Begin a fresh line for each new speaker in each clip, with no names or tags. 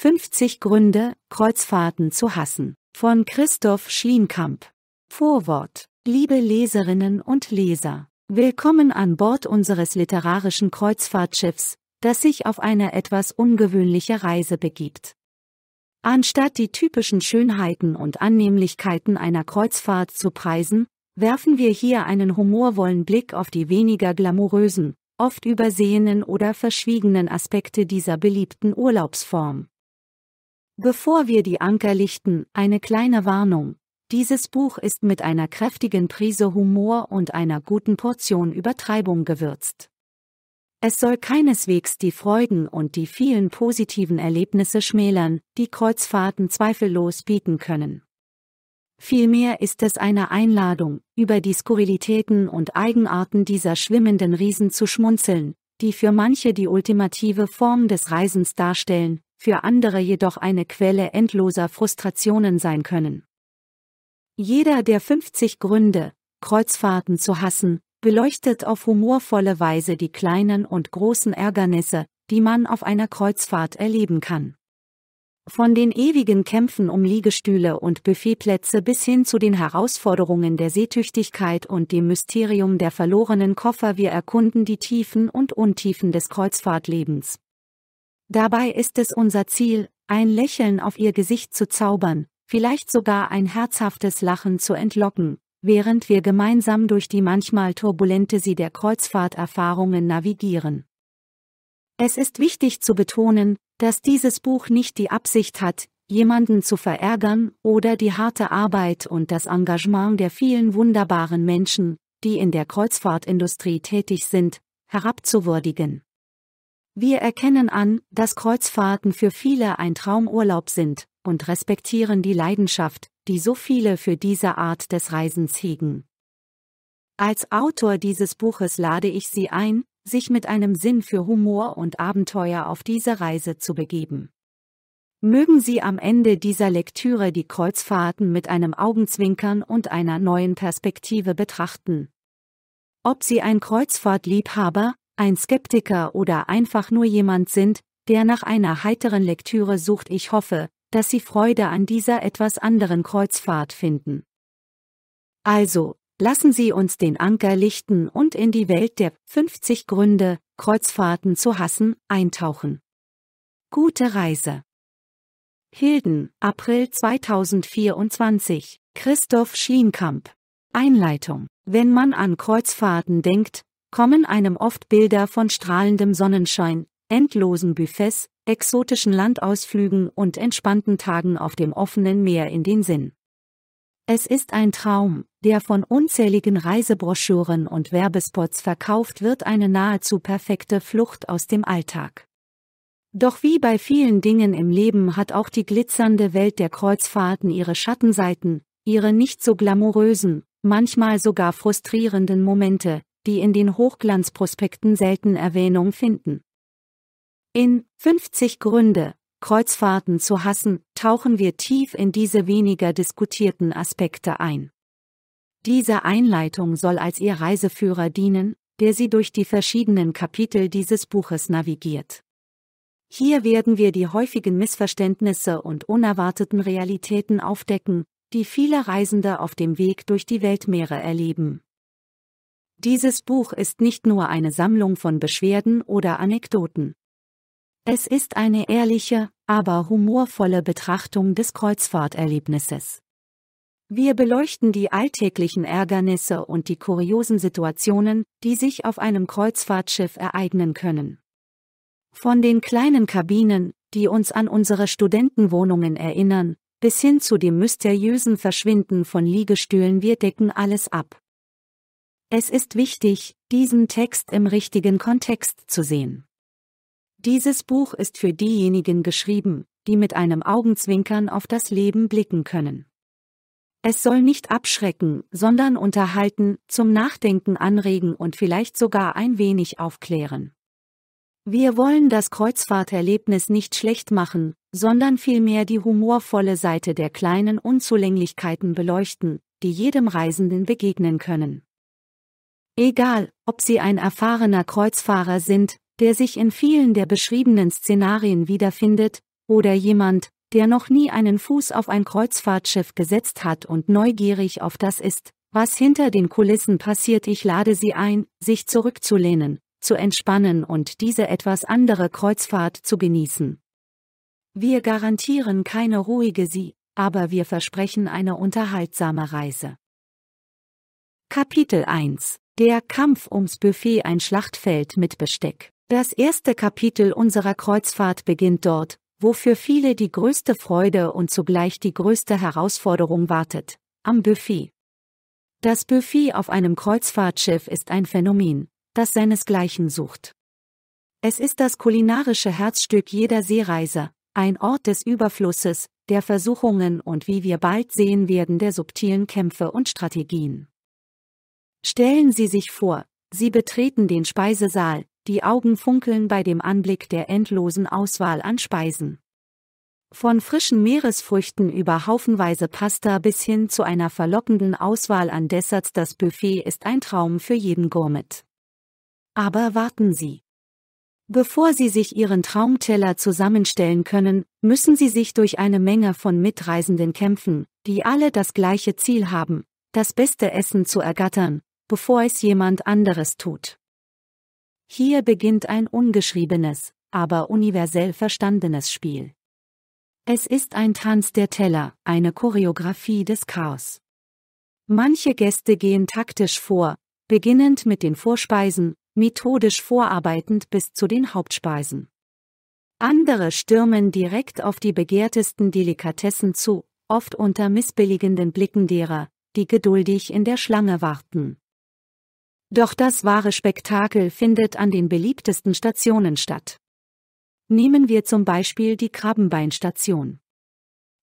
50 Gründe, Kreuzfahrten zu hassen, von Christoph Schlienkamp. Vorwort, liebe Leserinnen und Leser, willkommen an Bord unseres literarischen Kreuzfahrtschiffs, das sich auf eine etwas ungewöhnliche Reise begibt. Anstatt die typischen Schönheiten und Annehmlichkeiten einer Kreuzfahrt zu preisen, werfen wir hier einen humorvollen Blick auf die weniger glamourösen, oft übersehenen oder verschwiegenen Aspekte dieser beliebten Urlaubsform. Bevor wir die Anker lichten, eine kleine Warnung. Dieses Buch ist mit einer kräftigen Prise Humor und einer guten Portion Übertreibung gewürzt. Es soll keineswegs die Freuden und die vielen positiven Erlebnisse schmälern, die Kreuzfahrten zweifellos bieten können. Vielmehr ist es eine Einladung, über die Skurrilitäten und Eigenarten dieser schwimmenden Riesen zu schmunzeln, die für manche die ultimative Form des Reisens darstellen, für andere jedoch eine Quelle endloser Frustrationen sein können. Jeder der 50 Gründe, Kreuzfahrten zu hassen, beleuchtet auf humorvolle Weise die kleinen und großen Ärgernisse, die man auf einer Kreuzfahrt erleben kann. Von den ewigen Kämpfen um Liegestühle und Buffetplätze bis hin zu den Herausforderungen der Seetüchtigkeit und dem Mysterium der verlorenen Koffer wir erkunden die Tiefen und Untiefen des Kreuzfahrtlebens. Dabei ist es unser Ziel, ein Lächeln auf ihr Gesicht zu zaubern, vielleicht sogar ein herzhaftes Lachen zu entlocken, während wir gemeinsam durch die manchmal turbulente See der Kreuzfahrterfahrungen navigieren. Es ist wichtig zu betonen, dass dieses Buch nicht die Absicht hat, jemanden zu verärgern oder die harte Arbeit und das Engagement der vielen wunderbaren Menschen, die in der Kreuzfahrtindustrie tätig sind, herabzuwürdigen. Wir erkennen an, dass Kreuzfahrten für viele ein Traumurlaub sind und respektieren die Leidenschaft, die so viele für diese Art des Reisens hegen. Als Autor dieses Buches lade ich Sie ein, sich mit einem Sinn für Humor und Abenteuer auf diese Reise zu begeben. Mögen Sie am Ende dieser Lektüre die Kreuzfahrten mit einem Augenzwinkern und einer neuen Perspektive betrachten. Ob Sie ein Kreuzfahrtliebhaber, ein Skeptiker oder einfach nur jemand sind, der nach einer heiteren Lektüre sucht. Ich hoffe, dass Sie Freude an dieser etwas anderen Kreuzfahrt finden. Also, lassen Sie uns den Anker lichten und in die Welt der 50 Gründe, Kreuzfahrten zu hassen, eintauchen. Gute Reise. Hilden, April 2024, Christoph Schienkamp. Einleitung. Wenn man an Kreuzfahrten denkt, kommen einem oft Bilder von strahlendem Sonnenschein, endlosen Buffets, exotischen Landausflügen und entspannten Tagen auf dem offenen Meer in den Sinn. Es ist ein Traum, der von unzähligen Reisebroschüren und Werbespots verkauft wird, eine nahezu perfekte Flucht aus dem Alltag. Doch wie bei vielen Dingen im Leben hat auch die glitzernde Welt der Kreuzfahrten ihre Schattenseiten, ihre nicht so glamourösen, manchmal sogar frustrierenden Momente, die in den Hochglanzprospekten selten Erwähnung finden. In 50 Gründe, Kreuzfahrten zu hassen, tauchen wir tief in diese weniger diskutierten Aspekte ein. Diese Einleitung soll als Ihr Reiseführer dienen, der Sie durch die verschiedenen Kapitel dieses Buches navigiert. Hier werden wir die häufigen Missverständnisse und unerwarteten Realitäten aufdecken, die viele Reisende auf dem Weg durch die Weltmeere erleben. Dieses Buch ist nicht nur eine Sammlung von Beschwerden oder Anekdoten. Es ist eine ehrliche, aber humorvolle Betrachtung des Kreuzfahrterlebnisses. Wir beleuchten die alltäglichen Ärgernisse und die kuriosen Situationen, die sich auf einem Kreuzfahrtschiff ereignen können. Von den kleinen Kabinen, die uns an unsere Studentenwohnungen erinnern, bis hin zu dem mysteriösen Verschwinden von Liegestühlen, wir decken alles ab. Es ist wichtig, diesen Text im richtigen Kontext zu sehen. Dieses Buch ist für diejenigen geschrieben, die mit einem Augenzwinkern auf das Leben blicken können. Es soll nicht abschrecken, sondern unterhalten, zum Nachdenken anregen und vielleicht sogar ein wenig aufklären. Wir wollen das Kreuzfahrterlebnis nicht schlecht machen, sondern vielmehr die humorvolle Seite der kleinen Unzulänglichkeiten beleuchten, die jedem Reisenden begegnen können. Egal, ob Sie ein erfahrener Kreuzfahrer sind, der sich in vielen der beschriebenen Szenarien wiederfindet, oder jemand, der noch nie einen Fuß auf ein Kreuzfahrtschiff gesetzt hat und neugierig auf das ist, was hinter den Kulissen passiert. Ich lade Sie ein, sich zurückzulehnen, zu entspannen und diese etwas andere Kreuzfahrt zu genießen. Wir garantieren keine ruhige Sie, aber wir versprechen eine unterhaltsame Reise. Kapitel 1 der Kampf ums Buffet ein Schlachtfeld mit Besteck. Das erste Kapitel unserer Kreuzfahrt beginnt dort, wo für viele die größte Freude und zugleich die größte Herausforderung wartet, am Buffet. Das Buffet auf einem Kreuzfahrtschiff ist ein Phänomen, das seinesgleichen sucht. Es ist das kulinarische Herzstück jeder Seereise, ein Ort des Überflusses, der Versuchungen und wie wir bald sehen werden der subtilen Kämpfe und Strategien. Stellen Sie sich vor, Sie betreten den Speisesaal, die Augen funkeln bei dem Anblick der endlosen Auswahl an Speisen. Von frischen Meeresfrüchten über haufenweise Pasta bis hin zu einer verlockenden Auswahl an Desserts das Buffet ist ein Traum für jeden Gourmet. Aber warten Sie. Bevor Sie sich Ihren Traumteller zusammenstellen können, müssen Sie sich durch eine Menge von Mitreisenden kämpfen, die alle das gleiche Ziel haben, das beste Essen zu ergattern, bevor es jemand anderes tut. Hier beginnt ein ungeschriebenes, aber universell verstandenes Spiel. Es ist ein Tanz der Teller, eine Choreografie des Chaos. Manche Gäste gehen taktisch vor, beginnend mit den Vorspeisen, methodisch vorarbeitend bis zu den Hauptspeisen. Andere stürmen direkt auf die begehrtesten Delikatessen zu, oft unter missbilligenden Blicken derer, die geduldig in der Schlange warten. Doch das wahre Spektakel findet an den beliebtesten Stationen statt. Nehmen wir zum Beispiel die Krabbenbeinstation.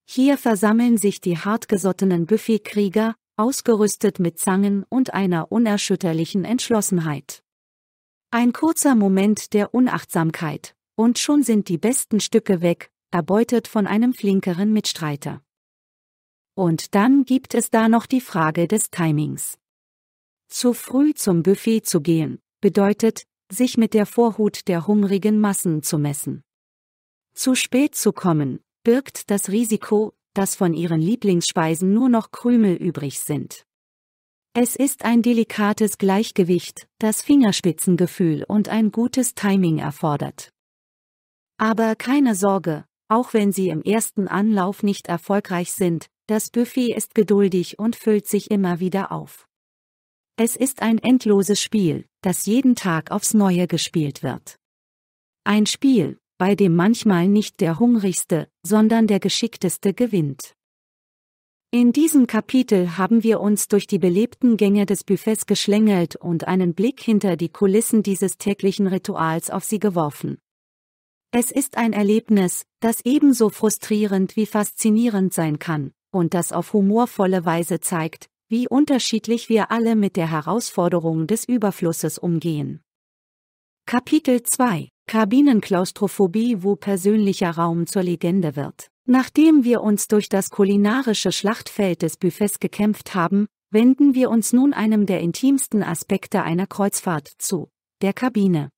Hier versammeln sich die hartgesottenen Buffetkrieger, ausgerüstet mit Zangen und einer unerschütterlichen Entschlossenheit. Ein kurzer Moment der Unachtsamkeit, und schon sind die besten Stücke weg, erbeutet von einem flinkeren Mitstreiter. Und dann gibt es da noch die Frage des Timings. Zu früh zum Buffet zu gehen, bedeutet, sich mit der Vorhut der hungrigen Massen zu messen. Zu spät zu kommen, birgt das Risiko, dass von ihren Lieblingsspeisen nur noch Krümel übrig sind. Es ist ein delikates Gleichgewicht, das Fingerspitzengefühl und ein gutes Timing erfordert. Aber keine Sorge, auch wenn Sie im ersten Anlauf nicht erfolgreich sind, das Buffet ist geduldig und füllt sich immer wieder auf. Es ist ein endloses Spiel, das jeden Tag aufs Neue gespielt wird. Ein Spiel, bei dem manchmal nicht der hungrigste, sondern der geschickteste gewinnt. In diesem Kapitel haben wir uns durch die belebten Gänge des Buffets geschlängelt und einen Blick hinter die Kulissen dieses täglichen Rituals auf sie geworfen. Es ist ein Erlebnis, das ebenso frustrierend wie faszinierend sein kann, und das auf humorvolle Weise zeigt, wie unterschiedlich wir alle mit der Herausforderung des Überflusses umgehen. Kapitel 2 Kabinenklaustrophobie, wo persönlicher Raum zur Legende wird. Nachdem wir uns durch das kulinarische Schlachtfeld des Buffets gekämpft haben, wenden wir uns nun einem der intimsten Aspekte einer Kreuzfahrt zu, der Kabine.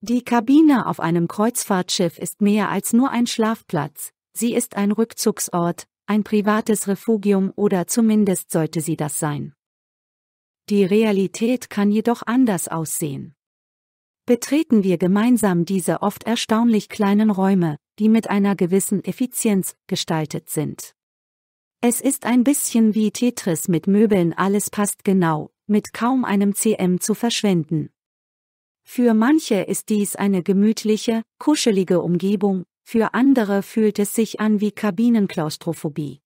Die Kabine auf einem Kreuzfahrtschiff ist mehr als nur ein Schlafplatz, sie ist ein Rückzugsort, ein privates Refugium oder zumindest sollte sie das sein. Die Realität kann jedoch anders aussehen. Betreten wir gemeinsam diese oft erstaunlich kleinen Räume, die mit einer gewissen Effizienz gestaltet sind. Es ist ein bisschen wie Tetris mit Möbeln, alles passt genau, mit kaum einem CM zu verschwenden. Für manche ist dies eine gemütliche, kuschelige Umgebung, für andere fühlt es sich an wie Kabinenklaustrophobie.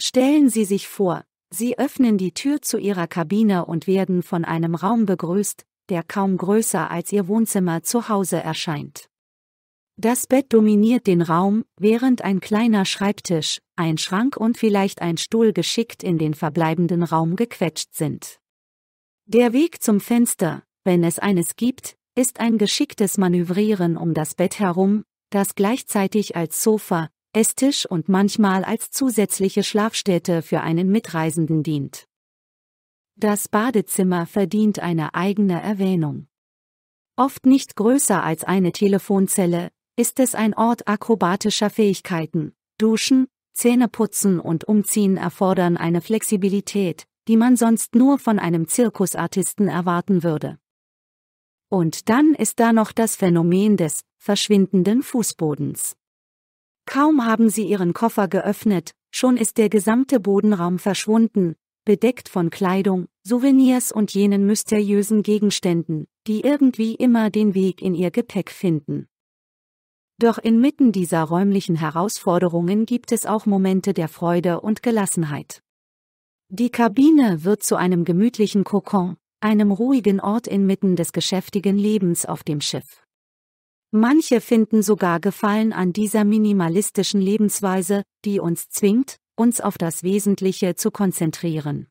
Stellen Sie sich vor, Sie öffnen die Tür zu Ihrer Kabine und werden von einem Raum begrüßt, der kaum größer als Ihr Wohnzimmer zu Hause erscheint. Das Bett dominiert den Raum, während ein kleiner Schreibtisch, ein Schrank und vielleicht ein Stuhl geschickt in den verbleibenden Raum gequetscht sind. Der Weg zum Fenster, wenn es eines gibt, ist ein geschicktes Manövrieren um das Bett herum, das gleichzeitig als Sofa, Esstisch und manchmal als zusätzliche Schlafstätte für einen Mitreisenden dient. Das Badezimmer verdient eine eigene Erwähnung. Oft nicht größer als eine Telefonzelle, ist es ein Ort akrobatischer Fähigkeiten. Duschen, Zähneputzen und Umziehen erfordern eine Flexibilität, die man sonst nur von einem Zirkusartisten erwarten würde. Und dann ist da noch das Phänomen des verschwindenden Fußbodens. Kaum haben sie ihren Koffer geöffnet, schon ist der gesamte Bodenraum verschwunden, bedeckt von Kleidung, Souvenirs und jenen mysteriösen Gegenständen, die irgendwie immer den Weg in ihr Gepäck finden. Doch inmitten dieser räumlichen Herausforderungen gibt es auch Momente der Freude und Gelassenheit. Die Kabine wird zu einem gemütlichen Kokon, einem ruhigen Ort inmitten des geschäftigen Lebens auf dem Schiff. Manche finden sogar Gefallen an dieser minimalistischen Lebensweise, die uns zwingt, uns auf das Wesentliche zu konzentrieren.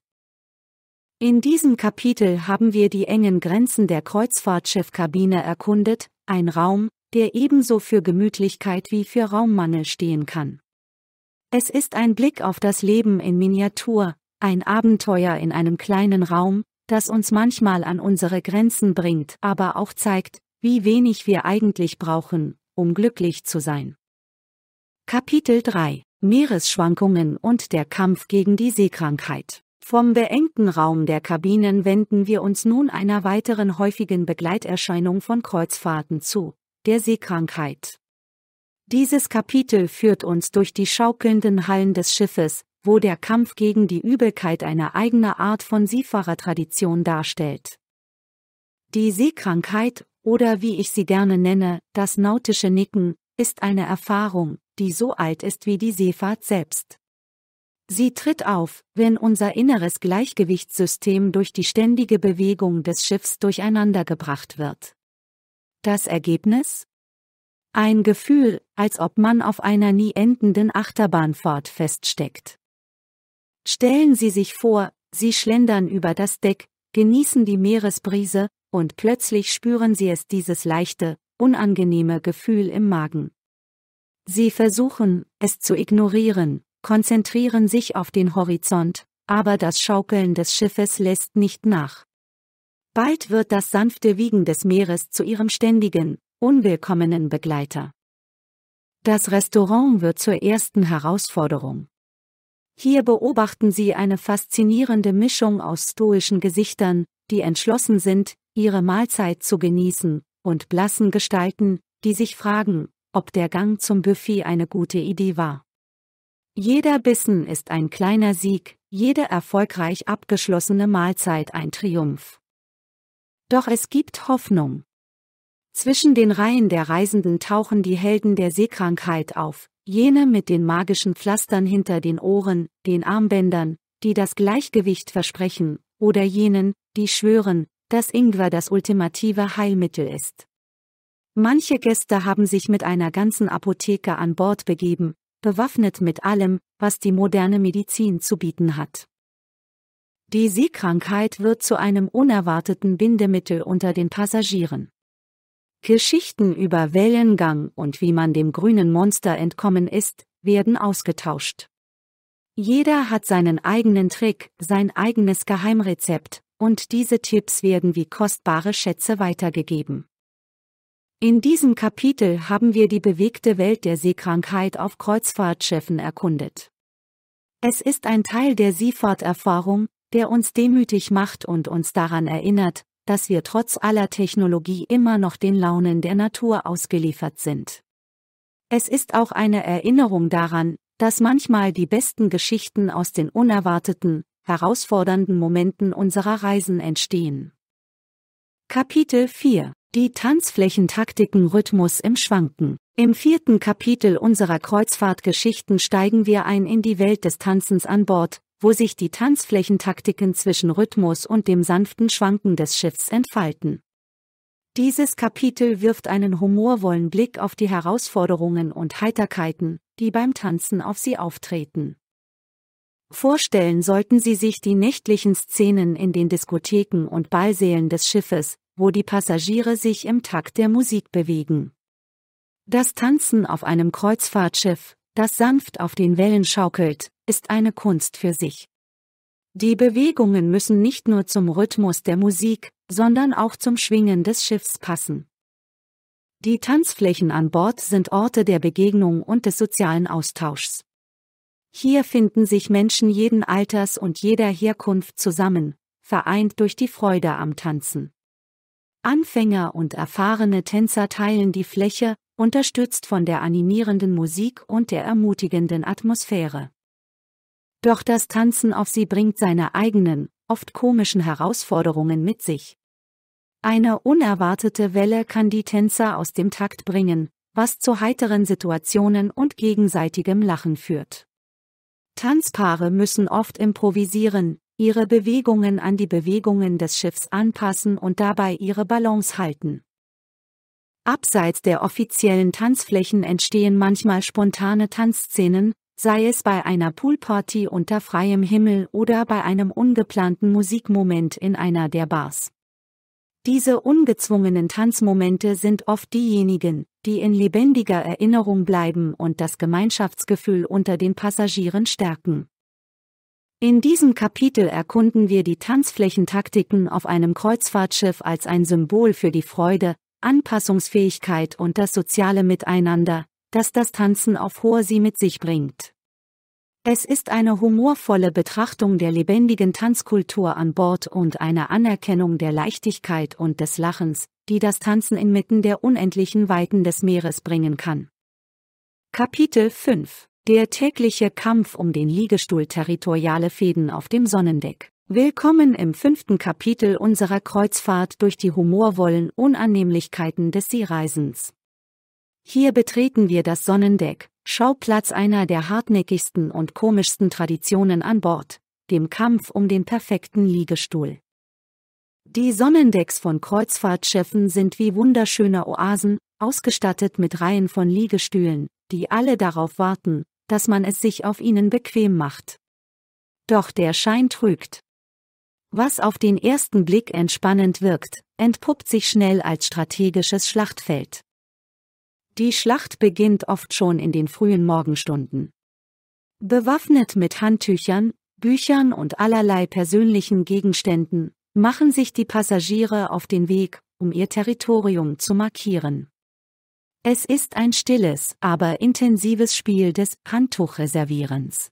In diesem Kapitel haben wir die engen Grenzen der Kreuzfahrtschiffkabine erkundet, ein Raum, der ebenso für Gemütlichkeit wie für Raummangel stehen kann. Es ist ein Blick auf das Leben in Miniatur, ein Abenteuer in einem kleinen Raum, das uns manchmal an unsere Grenzen bringt, aber auch zeigt, wie wenig wir eigentlich brauchen, um glücklich zu sein. Kapitel 3 Meeresschwankungen und der Kampf gegen die Seekrankheit Vom beengten Raum der Kabinen wenden wir uns nun einer weiteren häufigen Begleiterscheinung von Kreuzfahrten zu, der Seekrankheit. Dieses Kapitel führt uns durch die schaukelnden Hallen des Schiffes, wo der Kampf gegen die Übelkeit eine eigene Art von Seefahrertradition darstellt. Die Seekrankheit, oder wie ich sie gerne nenne, das nautische Nicken, ist eine Erfahrung, die so alt ist wie die Seefahrt selbst. Sie tritt auf, wenn unser inneres Gleichgewichtssystem durch die ständige Bewegung des Schiffs durcheinandergebracht wird. Das Ergebnis? Ein Gefühl, als ob man auf einer nie endenden Achterbahnfahrt feststeckt. Stellen Sie sich vor, Sie schlendern über das Deck, genießen die Meeresbrise, und plötzlich spüren Sie es dieses leichte, unangenehme Gefühl im Magen. Sie versuchen, es zu ignorieren, konzentrieren sich auf den Horizont, aber das Schaukeln des Schiffes lässt nicht nach. Bald wird das sanfte Wiegen des Meeres zu ihrem ständigen, unwillkommenen Begleiter. Das Restaurant wird zur ersten Herausforderung. Hier beobachten Sie eine faszinierende Mischung aus stoischen Gesichtern, die entschlossen sind, ihre Mahlzeit zu genießen, und blassen Gestalten, die sich fragen, ob der Gang zum Buffet eine gute Idee war. Jeder Bissen ist ein kleiner Sieg, jede erfolgreich abgeschlossene Mahlzeit ein Triumph. Doch es gibt Hoffnung. Zwischen den Reihen der Reisenden tauchen die Helden der Seekrankheit auf, Jene mit den magischen Pflastern hinter den Ohren, den Armbändern, die das Gleichgewicht versprechen, oder jenen, die schwören, dass Ingwer das ultimative Heilmittel ist. Manche Gäste haben sich mit einer ganzen Apotheke an Bord begeben, bewaffnet mit allem, was die moderne Medizin zu bieten hat. Die Seekrankheit wird zu einem unerwarteten Bindemittel unter den Passagieren. Geschichten über Wellengang und wie man dem grünen Monster entkommen ist, werden ausgetauscht. Jeder hat seinen eigenen Trick, sein eigenes Geheimrezept, und diese Tipps werden wie kostbare Schätze weitergegeben. In diesem Kapitel haben wir die bewegte Welt der Seekrankheit auf Kreuzfahrtschiffen erkundet. Es ist ein Teil der Seefahrterfahrung, der uns demütig macht und uns daran erinnert, dass wir trotz aller Technologie immer noch den Launen der Natur ausgeliefert sind. Es ist auch eine Erinnerung daran, dass manchmal die besten Geschichten aus den unerwarteten, herausfordernden Momenten unserer Reisen entstehen. Kapitel 4 Die Tanzflächentaktiken Rhythmus im Schwanken Im vierten Kapitel unserer Kreuzfahrtgeschichten steigen wir ein in die Welt des Tanzens an Bord, wo sich die Tanzflächentaktiken zwischen Rhythmus und dem sanften Schwanken des Schiffs entfalten. Dieses Kapitel wirft einen humorvollen Blick auf die Herausforderungen und Heiterkeiten, die beim Tanzen auf sie auftreten. Vorstellen sollten Sie sich die nächtlichen Szenen in den Diskotheken und Ballsälen des Schiffes, wo die Passagiere sich im Takt der Musik bewegen. Das Tanzen auf einem Kreuzfahrtschiff, das sanft auf den Wellen schaukelt, ist eine Kunst für sich. Die Bewegungen müssen nicht nur zum Rhythmus der Musik, sondern auch zum Schwingen des Schiffs passen. Die Tanzflächen an Bord sind Orte der Begegnung und des sozialen Austauschs. Hier finden sich Menschen jeden Alters und jeder Herkunft zusammen, vereint durch die Freude am Tanzen. Anfänger und erfahrene Tänzer teilen die Fläche, unterstützt von der animierenden Musik und der ermutigenden Atmosphäre. Doch das Tanzen auf sie bringt seine eigenen, oft komischen Herausforderungen mit sich. Eine unerwartete Welle kann die Tänzer aus dem Takt bringen, was zu heiteren Situationen und gegenseitigem Lachen führt. Tanzpaare müssen oft improvisieren, ihre Bewegungen an die Bewegungen des Schiffs anpassen und dabei ihre Balance halten. Abseits der offiziellen Tanzflächen entstehen manchmal spontane Tanzszenen, sei es bei einer Poolparty unter freiem Himmel oder bei einem ungeplanten Musikmoment in einer der Bars. Diese ungezwungenen Tanzmomente sind oft diejenigen, die in lebendiger Erinnerung bleiben und das Gemeinschaftsgefühl unter den Passagieren stärken. In diesem Kapitel erkunden wir die Tanzflächentaktiken auf einem Kreuzfahrtschiff als ein Symbol für die Freude, Anpassungsfähigkeit und das soziale Miteinander, das das Tanzen auf hoher See mit sich bringt. Es ist eine humorvolle Betrachtung der lebendigen Tanzkultur an Bord und eine Anerkennung der Leichtigkeit und des Lachens, die das Tanzen inmitten der unendlichen Weiten des Meeres bringen kann. Kapitel 5 Der tägliche Kampf um den Liegestuhl Territoriale Fäden auf dem Sonnendeck Willkommen im fünften Kapitel unserer Kreuzfahrt durch die humorvollen Unannehmlichkeiten des Seereisens. Hier betreten wir das Sonnendeck, Schauplatz einer der hartnäckigsten und komischsten Traditionen an Bord, dem Kampf um den perfekten Liegestuhl. Die Sonnendecks von Kreuzfahrtschiffen sind wie wunderschöne Oasen, ausgestattet mit Reihen von Liegestühlen, die alle darauf warten, dass man es sich auf ihnen bequem macht. Doch der Schein trügt. Was auf den ersten Blick entspannend wirkt, entpuppt sich schnell als strategisches Schlachtfeld. Die Schlacht beginnt oft schon in den frühen Morgenstunden. Bewaffnet mit Handtüchern, Büchern und allerlei persönlichen Gegenständen, machen sich die Passagiere auf den Weg, um ihr Territorium zu markieren. Es ist ein stilles, aber intensives Spiel des Handtuchreservierens.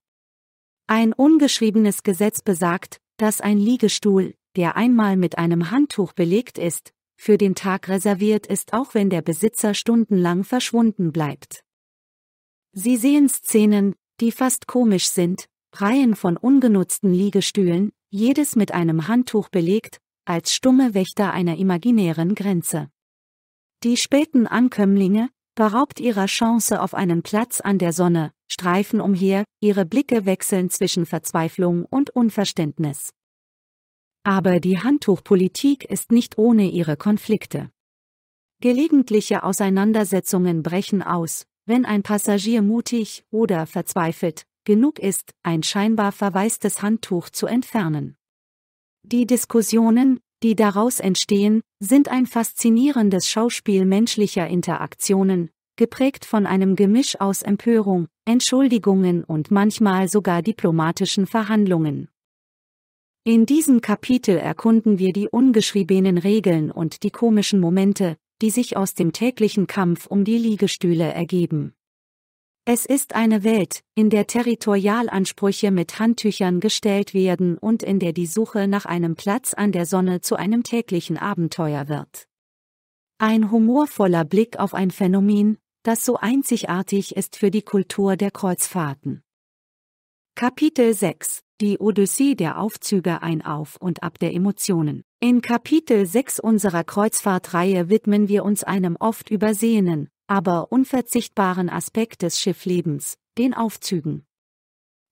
Ein ungeschriebenes Gesetz besagt, dass ein Liegestuhl, der einmal mit einem Handtuch belegt ist, für den Tag reserviert ist, auch wenn der Besitzer stundenlang verschwunden bleibt. Sie sehen Szenen, die fast komisch sind, Reihen von ungenutzten Liegestühlen, jedes mit einem Handtuch belegt, als stumme Wächter einer imaginären Grenze. Die späten Ankömmlinge, beraubt ihrer Chance auf einen Platz an der Sonne, streifen umher, ihre Blicke wechseln zwischen Verzweiflung und Unverständnis. Aber die Handtuchpolitik ist nicht ohne ihre Konflikte. Gelegentliche Auseinandersetzungen brechen aus, wenn ein Passagier mutig oder verzweifelt genug ist, ein scheinbar verwaistes Handtuch zu entfernen. Die Diskussionen, die daraus entstehen, sind ein faszinierendes Schauspiel menschlicher Interaktionen, geprägt von einem Gemisch aus Empörung, Entschuldigungen und manchmal sogar diplomatischen Verhandlungen. In diesem Kapitel erkunden wir die ungeschriebenen Regeln und die komischen Momente, die sich aus dem täglichen Kampf um die Liegestühle ergeben. Es ist eine Welt, in der Territorialansprüche mit Handtüchern gestellt werden und in der die Suche nach einem Platz an der Sonne zu einem täglichen Abenteuer wird. Ein humorvoller Blick auf ein Phänomen, das so einzigartig ist für die Kultur der Kreuzfahrten. Kapitel 6 Die Odyssee der Aufzüge ein Auf und Ab der Emotionen. In Kapitel 6 unserer Kreuzfahrtreihe widmen wir uns einem oft übersehenen, aber unverzichtbaren Aspekt des Schifflebens, den Aufzügen.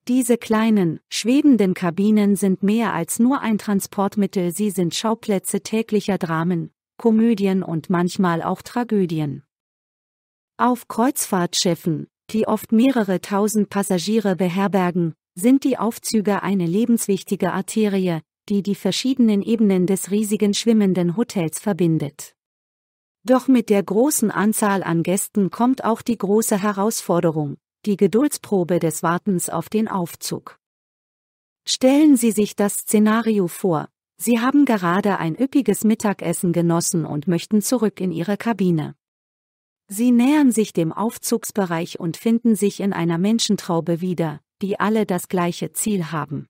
Diese kleinen, schwebenden Kabinen sind mehr als nur ein Transportmittel, sie sind Schauplätze täglicher Dramen, Komödien und manchmal auch Tragödien. Auf Kreuzfahrtschiffen, die oft mehrere tausend Passagiere beherbergen, sind die Aufzüge eine lebenswichtige Arterie, die die verschiedenen Ebenen des riesigen schwimmenden Hotels verbindet. Doch mit der großen Anzahl an Gästen kommt auch die große Herausforderung, die Geduldsprobe des Wartens auf den Aufzug. Stellen Sie sich das Szenario vor, Sie haben gerade ein üppiges Mittagessen genossen und möchten zurück in Ihre Kabine. Sie nähern sich dem Aufzugsbereich und finden sich in einer Menschentraube wieder, die alle das gleiche Ziel haben.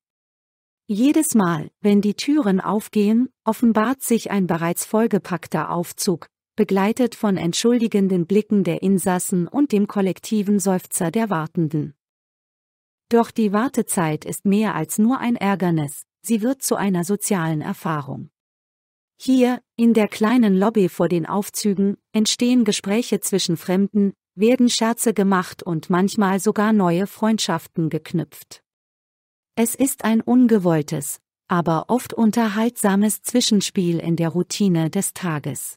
Jedes Mal, wenn die Türen aufgehen, offenbart sich ein bereits vollgepackter Aufzug, begleitet von entschuldigenden Blicken der Insassen und dem kollektiven Seufzer der Wartenden. Doch die Wartezeit ist mehr als nur ein Ärgernis, sie wird zu einer sozialen Erfahrung. Hier, in der kleinen Lobby vor den Aufzügen, entstehen Gespräche zwischen Fremden, werden Scherze gemacht und manchmal sogar neue Freundschaften geknüpft. Es ist ein ungewolltes, aber oft unterhaltsames Zwischenspiel in der Routine des Tages.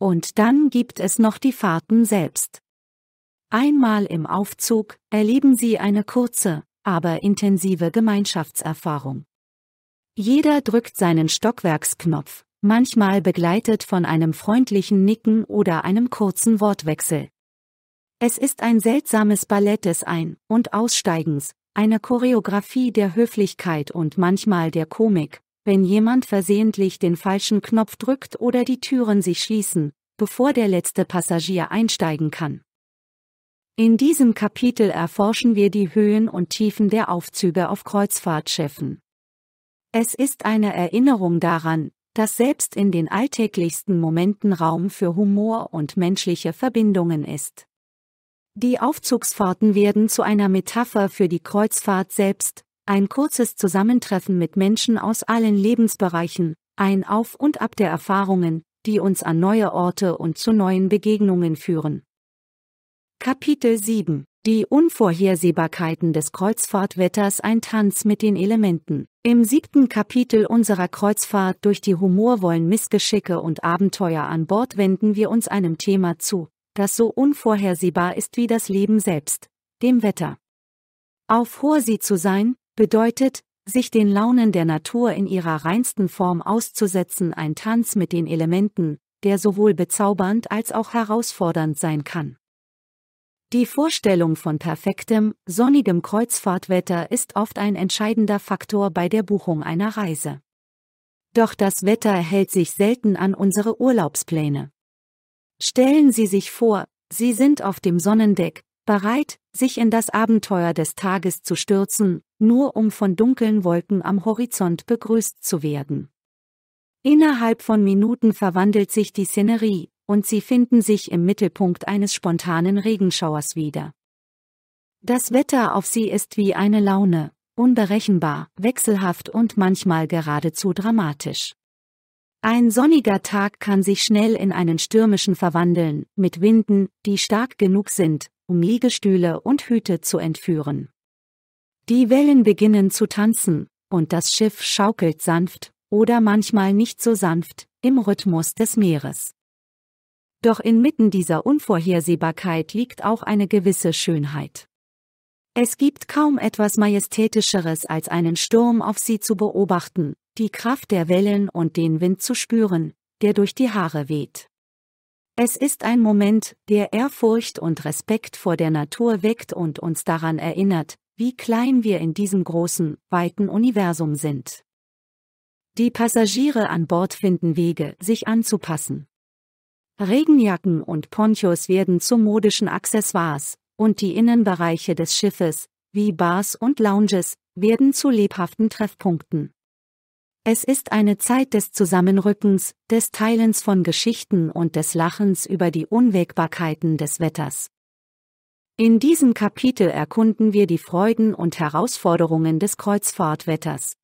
Und dann gibt es noch die Fahrten selbst. Einmal im Aufzug erleben Sie eine kurze, aber intensive Gemeinschaftserfahrung. Jeder drückt seinen Stockwerksknopf, manchmal begleitet von einem freundlichen Nicken oder einem kurzen Wortwechsel. Es ist ein seltsames Ballett des Ein- und Aussteigens, eine Choreografie der Höflichkeit und manchmal der Komik, wenn jemand versehentlich den falschen Knopf drückt oder die Türen sich schließen, bevor der letzte Passagier einsteigen kann. In diesem Kapitel erforschen wir die Höhen und Tiefen der Aufzüge auf Kreuzfahrtschiffen. Es ist eine Erinnerung daran, dass selbst in den alltäglichsten Momenten Raum für Humor und menschliche Verbindungen ist. Die Aufzugsfahrten werden zu einer Metapher für die Kreuzfahrt selbst, ein kurzes Zusammentreffen mit Menschen aus allen Lebensbereichen, ein Auf und Ab der Erfahrungen, die uns an neue Orte und zu neuen Begegnungen führen. Kapitel 7 Die Unvorhersehbarkeiten des Kreuzfahrtwetters Ein Tanz mit den Elementen Im siebten Kapitel unserer Kreuzfahrt durch die humorvollen Missgeschicke und Abenteuer an Bord wenden wir uns einem Thema zu, das so unvorhersehbar ist wie das Leben selbst, dem Wetter. Auf Horsi zu sein, bedeutet, sich den Launen der Natur in ihrer reinsten Form auszusetzen, ein Tanz mit den Elementen, der sowohl bezaubernd als auch herausfordernd sein kann. Die Vorstellung von perfektem, sonnigem Kreuzfahrtwetter ist oft ein entscheidender Faktor bei der Buchung einer Reise. Doch das Wetter hält sich selten an unsere Urlaubspläne. Stellen Sie sich vor, Sie sind auf dem Sonnendeck, bereit, sich in das Abenteuer des Tages zu stürzen, nur um von dunklen Wolken am Horizont begrüßt zu werden. Innerhalb von Minuten verwandelt sich die Szenerie, und sie finden sich im Mittelpunkt eines spontanen Regenschauers wieder. Das Wetter auf sie ist wie eine Laune, unberechenbar, wechselhaft und manchmal geradezu dramatisch. Ein sonniger Tag kann sich schnell in einen stürmischen verwandeln, mit Winden, die stark genug sind, um Liegestühle und Hüte zu entführen. Die Wellen beginnen zu tanzen, und das Schiff schaukelt sanft, oder manchmal nicht so sanft, im Rhythmus des Meeres. Doch inmitten dieser Unvorhersehbarkeit liegt auch eine gewisse Schönheit. Es gibt kaum etwas Majestätischeres als einen Sturm auf sie zu beobachten, die Kraft der Wellen und den Wind zu spüren, der durch die Haare weht. Es ist ein Moment, der Ehrfurcht und Respekt vor der Natur weckt und uns daran erinnert, wie klein wir in diesem großen, weiten Universum sind. Die Passagiere an Bord finden Wege, sich anzupassen. Regenjacken und Ponchos werden zu modischen Accessoires, und die Innenbereiche des Schiffes, wie Bars und Lounges, werden zu lebhaften Treffpunkten. Es ist eine Zeit des Zusammenrückens, des Teilens von Geschichten und des Lachens über die Unwägbarkeiten des Wetters. In diesem Kapitel erkunden wir die Freuden und Herausforderungen des Kreuzfahrtwetters.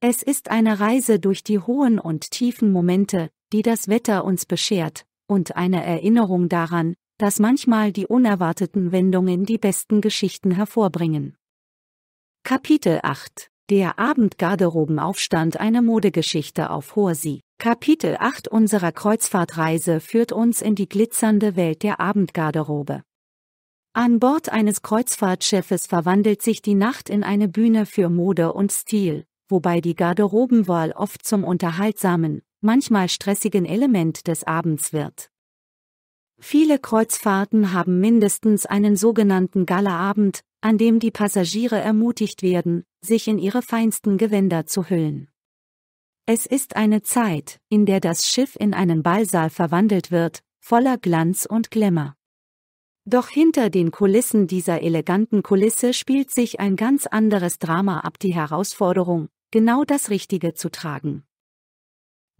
Es ist eine Reise durch die hohen und tiefen Momente, die das Wetter uns beschert, und eine Erinnerung daran, dass manchmal die unerwarteten Wendungen die besten Geschichten hervorbringen. Kapitel 8 Der Abendgarderobenaufstand eine Modegeschichte auf hoher See Kapitel 8 unserer Kreuzfahrtreise führt uns in die glitzernde Welt der Abendgarderobe. An Bord eines Kreuzfahrtschiffes verwandelt sich die Nacht in eine Bühne für Mode und Stil, wobei die Garderobenwahl oft zum unterhaltsamen, manchmal stressigen Element des Abends wird. Viele Kreuzfahrten haben mindestens einen sogenannten Galaabend, an dem die Passagiere ermutigt werden, sich in ihre feinsten Gewänder zu hüllen. Es ist eine Zeit, in der das Schiff in einen Ballsaal verwandelt wird, voller Glanz und Glamour. Doch hinter den Kulissen dieser eleganten Kulisse spielt sich ein ganz anderes Drama ab die Herausforderung, genau das Richtige zu tragen.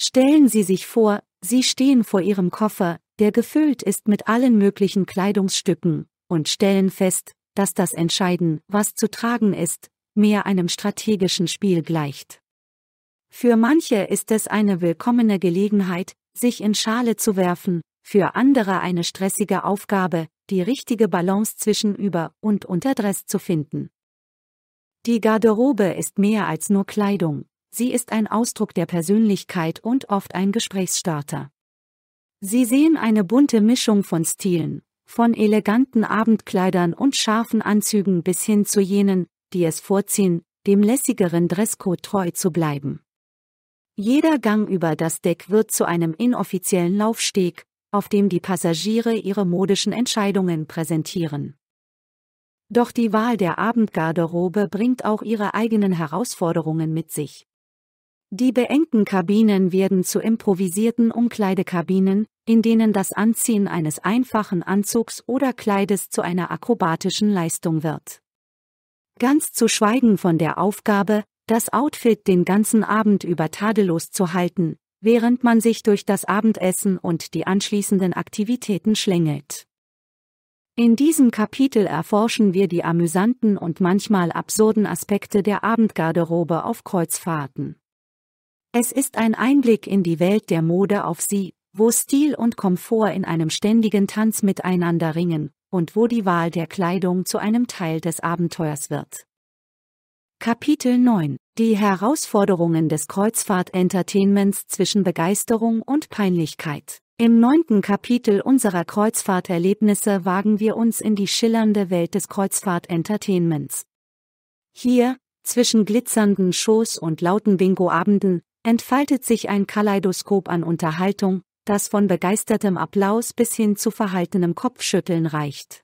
Stellen Sie sich vor, Sie stehen vor Ihrem Koffer, der gefüllt ist mit allen möglichen Kleidungsstücken, und stellen fest, dass das Entscheiden, was zu tragen ist, mehr einem strategischen Spiel gleicht. Für manche ist es eine willkommene Gelegenheit, sich in Schale zu werfen, für andere eine stressige Aufgabe, die richtige Balance zwischen Über- und Unterdress zu finden. Die Garderobe ist mehr als nur Kleidung, Sie ist ein Ausdruck der Persönlichkeit und oft ein Gesprächsstarter. Sie sehen eine bunte Mischung von Stilen, von eleganten Abendkleidern und scharfen Anzügen bis hin zu jenen, die es vorziehen, dem lässigeren Dresscode treu zu bleiben. Jeder Gang über das Deck wird zu einem inoffiziellen Laufsteg, auf dem die Passagiere ihre modischen Entscheidungen präsentieren. Doch die Wahl der Abendgarderobe bringt auch ihre eigenen Herausforderungen mit sich. Die beengten Kabinen werden zu improvisierten Umkleidekabinen, in denen das Anziehen eines einfachen Anzugs oder Kleides zu einer akrobatischen Leistung wird. Ganz zu schweigen von der Aufgabe, das Outfit den ganzen Abend über tadellos zu halten, während man sich durch das Abendessen und die anschließenden Aktivitäten schlängelt. In diesem Kapitel erforschen wir die amüsanten und manchmal absurden Aspekte der Abendgarderobe auf Kreuzfahrten. Es ist ein Einblick in die Welt der Mode auf sie, wo Stil und Komfort in einem ständigen Tanz miteinander ringen, und wo die Wahl der Kleidung zu einem Teil des Abenteuers wird. Kapitel 9 Die Herausforderungen des Kreuzfahrt-Entertainments zwischen Begeisterung und Peinlichkeit Im neunten Kapitel unserer Kreuzfahrterlebnisse wagen wir uns in die schillernde Welt des Kreuzfahrt-Entertainments. Hier, zwischen glitzernden Shows und lauten Bingo-Abenden, entfaltet sich ein Kaleidoskop an Unterhaltung, das von begeistertem Applaus bis hin zu verhaltenem Kopfschütteln reicht.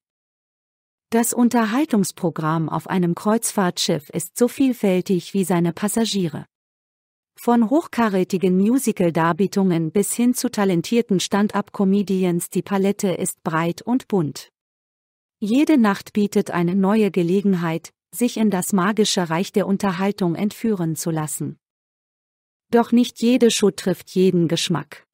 Das Unterhaltungsprogramm auf einem Kreuzfahrtschiff ist so vielfältig wie seine Passagiere. Von hochkarätigen Musical-Darbietungen bis hin zu talentierten Stand-up-Comedians die Palette ist breit und bunt. Jede Nacht bietet eine neue Gelegenheit, sich in das magische Reich der Unterhaltung entführen zu lassen. Doch nicht jede Show trifft jeden Geschmack.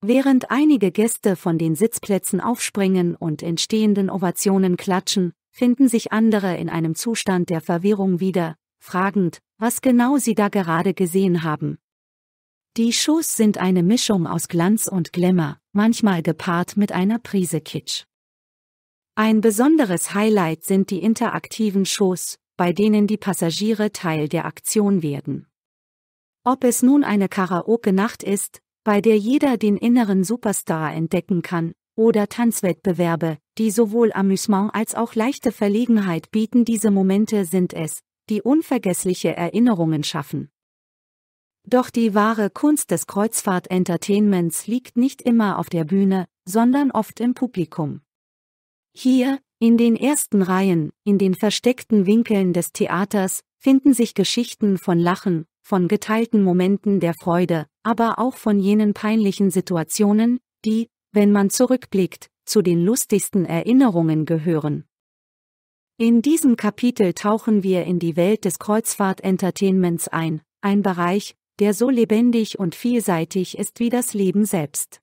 Während einige Gäste von den Sitzplätzen aufspringen und in stehenden Ovationen klatschen, finden sich andere in einem Zustand der Verwirrung wieder, fragend, was genau sie da gerade gesehen haben. Die Shows sind eine Mischung aus Glanz und Glamour, manchmal gepaart mit einer Prise Kitsch. Ein besonderes Highlight sind die interaktiven Shows, bei denen die Passagiere Teil der Aktion werden. Ob es nun eine Karaoke-Nacht ist, bei der jeder den inneren Superstar entdecken kann, oder Tanzwettbewerbe, die sowohl Amüsement als auch leichte Verlegenheit bieten, diese Momente sind es, die unvergessliche Erinnerungen schaffen. Doch die wahre Kunst des Kreuzfahrt-Entertainments liegt nicht immer auf der Bühne, sondern oft im Publikum. Hier, in den ersten Reihen, in den versteckten Winkeln des Theaters, finden sich Geschichten von Lachen, von geteilten Momenten der Freude, aber auch von jenen peinlichen Situationen, die, wenn man zurückblickt, zu den lustigsten Erinnerungen gehören. In diesem Kapitel tauchen wir in die Welt des Kreuzfahrt-Entertainments ein, ein Bereich, der so lebendig und vielseitig ist wie das Leben selbst.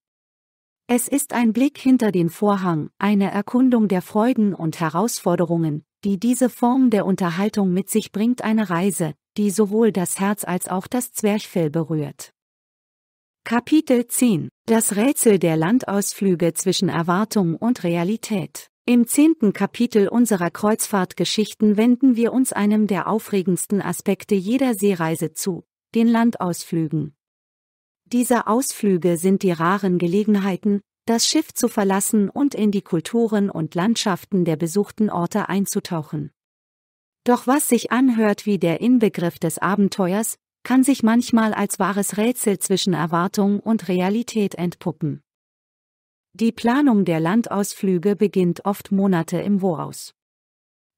Es ist ein Blick hinter den Vorhang, eine Erkundung der Freuden und Herausforderungen, die diese Form der Unterhaltung mit sich bringt, eine Reise, die sowohl das Herz als auch das Zwerchfell berührt. Kapitel 10 Das Rätsel der Landausflüge zwischen Erwartung und Realität im zehnten Kapitel unserer Kreuzfahrtgeschichten wenden wir uns einem der aufregendsten Aspekte jeder Seereise zu, den Landausflügen. Diese Ausflüge sind die raren Gelegenheiten, das Schiff zu verlassen und in die Kulturen und Landschaften der besuchten Orte einzutauchen. Doch was sich anhört wie der Inbegriff des Abenteuers, kann sich manchmal als wahres Rätsel zwischen Erwartung und Realität entpuppen. Die Planung der Landausflüge beginnt oft Monate im Voraus.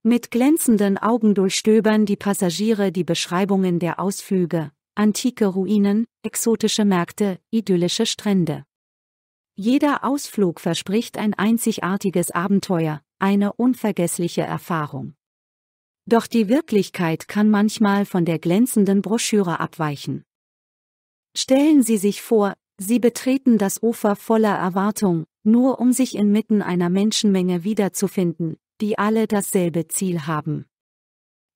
Mit glänzenden Augen durchstöbern die Passagiere die Beschreibungen der Ausflüge, antike Ruinen, exotische Märkte, idyllische Strände. Jeder Ausflug verspricht ein einzigartiges Abenteuer, eine unvergessliche Erfahrung. Doch die Wirklichkeit kann manchmal von der glänzenden Broschüre abweichen. Stellen Sie sich vor, Sie betreten das Ufer voller Erwartung, nur um sich inmitten einer Menschenmenge wiederzufinden, die alle dasselbe Ziel haben.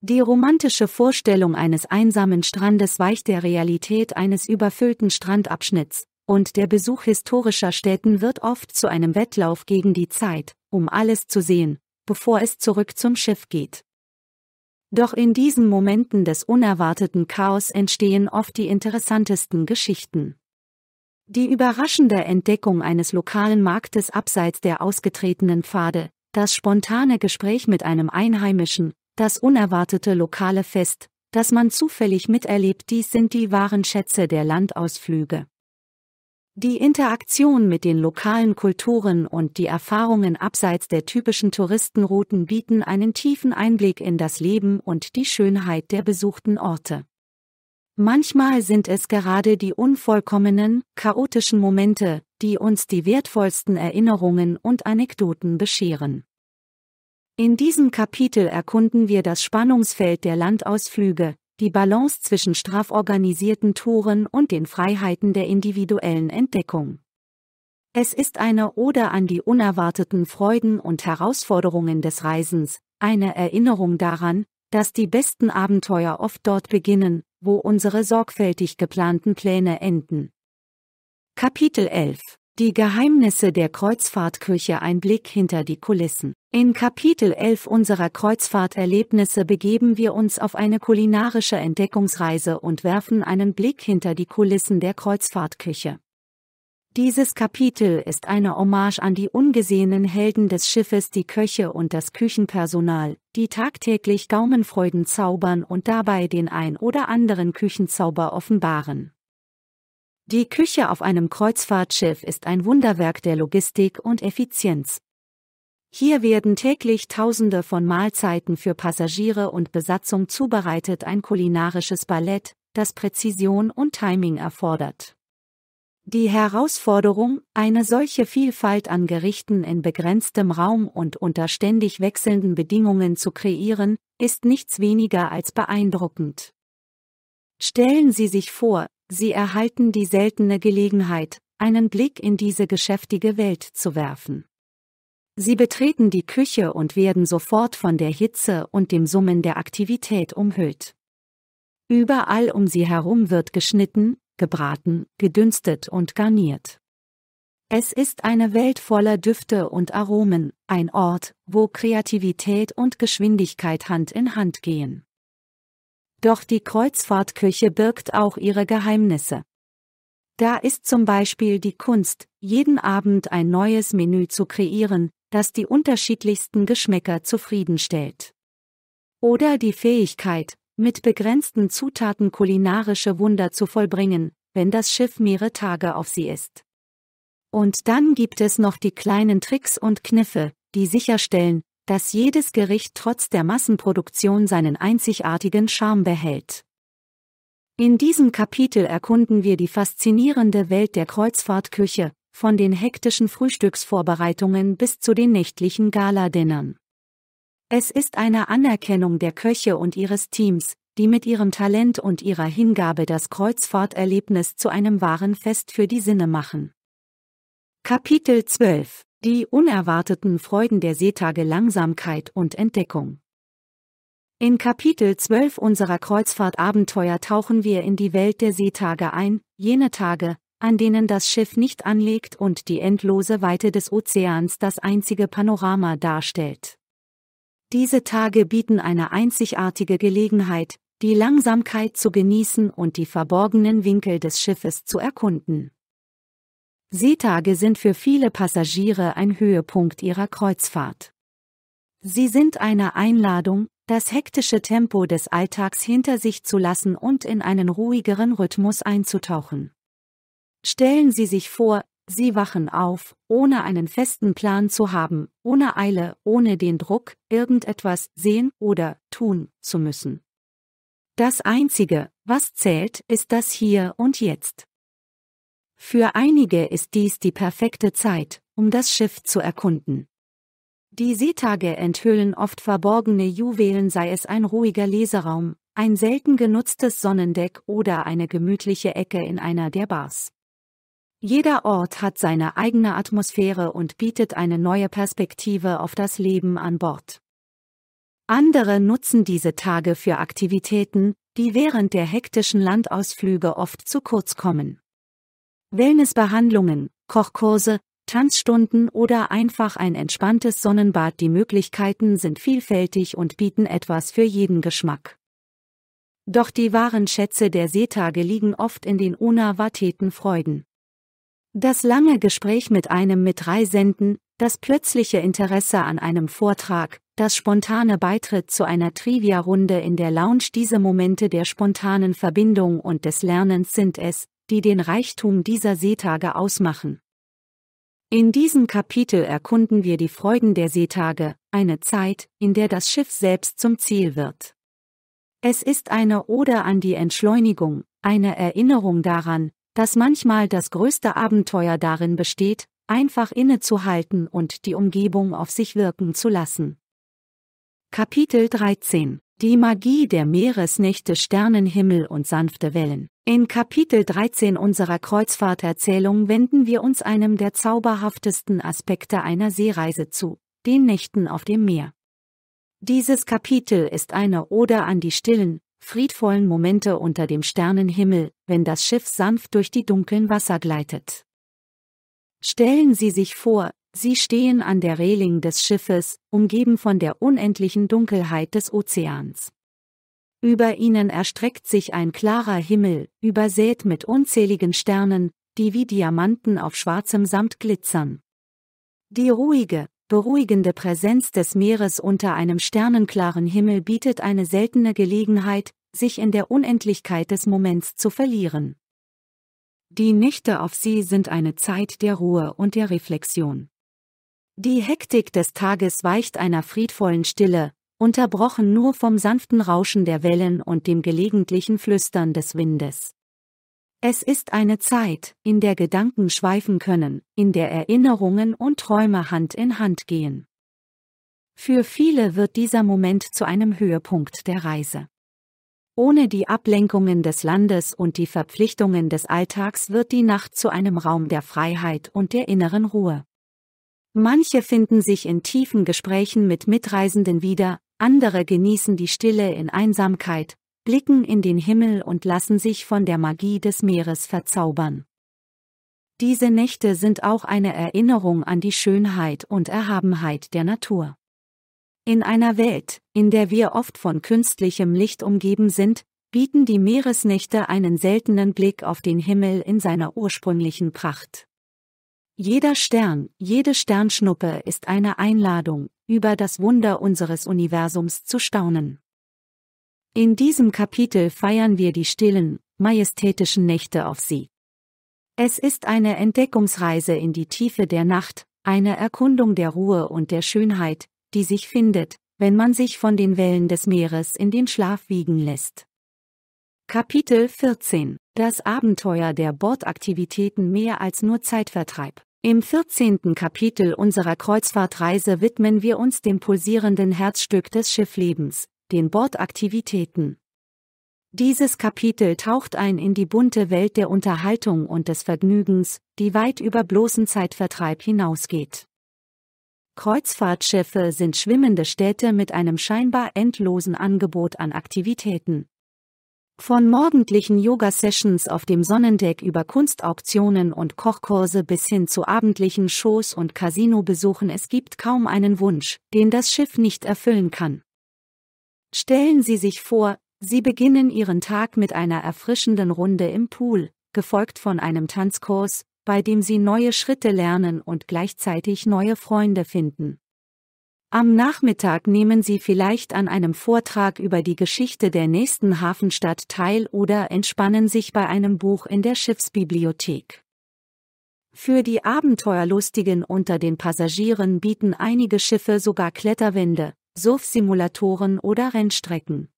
Die romantische Vorstellung eines einsamen Strandes weicht der Realität eines überfüllten Strandabschnitts, und der Besuch historischer Städten wird oft zu einem Wettlauf gegen die Zeit, um alles zu sehen, bevor es zurück zum Schiff geht. Doch in diesen Momenten des unerwarteten Chaos entstehen oft die interessantesten Geschichten. Die überraschende Entdeckung eines lokalen Marktes abseits der ausgetretenen Pfade, das spontane Gespräch mit einem Einheimischen, das unerwartete lokale Fest, das man zufällig miterlebt, dies sind die wahren Schätze der Landausflüge. Die Interaktion mit den lokalen Kulturen und die Erfahrungen abseits der typischen Touristenrouten bieten einen tiefen Einblick in das Leben und die Schönheit der besuchten Orte. Manchmal sind es gerade die unvollkommenen, chaotischen Momente, die uns die wertvollsten Erinnerungen und Anekdoten bescheren. In diesem Kapitel erkunden wir das Spannungsfeld der Landausflüge, die Balance zwischen straforganisierten Touren und den Freiheiten der individuellen Entdeckung. Es ist eine Ode an die unerwarteten Freuden und Herausforderungen des Reisens, eine Erinnerung daran, dass die besten Abenteuer oft dort beginnen, wo unsere sorgfältig geplanten Pläne enden. Kapitel 11 die Geheimnisse der Kreuzfahrtkirche ein Blick hinter die Kulissen. In Kapitel 11 unserer Kreuzfahrterlebnisse begeben wir uns auf eine kulinarische Entdeckungsreise und werfen einen Blick hinter die Kulissen der Kreuzfahrtkirche. Dieses Kapitel ist eine Hommage an die ungesehenen Helden des Schiffes, die Köche und das Küchenpersonal, die tagtäglich Gaumenfreuden zaubern und dabei den ein oder anderen Küchenzauber offenbaren. Die Küche auf einem Kreuzfahrtschiff ist ein Wunderwerk der Logistik und Effizienz. Hier werden täglich Tausende von Mahlzeiten für Passagiere und Besatzung zubereitet, ein kulinarisches Ballett, das Präzision und Timing erfordert. Die Herausforderung, eine solche Vielfalt an Gerichten in begrenztem Raum und unter ständig wechselnden Bedingungen zu kreieren, ist nichts weniger als beeindruckend. Stellen Sie sich vor, Sie erhalten die seltene Gelegenheit, einen Blick in diese geschäftige Welt zu werfen. Sie betreten die Küche und werden sofort von der Hitze und dem Summen der Aktivität umhüllt. Überall um sie herum wird geschnitten, gebraten, gedünstet und garniert. Es ist eine Welt voller Düfte und Aromen, ein Ort, wo Kreativität und Geschwindigkeit Hand in Hand gehen. Doch die Kreuzfahrtküche birgt auch ihre Geheimnisse. Da ist zum Beispiel die Kunst, jeden Abend ein neues Menü zu kreieren, das die unterschiedlichsten Geschmäcker zufriedenstellt. Oder die Fähigkeit, mit begrenzten Zutaten kulinarische Wunder zu vollbringen, wenn das Schiff mehrere Tage auf sie ist. Und dann gibt es noch die kleinen Tricks und Kniffe, die sicherstellen, dass jedes Gericht trotz der Massenproduktion seinen einzigartigen Charme behält. In diesem Kapitel erkunden wir die faszinierende Welt der Kreuzfahrtküche, von den hektischen Frühstücksvorbereitungen bis zu den nächtlichen Galadinnern. Es ist eine Anerkennung der Köche und ihres Teams, die mit ihrem Talent und ihrer Hingabe das Kreuzfahrterlebnis zu einem wahren Fest für die Sinne machen. Kapitel 12 die unerwarteten Freuden der Seetage Langsamkeit und Entdeckung. In Kapitel 12 unserer Kreuzfahrtabenteuer tauchen wir in die Welt der Seetage ein, jene Tage, an denen das Schiff nicht anlegt und die endlose Weite des Ozeans das einzige Panorama darstellt. Diese Tage bieten eine einzigartige Gelegenheit, die Langsamkeit zu genießen und die verborgenen Winkel des Schiffes zu erkunden. Seetage sind für viele Passagiere ein Höhepunkt ihrer Kreuzfahrt. Sie sind eine Einladung, das hektische Tempo des Alltags hinter sich zu lassen und in einen ruhigeren Rhythmus einzutauchen. Stellen Sie sich vor, Sie wachen auf, ohne einen festen Plan zu haben, ohne Eile, ohne den Druck, irgendetwas sehen oder tun zu müssen. Das Einzige, was zählt, ist das Hier und Jetzt. Für einige ist dies die perfekte Zeit, um das Schiff zu erkunden. Die Seetage enthüllen oft verborgene Juwelen, sei es ein ruhiger Leseraum, ein selten genutztes Sonnendeck oder eine gemütliche Ecke in einer der Bars. Jeder Ort hat seine eigene Atmosphäre und bietet eine neue Perspektive auf das Leben an Bord. Andere nutzen diese Tage für Aktivitäten, die während der hektischen Landausflüge oft zu kurz kommen. Wellnessbehandlungen, Kochkurse, Tanzstunden oder einfach ein entspanntes Sonnenbad. Die Möglichkeiten sind vielfältig und bieten etwas für jeden Geschmack. Doch die wahren Schätze der Seetage liegen oft in den unerwarteten Freuden. Das lange Gespräch mit einem Mitreisenden, das plötzliche Interesse an einem Vortrag, das spontane Beitritt zu einer Trivia-Runde in der Lounge diese Momente der spontanen Verbindung und des Lernens sind es, die den Reichtum dieser Seetage ausmachen. In diesem Kapitel erkunden wir die Freuden der Seetage, eine Zeit, in der das Schiff selbst zum Ziel wird. Es ist eine Ode an die Entschleunigung, eine Erinnerung daran, dass manchmal das größte Abenteuer darin besteht, einfach innezuhalten und die Umgebung auf sich wirken zu lassen. Kapitel 13 Die Magie der Meeresnächte Sternenhimmel und sanfte Wellen in Kapitel 13 unserer Kreuzfahrterzählung wenden wir uns einem der zauberhaftesten Aspekte einer Seereise zu, den Nächten auf dem Meer. Dieses Kapitel ist eine Ode an die stillen, friedvollen Momente unter dem Sternenhimmel, wenn das Schiff sanft durch die dunklen Wasser gleitet. Stellen Sie sich vor, Sie stehen an der Reling des Schiffes, umgeben von der unendlichen Dunkelheit des Ozeans. Über ihnen erstreckt sich ein klarer Himmel, übersät mit unzähligen Sternen, die wie Diamanten auf schwarzem Samt glitzern. Die ruhige, beruhigende Präsenz des Meeres unter einem sternenklaren Himmel bietet eine seltene Gelegenheit, sich in der Unendlichkeit des Moments zu verlieren. Die Nächte auf See sind eine Zeit der Ruhe und der Reflexion. Die Hektik des Tages weicht einer friedvollen Stille, unterbrochen nur vom sanften Rauschen der Wellen und dem gelegentlichen Flüstern des Windes. Es ist eine Zeit, in der Gedanken schweifen können, in der Erinnerungen und Träume Hand in Hand gehen. Für viele wird dieser Moment zu einem Höhepunkt der Reise. Ohne die Ablenkungen des Landes und die Verpflichtungen des Alltags wird die Nacht zu einem Raum der Freiheit und der inneren Ruhe. Manche finden sich in tiefen Gesprächen mit Mitreisenden wieder, andere genießen die Stille in Einsamkeit, blicken in den Himmel und lassen sich von der Magie des Meeres verzaubern. Diese Nächte sind auch eine Erinnerung an die Schönheit und Erhabenheit der Natur. In einer Welt, in der wir oft von künstlichem Licht umgeben sind, bieten die Meeresnächte einen seltenen Blick auf den Himmel in seiner ursprünglichen Pracht. Jeder Stern, jede Sternschnuppe ist eine Einladung, über das Wunder unseres Universums zu staunen. In diesem Kapitel feiern wir die stillen, majestätischen Nächte auf sie. Es ist eine Entdeckungsreise in die Tiefe der Nacht, eine Erkundung der Ruhe und der Schönheit, die sich findet, wenn man sich von den Wellen des Meeres in den Schlaf wiegen lässt. Kapitel 14 das Abenteuer der Bordaktivitäten mehr als nur Zeitvertreib. Im 14. Kapitel unserer Kreuzfahrtreise widmen wir uns dem pulsierenden Herzstück des Schifflebens, den Bordaktivitäten. Dieses Kapitel taucht ein in die bunte Welt der Unterhaltung und des Vergnügens, die weit über bloßen Zeitvertreib hinausgeht. Kreuzfahrtschiffe sind schwimmende Städte mit einem scheinbar endlosen Angebot an Aktivitäten. Von morgendlichen Yoga-Sessions auf dem Sonnendeck über Kunstauktionen und Kochkurse bis hin zu abendlichen Shows und Casinobesuchen es gibt kaum einen Wunsch, den das Schiff nicht erfüllen kann. Stellen Sie sich vor, Sie beginnen Ihren Tag mit einer erfrischenden Runde im Pool, gefolgt von einem Tanzkurs, bei dem Sie neue Schritte lernen und gleichzeitig neue Freunde finden. Am Nachmittag nehmen Sie vielleicht an einem Vortrag über die Geschichte der nächsten Hafenstadt teil oder entspannen sich bei einem Buch in der Schiffsbibliothek. Für die Abenteuerlustigen unter den Passagieren bieten einige Schiffe sogar Kletterwände, Surfsimulatoren oder Rennstrecken.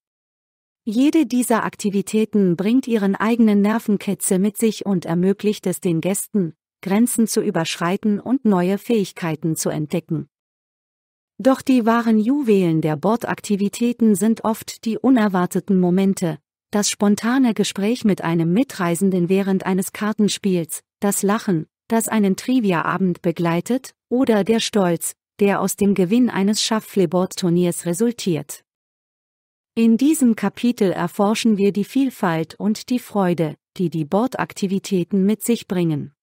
Jede dieser Aktivitäten bringt ihren eigenen Nervenkätze mit sich und ermöglicht es den Gästen, Grenzen zu überschreiten und neue Fähigkeiten zu entdecken. Doch die wahren Juwelen der Bordaktivitäten sind oft die unerwarteten Momente, das spontane Gespräch mit einem Mitreisenden während eines Kartenspiels, das Lachen, das einen Trivia-Abend begleitet, oder der Stolz, der aus dem Gewinn eines Shuffleboard-Turniers resultiert. In diesem Kapitel erforschen wir die Vielfalt und die Freude, die die Bordaktivitäten mit sich bringen.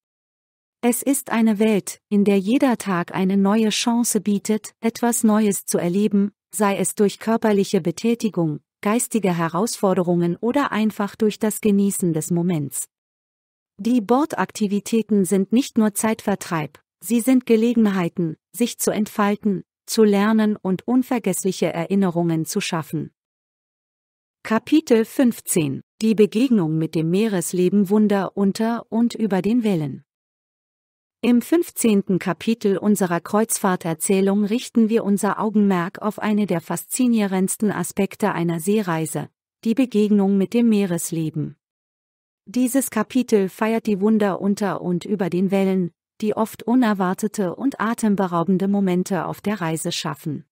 Es ist eine Welt, in der jeder Tag eine neue Chance bietet, etwas Neues zu erleben, sei es durch körperliche Betätigung, geistige Herausforderungen oder einfach durch das Genießen des Moments. Die Bordaktivitäten sind nicht nur Zeitvertreib, sie sind Gelegenheiten, sich zu entfalten, zu lernen und unvergessliche Erinnerungen zu schaffen. Kapitel 15 Die Begegnung mit dem Meeresleben Wunder unter und über den Wellen im 15. Kapitel unserer Kreuzfahrterzählung richten wir unser Augenmerk auf eine der faszinierendsten Aspekte einer Seereise, die Begegnung mit dem Meeresleben. Dieses Kapitel feiert die Wunder unter und über den Wellen, die oft unerwartete und atemberaubende Momente auf der Reise schaffen.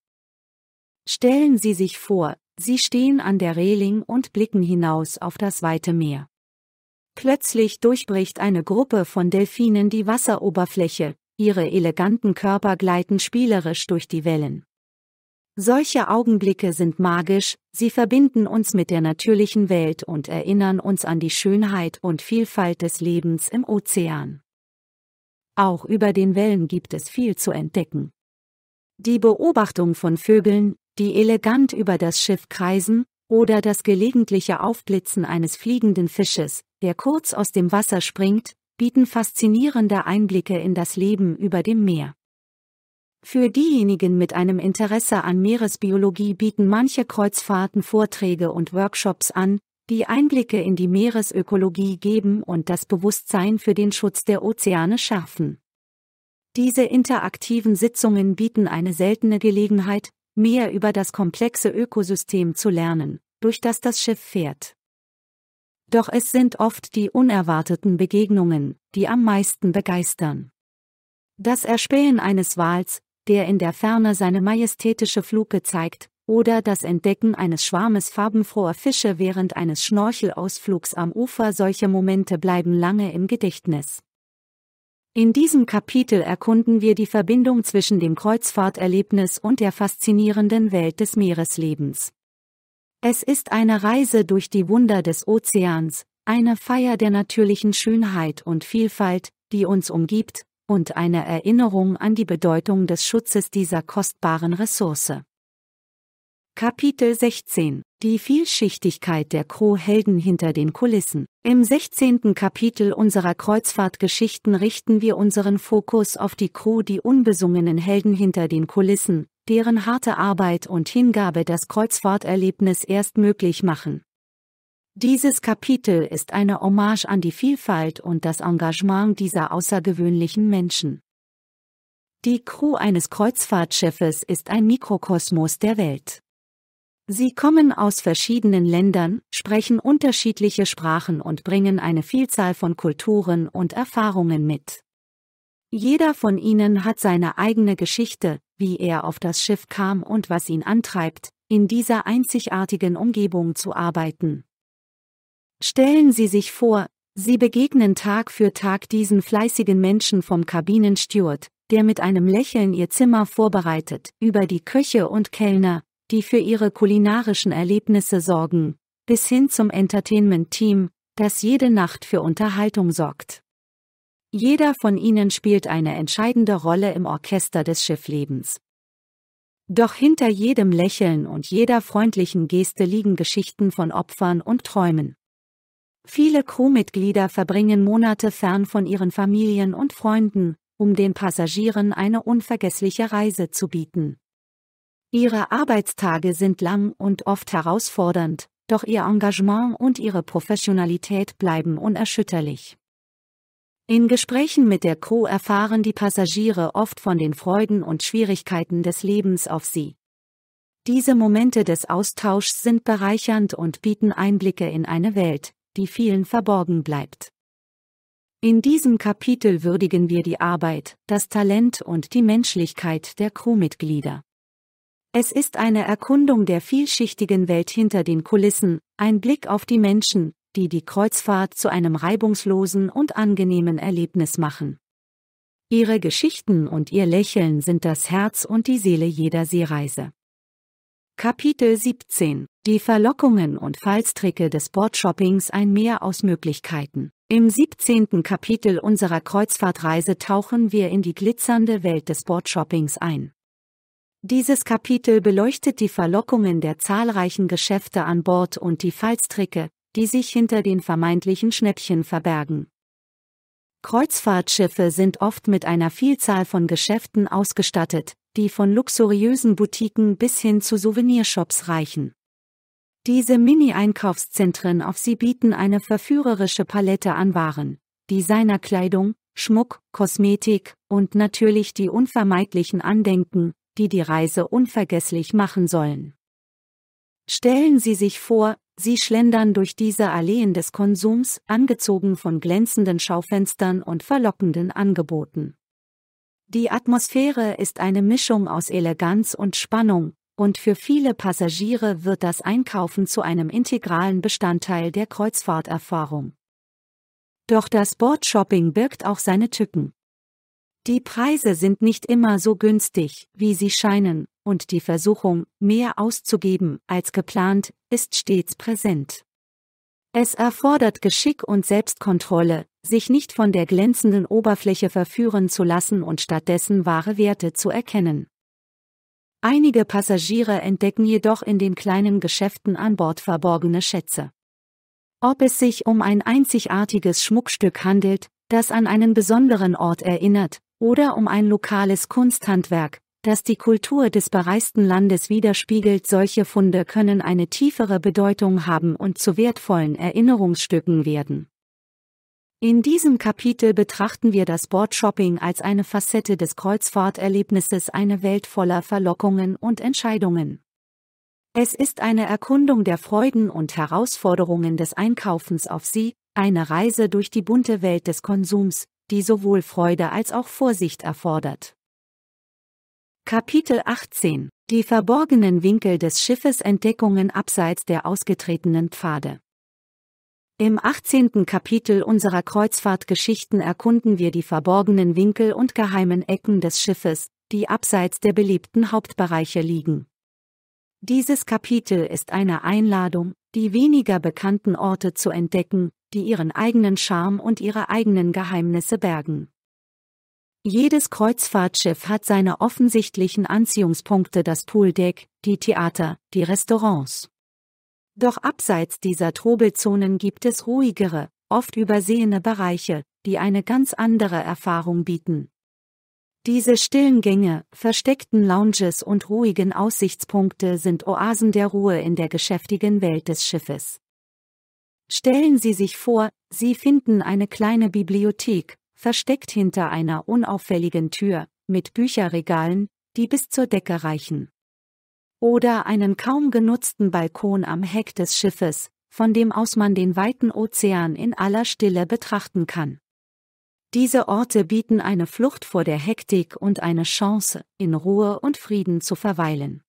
Stellen Sie sich vor, Sie stehen an der Reling und blicken hinaus auf das weite Meer. Plötzlich durchbricht eine Gruppe von Delfinen die Wasseroberfläche, ihre eleganten Körper gleiten spielerisch durch die Wellen. Solche Augenblicke sind magisch, sie verbinden uns mit der natürlichen Welt und erinnern uns an die Schönheit und Vielfalt des Lebens im Ozean. Auch über den Wellen gibt es viel zu entdecken. Die Beobachtung von Vögeln, die elegant über das Schiff kreisen, oder das gelegentliche Aufblitzen eines fliegenden Fisches, der kurz aus dem Wasser springt, bieten faszinierende Einblicke in das Leben über dem Meer. Für diejenigen mit einem Interesse an Meeresbiologie bieten manche Kreuzfahrten Vorträge und Workshops an, die Einblicke in die Meeresökologie geben und das Bewusstsein für den Schutz der Ozeane schärfen. Diese interaktiven Sitzungen bieten eine seltene Gelegenheit, mehr über das komplexe Ökosystem zu lernen, durch das das Schiff fährt. Doch es sind oft die unerwarteten Begegnungen, die am meisten begeistern. Das Erspähen eines Wals, der in der Ferne seine majestätische Fluke zeigt, oder das Entdecken eines Schwarmes farbenfroher Fische während eines Schnorchelausflugs am Ufer solche Momente bleiben lange im Gedächtnis. In diesem Kapitel erkunden wir die Verbindung zwischen dem Kreuzfahrterlebnis und der faszinierenden Welt des Meereslebens. Es ist eine Reise durch die Wunder des Ozeans, eine Feier der natürlichen Schönheit und Vielfalt, die uns umgibt, und eine Erinnerung an die Bedeutung des Schutzes dieser kostbaren Ressource. Kapitel 16 Die Vielschichtigkeit der crew helden hinter den Kulissen. Im 16. Kapitel unserer Kreuzfahrtgeschichten richten wir unseren Fokus auf die Crew, die unbesungenen Helden hinter den Kulissen, deren harte Arbeit und Hingabe das Kreuzfahrterlebnis erst möglich machen. Dieses Kapitel ist eine Hommage an die Vielfalt und das Engagement dieser außergewöhnlichen Menschen. Die Crew eines Kreuzfahrtschiffes ist ein Mikrokosmos der Welt. Sie kommen aus verschiedenen Ländern, sprechen unterschiedliche Sprachen und bringen eine Vielzahl von Kulturen und Erfahrungen mit. Jeder von ihnen hat seine eigene Geschichte, wie er auf das Schiff kam und was ihn antreibt, in dieser einzigartigen Umgebung zu arbeiten. Stellen Sie sich vor, Sie begegnen Tag für Tag diesen fleißigen Menschen vom Kabinensteward, der mit einem Lächeln ihr Zimmer vorbereitet, über die Köche und Kellner, die für ihre kulinarischen Erlebnisse sorgen, bis hin zum Entertainment-Team, das jede Nacht für Unterhaltung sorgt. Jeder von ihnen spielt eine entscheidende Rolle im Orchester des Schifflebens. Doch hinter jedem Lächeln und jeder freundlichen Geste liegen Geschichten von Opfern und Träumen. Viele Crewmitglieder verbringen Monate fern von ihren Familien und Freunden, um den Passagieren eine unvergessliche Reise zu bieten. Ihre Arbeitstage sind lang und oft herausfordernd, doch ihr Engagement und ihre Professionalität bleiben unerschütterlich. In Gesprächen mit der Crew erfahren die Passagiere oft von den Freuden und Schwierigkeiten des Lebens auf sie. Diese Momente des Austauschs sind bereichernd und bieten Einblicke in eine Welt, die vielen verborgen bleibt. In diesem Kapitel würdigen wir die Arbeit, das Talent und die Menschlichkeit der Crewmitglieder. Es ist eine Erkundung der vielschichtigen Welt hinter den Kulissen, ein Blick auf die Menschen, die die Kreuzfahrt zu einem reibungslosen und angenehmen Erlebnis machen. Ihre Geschichten und ihr Lächeln sind das Herz und die Seele jeder Seereise. Kapitel 17 Die Verlockungen und Fallstricke des Boardshoppings ein Meer aus Möglichkeiten. Im 17. Kapitel unserer Kreuzfahrtreise tauchen wir in die glitzernde Welt des Boardshoppings ein. Dieses Kapitel beleuchtet die Verlockungen der zahlreichen Geschäfte an Bord und die Fallstricke, die sich hinter den vermeintlichen Schnäppchen verbergen. Kreuzfahrtschiffe sind oft mit einer Vielzahl von Geschäften ausgestattet, die von luxuriösen Boutiquen bis hin zu Souvenirshops reichen. Diese Mini-Einkaufszentren auf sie bieten eine verführerische Palette an Waren, Designerkleidung, Schmuck, Kosmetik und natürlich die unvermeidlichen Andenken, die die Reise unvergesslich machen sollen. Stellen Sie sich vor, Sie schlendern durch diese Alleen des Konsums, angezogen von glänzenden Schaufenstern und verlockenden Angeboten. Die Atmosphäre ist eine Mischung aus Eleganz und Spannung, und für viele Passagiere wird das Einkaufen zu einem integralen Bestandteil der Kreuzfahrterfahrung. Doch das Boardshopping birgt auch seine Tücken. Die Preise sind nicht immer so günstig, wie sie scheinen, und die Versuchung, mehr auszugeben, als geplant, ist stets präsent. Es erfordert Geschick und Selbstkontrolle, sich nicht von der glänzenden Oberfläche verführen zu lassen und stattdessen wahre Werte zu erkennen. Einige Passagiere entdecken jedoch in den kleinen Geschäften an Bord verborgene Schätze. Ob es sich um ein einzigartiges Schmuckstück handelt, das an einen besonderen Ort erinnert, oder um ein lokales Kunsthandwerk, das die Kultur des bereisten Landes widerspiegelt. Solche Funde können eine tiefere Bedeutung haben und zu wertvollen Erinnerungsstücken werden. In diesem Kapitel betrachten wir das Boardshopping als eine Facette des Kreuzfahrterlebnisses, eine Welt voller Verlockungen und Entscheidungen. Es ist eine Erkundung der Freuden und Herausforderungen des Einkaufens auf See, eine Reise durch die bunte Welt des Konsums, die sowohl Freude als auch Vorsicht erfordert. Kapitel 18 Die verborgenen Winkel des Schiffes Entdeckungen abseits der ausgetretenen Pfade Im 18. Kapitel unserer Kreuzfahrtgeschichten erkunden wir die verborgenen Winkel und geheimen Ecken des Schiffes, die abseits der beliebten Hauptbereiche liegen. Dieses Kapitel ist eine Einladung, die weniger bekannten Orte zu entdecken, die ihren eigenen Charme und ihre eigenen Geheimnisse bergen. Jedes Kreuzfahrtschiff hat seine offensichtlichen Anziehungspunkte das Pooldeck, die Theater, die Restaurants. Doch abseits dieser Trubelzonen gibt es ruhigere, oft übersehene Bereiche, die eine ganz andere Erfahrung bieten. Diese stillen Gänge, versteckten Lounges und ruhigen Aussichtspunkte sind Oasen der Ruhe in der geschäftigen Welt des Schiffes. Stellen Sie sich vor, Sie finden eine kleine Bibliothek, versteckt hinter einer unauffälligen Tür, mit Bücherregalen, die bis zur Decke reichen. Oder einen kaum genutzten Balkon am Heck des Schiffes, von dem aus man den weiten Ozean in aller Stille betrachten kann. Diese Orte bieten eine Flucht vor der Hektik und eine Chance, in Ruhe und Frieden zu verweilen.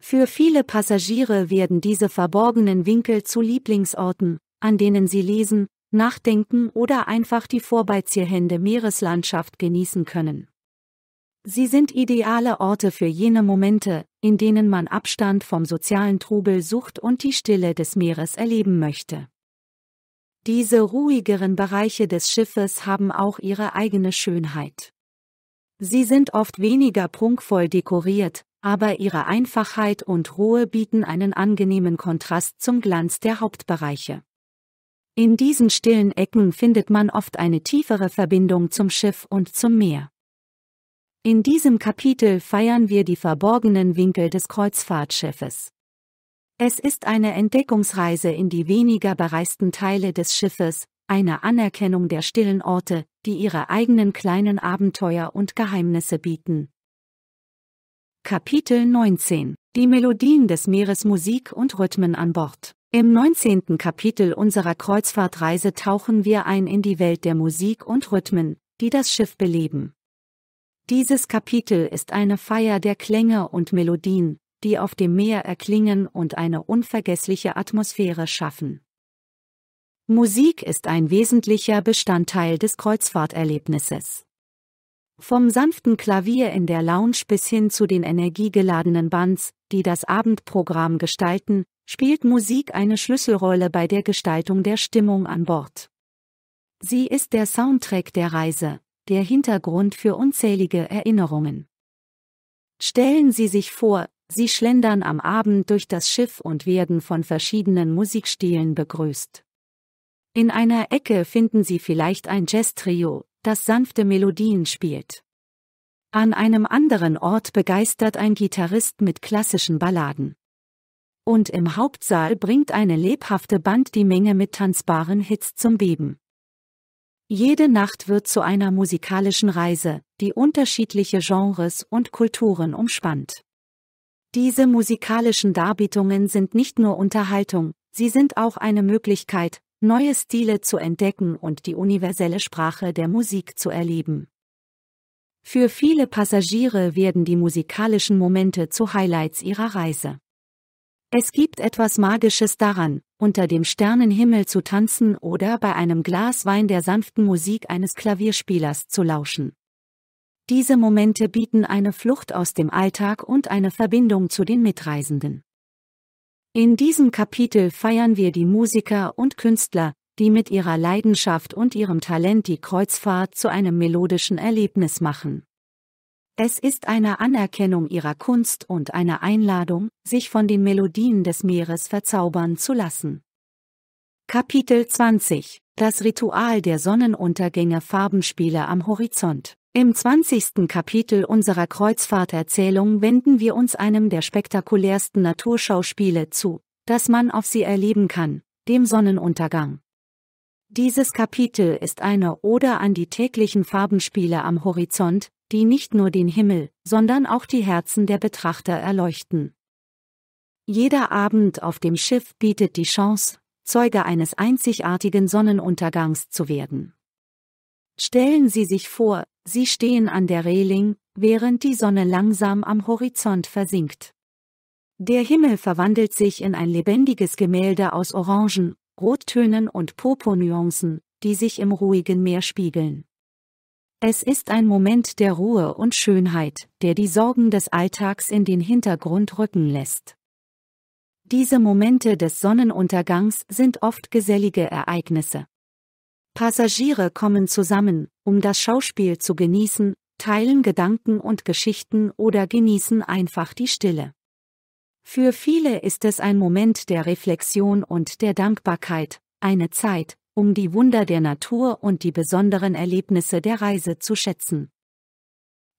Für viele Passagiere werden diese verborgenen Winkel zu Lieblingsorten, an denen sie lesen, nachdenken oder einfach die Vorbeizierhände Meereslandschaft genießen können. Sie sind ideale Orte für jene Momente, in denen man Abstand vom sozialen Trubel sucht und die Stille des Meeres erleben möchte. Diese ruhigeren Bereiche des Schiffes haben auch ihre eigene Schönheit. Sie sind oft weniger prunkvoll dekoriert, aber ihre Einfachheit und Ruhe bieten einen angenehmen Kontrast zum Glanz der Hauptbereiche. In diesen stillen Ecken findet man oft eine tiefere Verbindung zum Schiff und zum Meer. In diesem Kapitel feiern wir die verborgenen Winkel des Kreuzfahrtschiffes. Es ist eine Entdeckungsreise in die weniger bereisten Teile des Schiffes, eine Anerkennung der stillen Orte, die ihre eigenen kleinen Abenteuer und Geheimnisse bieten, Kapitel 19 Die Melodien des Meeres Musik und Rhythmen an Bord Im 19. Kapitel unserer Kreuzfahrtreise tauchen wir ein in die Welt der Musik und Rhythmen, die das Schiff beleben. Dieses Kapitel ist eine Feier der Klänge und Melodien, die auf dem Meer erklingen und eine unvergessliche Atmosphäre schaffen. Musik ist ein wesentlicher Bestandteil des Kreuzfahrterlebnisses. Vom sanften Klavier in der Lounge bis hin zu den energiegeladenen Bands, die das Abendprogramm gestalten, spielt Musik eine Schlüsselrolle bei der Gestaltung der Stimmung an Bord. Sie ist der Soundtrack der Reise, der Hintergrund für unzählige Erinnerungen. Stellen Sie sich vor, Sie schlendern am Abend durch das Schiff und werden von verschiedenen Musikstilen begrüßt. In einer Ecke finden Sie vielleicht ein Jazz-Trio, das sanfte Melodien spielt. An einem anderen Ort begeistert ein Gitarrist mit klassischen Balladen. Und im Hauptsaal bringt eine lebhafte Band die Menge mit tanzbaren Hits zum Beben. Jede Nacht wird zu einer musikalischen Reise, die unterschiedliche Genres und Kulturen umspannt. Diese musikalischen Darbietungen sind nicht nur Unterhaltung, sie sind auch eine Möglichkeit, neue Stile zu entdecken und die universelle Sprache der Musik zu erleben. Für viele Passagiere werden die musikalischen Momente zu Highlights ihrer Reise. Es gibt etwas Magisches daran, unter dem Sternenhimmel zu tanzen oder bei einem Glas Wein der sanften Musik eines Klavierspielers zu lauschen. Diese Momente bieten eine Flucht aus dem Alltag und eine Verbindung zu den Mitreisenden. In diesem Kapitel feiern wir die Musiker und Künstler, die mit ihrer Leidenschaft und ihrem Talent die Kreuzfahrt zu einem melodischen Erlebnis machen. Es ist eine Anerkennung ihrer Kunst und eine Einladung, sich von den Melodien des Meeres verzaubern zu lassen. Kapitel 20 Das Ritual der Sonnenuntergänge Farbenspiele am Horizont im 20. Kapitel unserer Kreuzfahrterzählung wenden wir uns einem der spektakulärsten Naturschauspiele zu, das man auf sie erleben kann, dem Sonnenuntergang. Dieses Kapitel ist eine Ode an die täglichen Farbenspiele am Horizont, die nicht nur den Himmel, sondern auch die Herzen der Betrachter erleuchten. Jeder Abend auf dem Schiff bietet die Chance, Zeuge eines einzigartigen Sonnenuntergangs zu werden. Stellen Sie sich vor, Sie stehen an der Reling, während die Sonne langsam am Horizont versinkt. Der Himmel verwandelt sich in ein lebendiges Gemälde aus Orangen, Rottönen und Purpurnuancen, die sich im ruhigen Meer spiegeln. Es ist ein Moment der Ruhe und Schönheit, der die Sorgen des Alltags in den Hintergrund rücken lässt. Diese Momente des Sonnenuntergangs sind oft gesellige Ereignisse. Passagiere kommen zusammen, um das Schauspiel zu genießen, teilen Gedanken und Geschichten oder genießen einfach die Stille. Für viele ist es ein Moment der Reflexion und der Dankbarkeit, eine Zeit, um die Wunder der Natur und die besonderen Erlebnisse der Reise zu schätzen.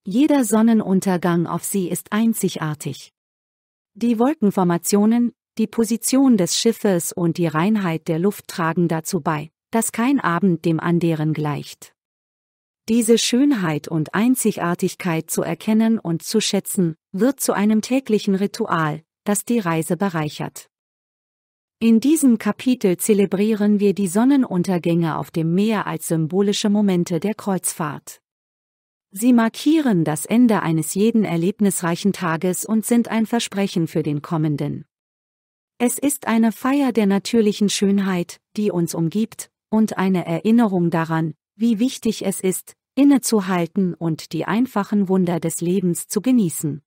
Jeder Sonnenuntergang auf See ist einzigartig. Die Wolkenformationen, die Position des Schiffes und die Reinheit der Luft tragen dazu bei, dass kein Abend dem anderen gleicht. Diese Schönheit und Einzigartigkeit zu erkennen und zu schätzen, wird zu einem täglichen Ritual, das die Reise bereichert. In diesem Kapitel zelebrieren wir die Sonnenuntergänge auf dem Meer als symbolische Momente der Kreuzfahrt. Sie markieren das Ende eines jeden erlebnisreichen Tages und sind ein Versprechen für den kommenden. Es ist eine Feier der natürlichen Schönheit, die uns umgibt, und eine Erinnerung daran, wie wichtig es ist, innezuhalten und die einfachen Wunder des Lebens zu genießen.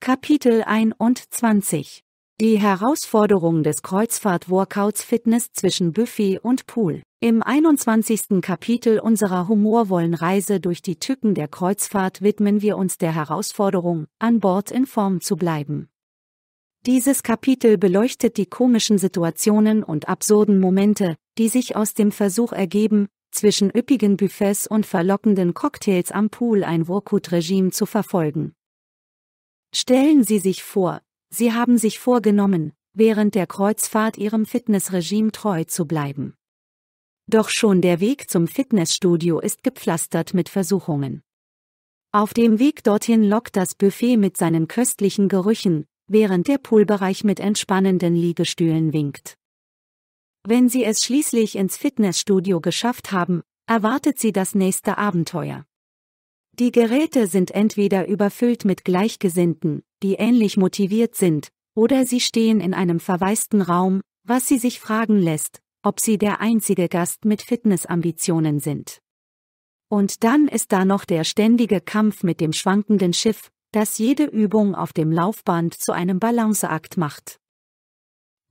Kapitel 21 Die Herausforderung des Kreuzfahrt-Workouts Fitness zwischen Buffet und Pool Im 21. Kapitel unserer humorvollen Reise durch die Tücken der Kreuzfahrt widmen wir uns der Herausforderung, an Bord in Form zu bleiben. Dieses Kapitel beleuchtet die komischen Situationen und absurden Momente, die sich aus dem Versuch ergeben, zwischen üppigen Buffets und verlockenden Cocktails am Pool ein Workut-Regime zu verfolgen. Stellen Sie sich vor, Sie haben sich vorgenommen, während der Kreuzfahrt Ihrem Fitnessregime treu zu bleiben. Doch schon der Weg zum Fitnessstudio ist gepflastert mit Versuchungen. Auf dem Weg dorthin lockt das Buffet mit seinen köstlichen Gerüchen, während der Poolbereich mit entspannenden Liegestühlen winkt. Wenn sie es schließlich ins Fitnessstudio geschafft haben, erwartet sie das nächste Abenteuer. Die Geräte sind entweder überfüllt mit Gleichgesinnten, die ähnlich motiviert sind, oder sie stehen in einem verwaisten Raum, was sie sich fragen lässt, ob sie der einzige Gast mit Fitnessambitionen sind. Und dann ist da noch der ständige Kampf mit dem schwankenden Schiff, das jede Übung auf dem Laufband zu einem Balanceakt macht.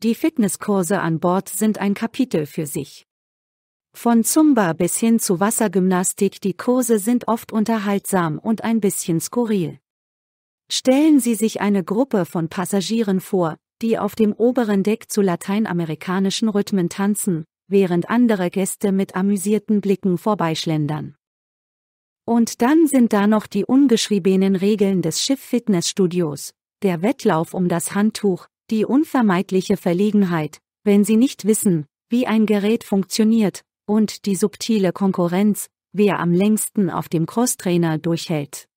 Die Fitnesskurse an Bord sind ein Kapitel für sich. Von Zumba bis hin zu Wassergymnastik, die Kurse sind oft unterhaltsam und ein bisschen skurril. Stellen Sie sich eine Gruppe von Passagieren vor, die auf dem oberen Deck zu lateinamerikanischen Rhythmen tanzen, während andere Gäste mit amüsierten Blicken vorbeischlendern. Und dann sind da noch die ungeschriebenen Regeln des Schiff-Fitnessstudios, der Wettlauf um das Handtuch, die unvermeidliche Verlegenheit, wenn sie nicht wissen, wie ein Gerät funktioniert, und die subtile Konkurrenz, wer am längsten auf dem Crosstrainer durchhält.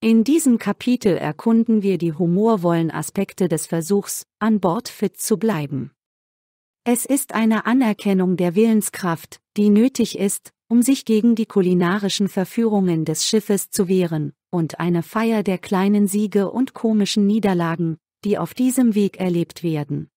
In diesem Kapitel erkunden wir die humorvollen Aspekte des Versuchs, an Bord fit zu bleiben. Es ist eine Anerkennung der Willenskraft, die nötig ist, um sich gegen die kulinarischen Verführungen des Schiffes zu wehren, und eine Feier der kleinen Siege und komischen Niederlagen, die auf diesem Weg erlebt werden.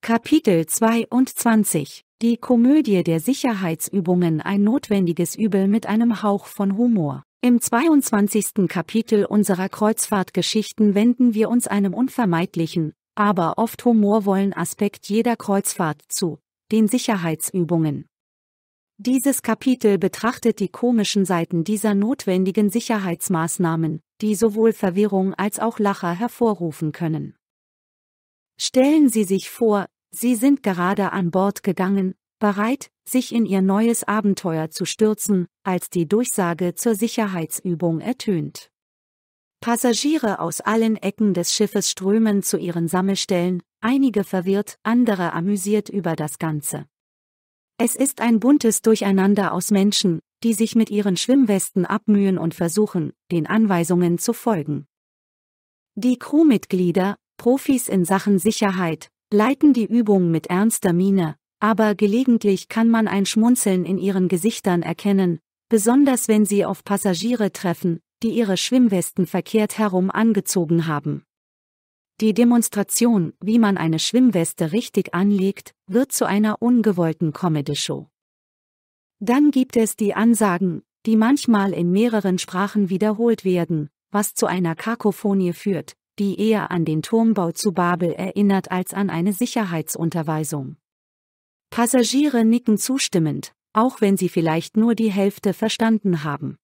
Kapitel 22 Die Komödie der Sicherheitsübungen ein notwendiges Übel mit einem Hauch von Humor. Im 22. Kapitel unserer Kreuzfahrtgeschichten wenden wir uns einem unvermeidlichen, aber oft humorvollen Aspekt jeder Kreuzfahrt zu, den Sicherheitsübungen. Dieses Kapitel betrachtet die komischen Seiten dieser notwendigen Sicherheitsmaßnahmen, die sowohl Verwirrung als auch Lacher hervorrufen können. Stellen Sie sich vor, Sie sind gerade an Bord gegangen, bereit, sich in Ihr neues Abenteuer zu stürzen, als die Durchsage zur Sicherheitsübung ertönt. Passagiere aus allen Ecken des Schiffes strömen zu ihren Sammelstellen, einige verwirrt, andere amüsiert über das Ganze. Es ist ein buntes Durcheinander aus Menschen, die sich mit ihren Schwimmwesten abmühen und versuchen, den Anweisungen zu folgen. Die Crewmitglieder, Profis in Sachen Sicherheit, leiten die Übung mit ernster Miene, aber gelegentlich kann man ein Schmunzeln in ihren Gesichtern erkennen, besonders wenn sie auf Passagiere treffen, die ihre Schwimmwesten verkehrt herum angezogen haben. Die Demonstration, wie man eine Schwimmweste richtig anlegt, wird zu einer ungewollten Comedy-Show. Dann gibt es die Ansagen, die manchmal in mehreren Sprachen wiederholt werden, was zu einer Kakophonie führt, die eher an den Turmbau zu Babel erinnert als an eine Sicherheitsunterweisung. Passagiere nicken zustimmend, auch wenn sie vielleicht nur die Hälfte verstanden haben.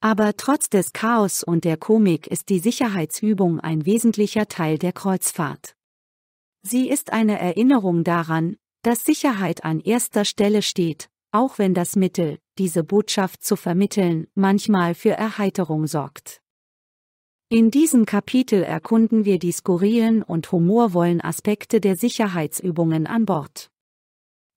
Aber trotz des Chaos und der Komik ist die Sicherheitsübung ein wesentlicher Teil der Kreuzfahrt. Sie ist eine Erinnerung daran, dass Sicherheit an erster Stelle steht, auch wenn das Mittel, diese Botschaft zu vermitteln, manchmal für Erheiterung sorgt. In diesem Kapitel erkunden wir die skurrilen und humorvollen Aspekte der Sicherheitsübungen an Bord.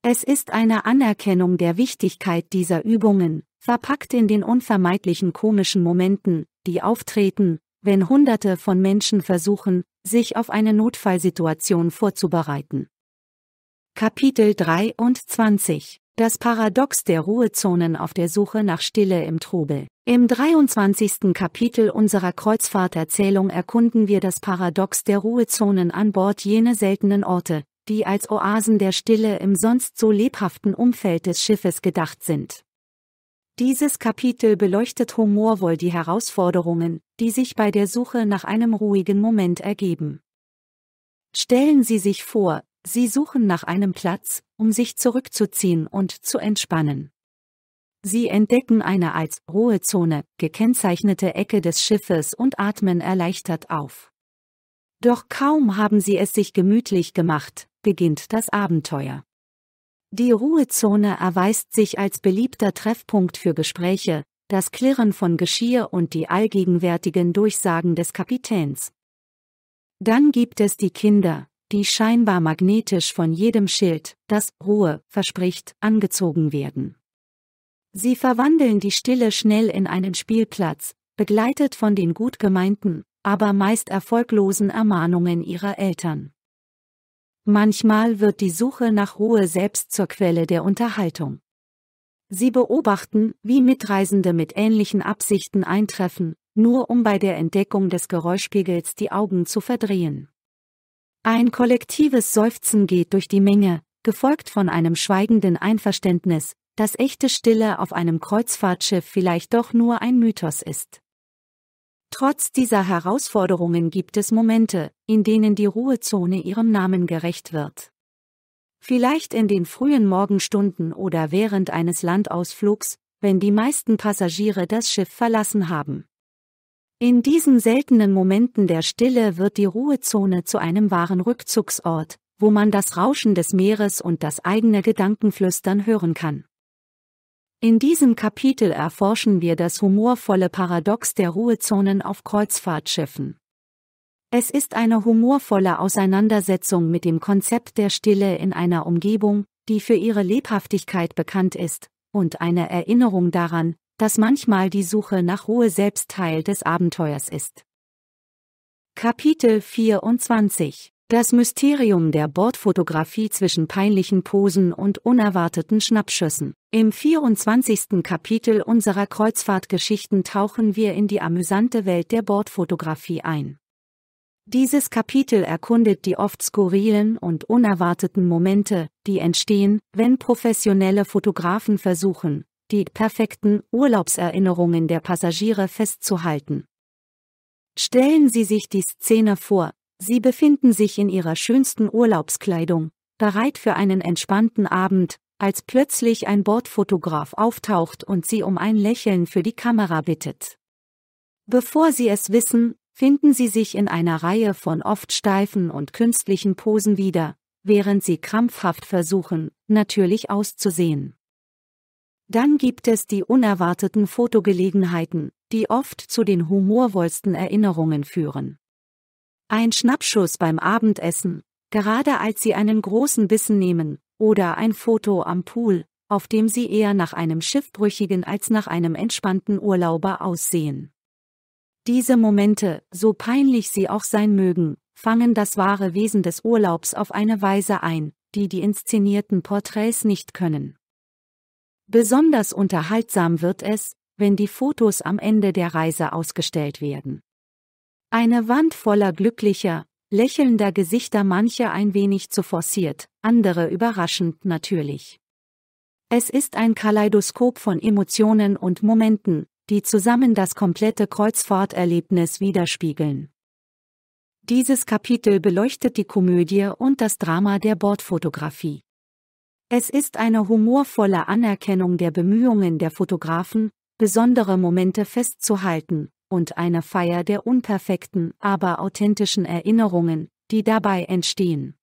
Es ist eine Anerkennung der Wichtigkeit dieser Übungen, verpackt in den unvermeidlichen komischen Momenten, die auftreten, wenn Hunderte von Menschen versuchen, sich auf eine Notfallsituation vorzubereiten. Kapitel 23 das Paradox der Ruhezonen auf der Suche nach Stille im Trubel. Im 23. Kapitel unserer Kreuzfahrterzählung erkunden wir das Paradox der Ruhezonen an Bord jene seltenen Orte, die als Oasen der Stille im sonst so lebhaften Umfeld des Schiffes gedacht sind. Dieses Kapitel beleuchtet humorvoll die Herausforderungen, die sich bei der Suche nach einem ruhigen Moment ergeben. Stellen Sie sich vor, Sie suchen nach einem Platz, um sich zurückzuziehen und zu entspannen. Sie entdecken eine als Ruhezone gekennzeichnete Ecke des Schiffes und atmen erleichtert auf. Doch kaum haben sie es sich gemütlich gemacht, beginnt das Abenteuer. Die Ruhezone erweist sich als beliebter Treffpunkt für Gespräche, das Klirren von Geschirr und die allgegenwärtigen Durchsagen des Kapitäns. Dann gibt es die Kinder, die scheinbar magnetisch von jedem Schild, das Ruhe verspricht, angezogen werden. Sie verwandeln die Stille schnell in einen Spielplatz, begleitet von den gut gemeinten, aber meist erfolglosen Ermahnungen ihrer Eltern. Manchmal wird die Suche nach Ruhe selbst zur Quelle der Unterhaltung. Sie beobachten, wie Mitreisende mit ähnlichen Absichten eintreffen, nur um bei der Entdeckung des Geräuschpegels die Augen zu verdrehen. Ein kollektives Seufzen geht durch die Menge, gefolgt von einem schweigenden Einverständnis, dass echte Stille auf einem Kreuzfahrtschiff vielleicht doch nur ein Mythos ist. Trotz dieser Herausforderungen gibt es Momente, in denen die Ruhezone ihrem Namen gerecht wird. Vielleicht in den frühen Morgenstunden oder während eines Landausflugs, wenn die meisten Passagiere das Schiff verlassen haben. In diesen seltenen Momenten der Stille wird die Ruhezone zu einem wahren Rückzugsort, wo man das Rauschen des Meeres und das eigene Gedankenflüstern hören kann. In diesem Kapitel erforschen wir das humorvolle Paradox der Ruhezonen auf Kreuzfahrtschiffen. Es ist eine humorvolle Auseinandersetzung mit dem Konzept der Stille in einer Umgebung, die für ihre Lebhaftigkeit bekannt ist, und eine Erinnerung daran, dass manchmal die Suche nach Ruhe selbst Teil des Abenteuers ist. Kapitel 24 Das Mysterium der Bordfotografie zwischen peinlichen Posen und unerwarteten Schnappschüssen. Im 24. Kapitel unserer Kreuzfahrtgeschichten tauchen wir in die amüsante Welt der Bordfotografie ein. Dieses Kapitel erkundet die oft skurrilen und unerwarteten Momente, die entstehen, wenn professionelle Fotografen versuchen, die perfekten Urlaubserinnerungen der Passagiere festzuhalten. Stellen Sie sich die Szene vor, Sie befinden sich in Ihrer schönsten Urlaubskleidung, bereit für einen entspannten Abend, als plötzlich ein Bordfotograf auftaucht und Sie um ein Lächeln für die Kamera bittet. Bevor Sie es wissen, finden Sie sich in einer Reihe von oft steifen und künstlichen Posen wieder, während Sie krampfhaft versuchen, natürlich auszusehen. Dann gibt es die unerwarteten Fotogelegenheiten, die oft zu den humorvollsten Erinnerungen führen. Ein Schnappschuss beim Abendessen, gerade als Sie einen großen Bissen nehmen, oder ein Foto am Pool, auf dem Sie eher nach einem schiffbrüchigen als nach einem entspannten Urlauber aussehen. Diese Momente, so peinlich sie auch sein mögen, fangen das wahre Wesen des Urlaubs auf eine Weise ein, die die inszenierten Porträts nicht können. Besonders unterhaltsam wird es, wenn die Fotos am Ende der Reise ausgestellt werden. Eine Wand voller glücklicher, lächelnder Gesichter, manche ein wenig zu forciert, andere überraschend natürlich. Es ist ein Kaleidoskop von Emotionen und Momenten, die zusammen das komplette Kreuzfahrterlebnis widerspiegeln. Dieses Kapitel beleuchtet die Komödie und das Drama der Bordfotografie. Es ist eine humorvolle Anerkennung der Bemühungen der Fotografen, besondere Momente festzuhalten, und eine Feier der unperfekten, aber authentischen Erinnerungen, die dabei entstehen.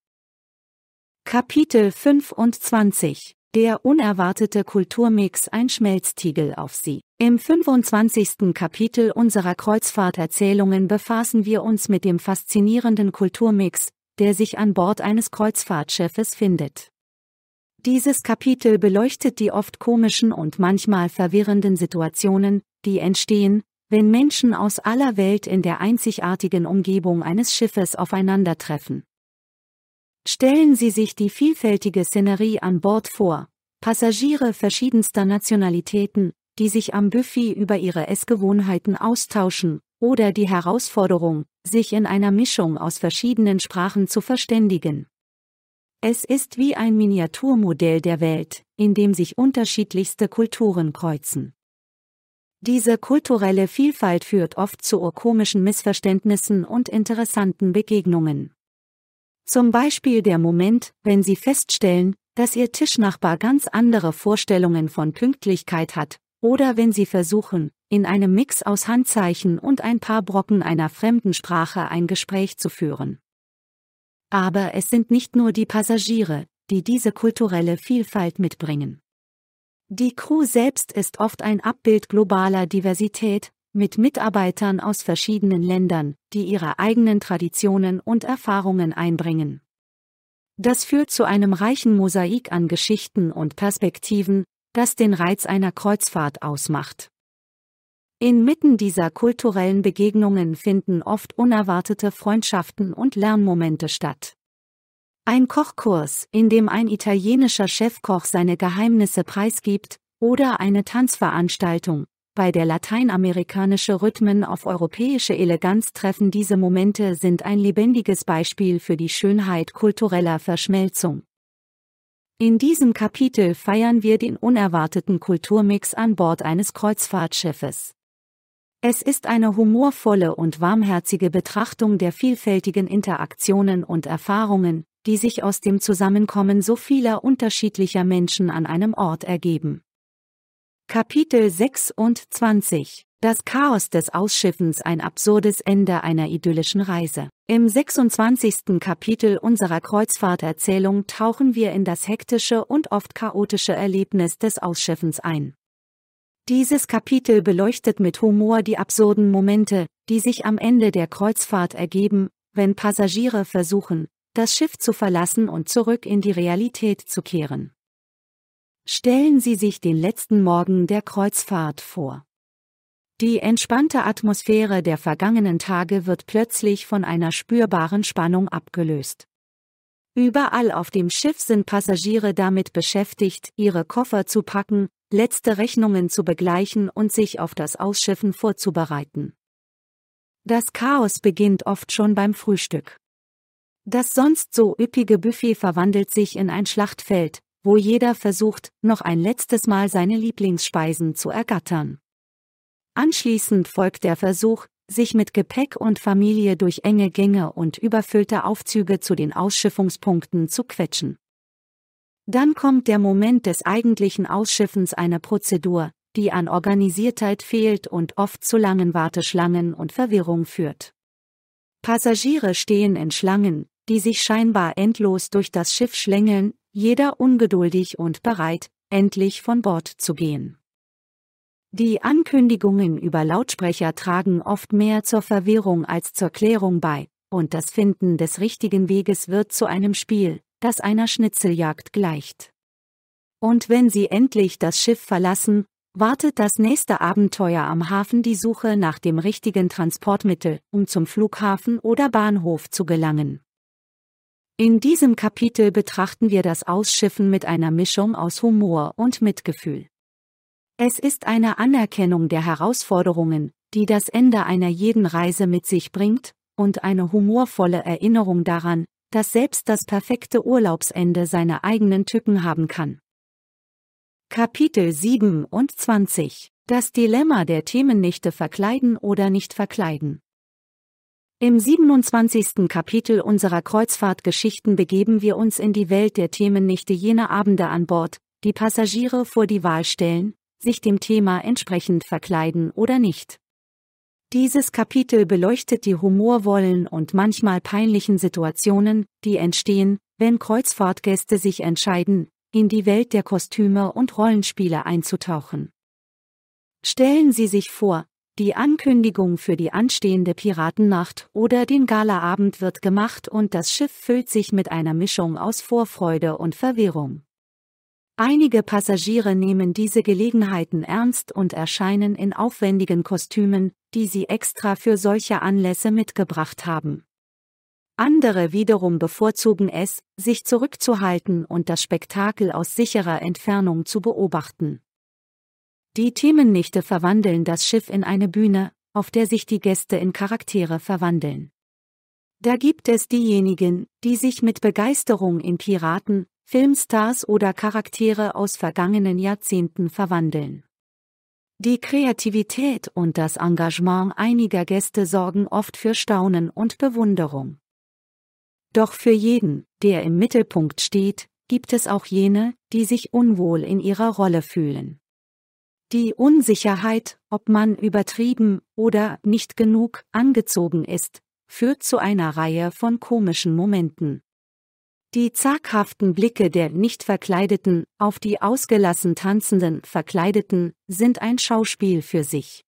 Kapitel 25 Der unerwartete Kulturmix ein Schmelztiegel auf sie. Im 25. Kapitel unserer Kreuzfahrterzählungen befassen wir uns mit dem faszinierenden Kulturmix, der sich an Bord eines Kreuzfahrtschiffes findet. Dieses Kapitel beleuchtet die oft komischen und manchmal verwirrenden Situationen, die entstehen, wenn Menschen aus aller Welt in der einzigartigen Umgebung eines Schiffes aufeinandertreffen. Stellen Sie sich die vielfältige Szenerie an Bord vor, Passagiere verschiedenster Nationalitäten, die sich am Buffet über ihre Essgewohnheiten austauschen, oder die Herausforderung, sich in einer Mischung aus verschiedenen Sprachen zu verständigen. Es ist wie ein Miniaturmodell der Welt, in dem sich unterschiedlichste Kulturen kreuzen. Diese kulturelle Vielfalt führt oft zu urkomischen Missverständnissen und interessanten Begegnungen. Zum Beispiel der Moment, wenn Sie feststellen, dass Ihr Tischnachbar ganz andere Vorstellungen von Pünktlichkeit hat, oder wenn Sie versuchen, in einem Mix aus Handzeichen und ein paar Brocken einer fremden Sprache ein Gespräch zu führen. Aber es sind nicht nur die Passagiere, die diese kulturelle Vielfalt mitbringen. Die Crew selbst ist oft ein Abbild globaler Diversität, mit Mitarbeitern aus verschiedenen Ländern, die ihre eigenen Traditionen und Erfahrungen einbringen. Das führt zu einem reichen Mosaik an Geschichten und Perspektiven, das den Reiz einer Kreuzfahrt ausmacht. Inmitten dieser kulturellen Begegnungen finden oft unerwartete Freundschaften und Lernmomente statt. Ein Kochkurs, in dem ein italienischer Chefkoch seine Geheimnisse preisgibt, oder eine Tanzveranstaltung, bei der lateinamerikanische Rhythmen auf europäische Eleganz treffen. Diese Momente sind ein lebendiges Beispiel für die Schönheit kultureller Verschmelzung. In diesem Kapitel feiern wir den unerwarteten Kulturmix an Bord eines Kreuzfahrtschiffes. Es ist eine humorvolle und warmherzige Betrachtung der vielfältigen Interaktionen und Erfahrungen, die sich aus dem Zusammenkommen so vieler unterschiedlicher Menschen an einem Ort ergeben. Kapitel 26 Das Chaos des Ausschiffens ein absurdes Ende einer idyllischen Reise. Im 26. Kapitel unserer Kreuzfahrterzählung tauchen wir in das hektische und oft chaotische Erlebnis des Ausschiffens ein. Dieses Kapitel beleuchtet mit Humor die absurden Momente, die sich am Ende der Kreuzfahrt ergeben, wenn Passagiere versuchen, das Schiff zu verlassen und zurück in die Realität zu kehren. Stellen Sie sich den letzten Morgen der Kreuzfahrt vor. Die entspannte Atmosphäre der vergangenen Tage wird plötzlich von einer spürbaren Spannung abgelöst. Überall auf dem Schiff sind Passagiere damit beschäftigt, ihre Koffer zu packen, letzte Rechnungen zu begleichen und sich auf das Ausschiffen vorzubereiten. Das Chaos beginnt oft schon beim Frühstück. Das sonst so üppige Buffet verwandelt sich in ein Schlachtfeld, wo jeder versucht, noch ein letztes Mal seine Lieblingsspeisen zu ergattern. Anschließend folgt der Versuch, sich mit Gepäck und Familie durch enge Gänge und überfüllte Aufzüge zu den Ausschiffungspunkten zu quetschen. Dann kommt der Moment des eigentlichen Ausschiffens einer Prozedur, die an Organisiertheit fehlt und oft zu langen Warteschlangen und Verwirrung führt. Passagiere stehen in Schlangen, die sich scheinbar endlos durch das Schiff schlängeln, jeder ungeduldig und bereit, endlich von Bord zu gehen. Die Ankündigungen über Lautsprecher tragen oft mehr zur Verwirrung als zur Klärung bei, und das Finden des richtigen Weges wird zu einem Spiel, das einer Schnitzeljagd gleicht. Und wenn sie endlich das Schiff verlassen, wartet das nächste Abenteuer am Hafen die Suche nach dem richtigen Transportmittel, um zum Flughafen oder Bahnhof zu gelangen. In diesem Kapitel betrachten wir das Ausschiffen mit einer Mischung aus Humor und Mitgefühl. Es ist eine Anerkennung der Herausforderungen, die das Ende einer jeden Reise mit sich bringt, und eine humorvolle Erinnerung daran, dass selbst das perfekte Urlaubsende seine eigenen Tücken haben kann. Kapitel 27 Das Dilemma der Themennichte verkleiden oder nicht verkleiden. Im 27. Kapitel unserer Kreuzfahrtgeschichten begeben wir uns in die Welt der Themennichte jener Abende an Bord, die Passagiere vor die Wahl stellen, sich dem Thema entsprechend verkleiden oder nicht. Dieses Kapitel beleuchtet die humorvollen und manchmal peinlichen Situationen, die entstehen, wenn Kreuzfahrtgäste sich entscheiden, in die Welt der Kostüme und Rollenspiele einzutauchen. Stellen Sie sich vor, die Ankündigung für die anstehende Piratennacht oder den Galaabend wird gemacht und das Schiff füllt sich mit einer Mischung aus Vorfreude und Verwirrung. Einige Passagiere nehmen diese Gelegenheiten ernst und erscheinen in aufwendigen Kostümen, die sie extra für solche Anlässe mitgebracht haben. Andere wiederum bevorzugen es, sich zurückzuhalten und das Spektakel aus sicherer Entfernung zu beobachten. Die Themennichte verwandeln das Schiff in eine Bühne, auf der sich die Gäste in Charaktere verwandeln. Da gibt es diejenigen, die sich mit Begeisterung in Piraten, Filmstars oder Charaktere aus vergangenen Jahrzehnten verwandeln. Die Kreativität und das Engagement einiger Gäste sorgen oft für Staunen und Bewunderung. Doch für jeden, der im Mittelpunkt steht, gibt es auch jene, die sich unwohl in ihrer Rolle fühlen. Die Unsicherheit, ob man übertrieben oder nicht genug angezogen ist, führt zu einer Reihe von komischen Momenten, die zaghaften Blicke der nicht Verkleideten auf die ausgelassen tanzenden Verkleideten sind ein Schauspiel für sich.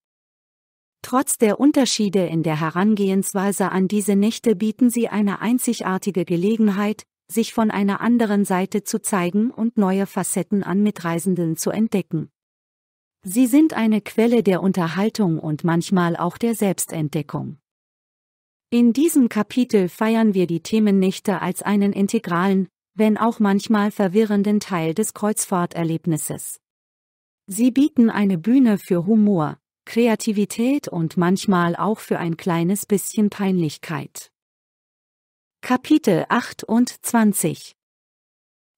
Trotz der Unterschiede in der Herangehensweise an diese Nächte bieten sie eine einzigartige Gelegenheit, sich von einer anderen Seite zu zeigen und neue Facetten an Mitreisenden zu entdecken. Sie sind eine Quelle der Unterhaltung und manchmal auch der Selbstentdeckung. In diesem Kapitel feiern wir die Themennächte als einen integralen, wenn auch manchmal verwirrenden Teil des Kreuzfahrterlebnisses. Sie bieten eine Bühne für Humor, Kreativität und manchmal auch für ein kleines bisschen Peinlichkeit. Kapitel 28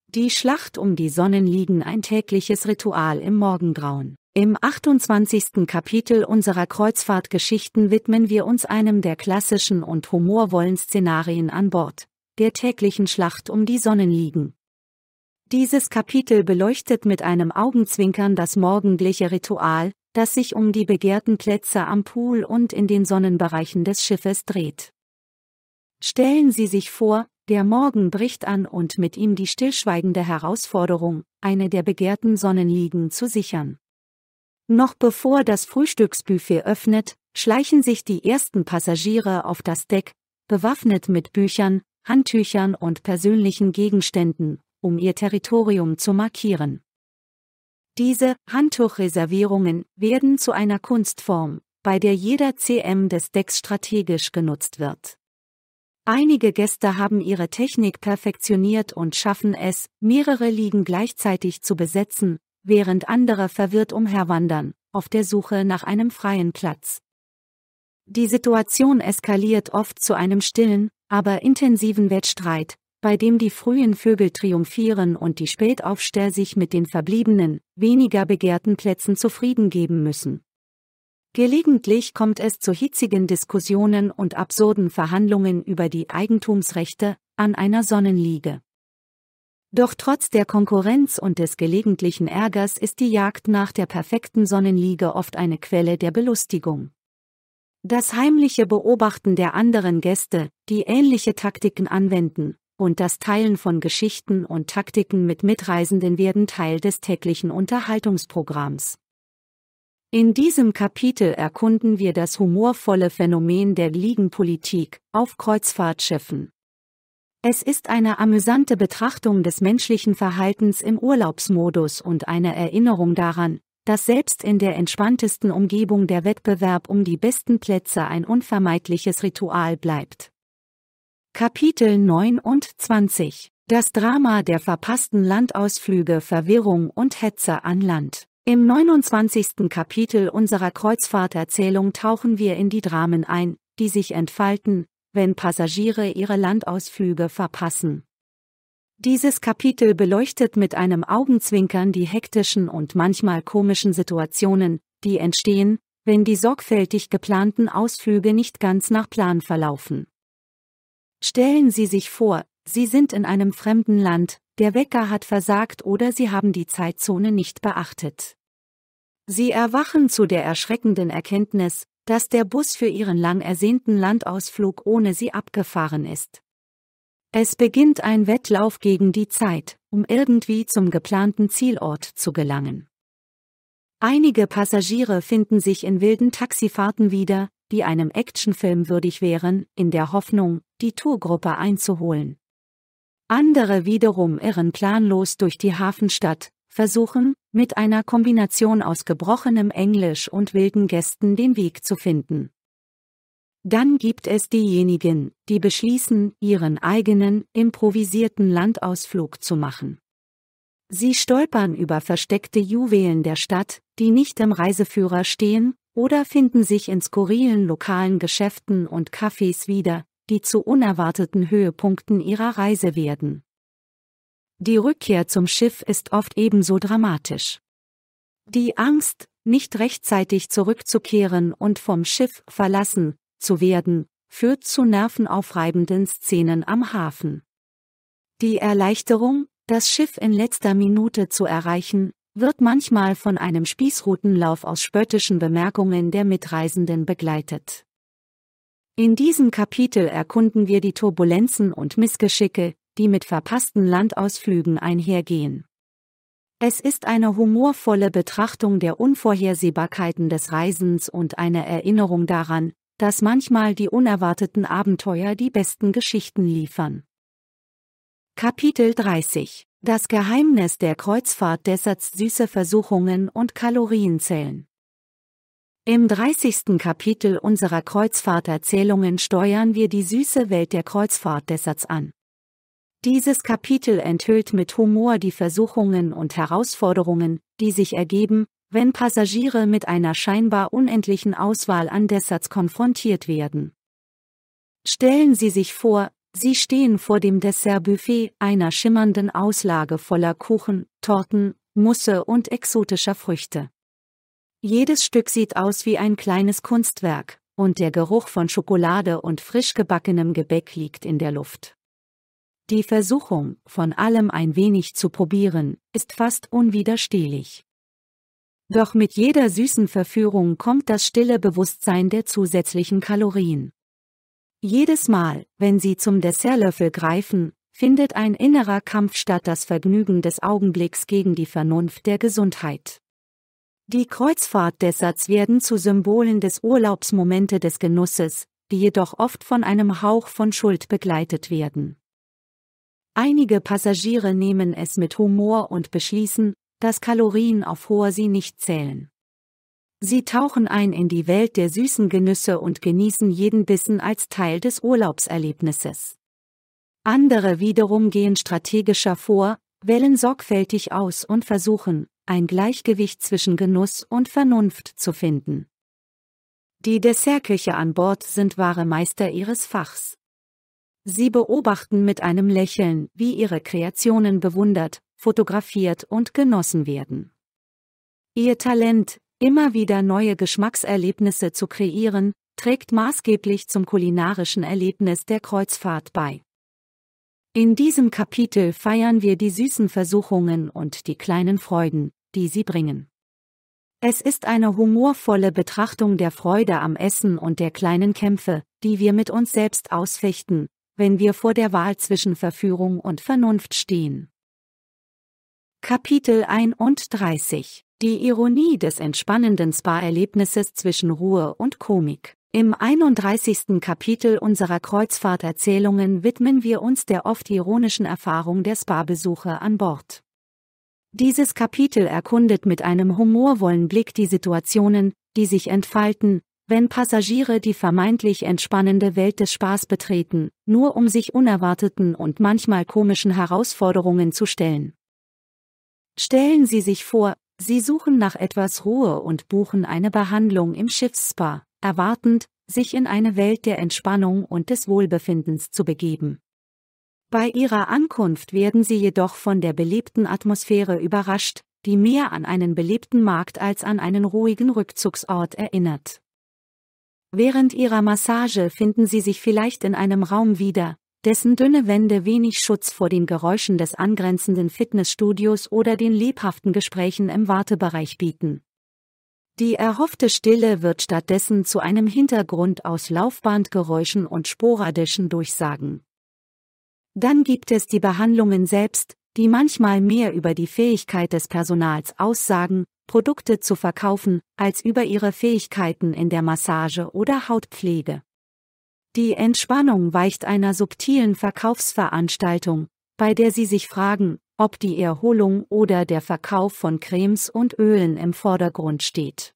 Die Schlacht um die Sonnenliegen ein tägliches Ritual im Morgengrauen. Im 28. Kapitel unserer Kreuzfahrtgeschichten widmen wir uns einem der klassischen und humorvollen Szenarien an Bord, der täglichen Schlacht um die Sonnenliegen. Dieses Kapitel beleuchtet mit einem Augenzwinkern das morgendliche Ritual, das sich um die begehrten Plätze am Pool und in den Sonnenbereichen des Schiffes dreht. Stellen Sie sich vor, der Morgen bricht an und mit ihm die stillschweigende Herausforderung, eine der begehrten Sonnenliegen zu sichern. Noch bevor das Frühstücksbuffet öffnet, schleichen sich die ersten Passagiere auf das Deck, bewaffnet mit Büchern, Handtüchern und persönlichen Gegenständen, um ihr Territorium zu markieren. Diese Handtuchreservierungen werden zu einer Kunstform, bei der jeder CM des Decks strategisch genutzt wird. Einige Gäste haben ihre Technik perfektioniert und schaffen es, mehrere Liegen gleichzeitig zu besetzen, während andere verwirrt umherwandern, auf der Suche nach einem freien Platz. Die Situation eskaliert oft zu einem stillen, aber intensiven Wettstreit, bei dem die frühen Vögel triumphieren und die Spätaufsteher sich mit den verbliebenen, weniger begehrten Plätzen zufrieden geben müssen. Gelegentlich kommt es zu hitzigen Diskussionen und absurden Verhandlungen über die Eigentumsrechte an einer Sonnenliege. Doch trotz der Konkurrenz und des gelegentlichen Ärgers ist die Jagd nach der perfekten Sonnenliege oft eine Quelle der Belustigung. Das heimliche Beobachten der anderen Gäste, die ähnliche Taktiken anwenden, und das Teilen von Geschichten und Taktiken mit Mitreisenden werden Teil des täglichen Unterhaltungsprogramms. In diesem Kapitel erkunden wir das humorvolle Phänomen der Liegenpolitik auf Kreuzfahrtschiffen. Es ist eine amüsante Betrachtung des menschlichen Verhaltens im Urlaubsmodus und eine Erinnerung daran, dass selbst in der entspanntesten Umgebung der Wettbewerb um die besten Plätze ein unvermeidliches Ritual bleibt. Kapitel 29 Das Drama der verpassten Landausflüge Verwirrung und Hetze an Land Im 29. Kapitel unserer Kreuzfahrterzählung tauchen wir in die Dramen ein, die sich entfalten, wenn Passagiere ihre Landausflüge verpassen. Dieses Kapitel beleuchtet mit einem Augenzwinkern die hektischen und manchmal komischen Situationen, die entstehen, wenn die sorgfältig geplanten Ausflüge nicht ganz nach Plan verlaufen. Stellen Sie sich vor, Sie sind in einem fremden Land, der Wecker hat versagt oder Sie haben die Zeitzone nicht beachtet. Sie erwachen zu der erschreckenden Erkenntnis, dass der Bus für ihren lang ersehnten Landausflug ohne sie abgefahren ist. Es beginnt ein Wettlauf gegen die Zeit, um irgendwie zum geplanten Zielort zu gelangen. Einige Passagiere finden sich in wilden Taxifahrten wieder, die einem Actionfilm würdig wären, in der Hoffnung, die Tourgruppe einzuholen. Andere wiederum irren planlos durch die Hafenstadt, versuchen, mit einer Kombination aus gebrochenem Englisch und wilden Gästen den Weg zu finden. Dann gibt es diejenigen, die beschließen, ihren eigenen, improvisierten Landausflug zu machen. Sie stolpern über versteckte Juwelen der Stadt, die nicht im Reiseführer stehen, oder finden sich in skurrilen lokalen Geschäften und Cafés wieder, die zu unerwarteten Höhepunkten ihrer Reise werden. Die Rückkehr zum Schiff ist oft ebenso dramatisch. Die Angst, nicht rechtzeitig zurückzukehren und vom Schiff verlassen zu werden, führt zu nervenaufreibenden Szenen am Hafen. Die Erleichterung, das Schiff in letzter Minute zu erreichen, wird manchmal von einem Spießrutenlauf aus spöttischen Bemerkungen der Mitreisenden begleitet. In diesem Kapitel erkunden wir die Turbulenzen und Missgeschicke, die mit verpassten Landausflügen einhergehen. Es ist eine humorvolle Betrachtung der Unvorhersehbarkeiten des Reisens und eine Erinnerung daran, dass manchmal die unerwarteten Abenteuer die besten Geschichten liefern. Kapitel 30 Das Geheimnis der Kreuzfahrt Desserts süße Versuchungen und Kalorienzellen im 30. Kapitel unserer Kreuzfahrterzählungen steuern wir die süße Welt der Kreuzfahrt Kreuzfahrtdesserts an. Dieses Kapitel enthüllt mit Humor die Versuchungen und Herausforderungen, die sich ergeben, wenn Passagiere mit einer scheinbar unendlichen Auswahl an Desserts konfrontiert werden. Stellen Sie sich vor, Sie stehen vor dem Dessertbuffet einer schimmernden Auslage voller Kuchen, Torten, Musse und exotischer Früchte. Jedes Stück sieht aus wie ein kleines Kunstwerk, und der Geruch von Schokolade und frisch gebackenem Gebäck liegt in der Luft. Die Versuchung, von allem ein wenig zu probieren, ist fast unwiderstehlich. Doch mit jeder süßen Verführung kommt das stille Bewusstsein der zusätzlichen Kalorien. Jedes Mal, wenn Sie zum Dessertlöffel greifen, findet ein innerer Kampf statt das Vergnügen des Augenblicks gegen die Vernunft der Gesundheit. Die Kreuzfahrtdesserts werden zu Symbolen des Urlaubsmomente des Genusses, die jedoch oft von einem Hauch von Schuld begleitet werden. Einige Passagiere nehmen es mit Humor und beschließen, dass Kalorien auf hoher See nicht zählen. Sie tauchen ein in die Welt der süßen Genüsse und genießen jeden Bissen als Teil des Urlaubserlebnisses. Andere wiederum gehen strategischer vor, wählen sorgfältig aus und versuchen, ein Gleichgewicht zwischen Genuss und Vernunft zu finden. Die Dessertküche an Bord sind wahre Meister ihres Fachs. Sie beobachten mit einem Lächeln, wie ihre Kreationen bewundert, fotografiert und genossen werden. Ihr Talent, immer wieder neue Geschmackserlebnisse zu kreieren, trägt maßgeblich zum kulinarischen Erlebnis der Kreuzfahrt bei. In diesem Kapitel feiern wir die süßen Versuchungen und die kleinen Freuden, die sie bringen. Es ist eine humorvolle Betrachtung der Freude am Essen und der kleinen Kämpfe, die wir mit uns selbst ausfechten, wenn wir vor der Wahl zwischen Verführung und Vernunft stehen. Kapitel 31 Die Ironie des entspannenden Spa-Erlebnisses zwischen Ruhe und Komik im 31. Kapitel unserer Kreuzfahrterzählungen widmen wir uns der oft ironischen Erfahrung der Spa-Besucher an Bord. Dieses Kapitel erkundet mit einem humorvollen Blick die Situationen, die sich entfalten, wenn Passagiere die vermeintlich entspannende Welt des Spaß betreten, nur um sich unerwarteten und manchmal komischen Herausforderungen zu stellen. Stellen Sie sich vor, Sie suchen nach etwas Ruhe und buchen eine Behandlung im Schiffsspa, erwartend, sich in eine Welt der Entspannung und des Wohlbefindens zu begeben. Bei ihrer Ankunft werden sie jedoch von der belebten Atmosphäre überrascht, die mehr an einen belebten Markt als an einen ruhigen Rückzugsort erinnert. Während ihrer Massage finden sie sich vielleicht in einem Raum wieder, dessen dünne Wände wenig Schutz vor den Geräuschen des angrenzenden Fitnessstudios oder den lebhaften Gesprächen im Wartebereich bieten. Die erhoffte Stille wird stattdessen zu einem Hintergrund aus Laufbandgeräuschen und sporadischen Durchsagen. Dann gibt es die Behandlungen selbst, die manchmal mehr über die Fähigkeit des Personals aussagen, Produkte zu verkaufen, als über ihre Fähigkeiten in der Massage oder Hautpflege. Die Entspannung weicht einer subtilen Verkaufsveranstaltung, bei der Sie sich fragen, ob die Erholung oder der Verkauf von Cremes und Ölen im Vordergrund steht.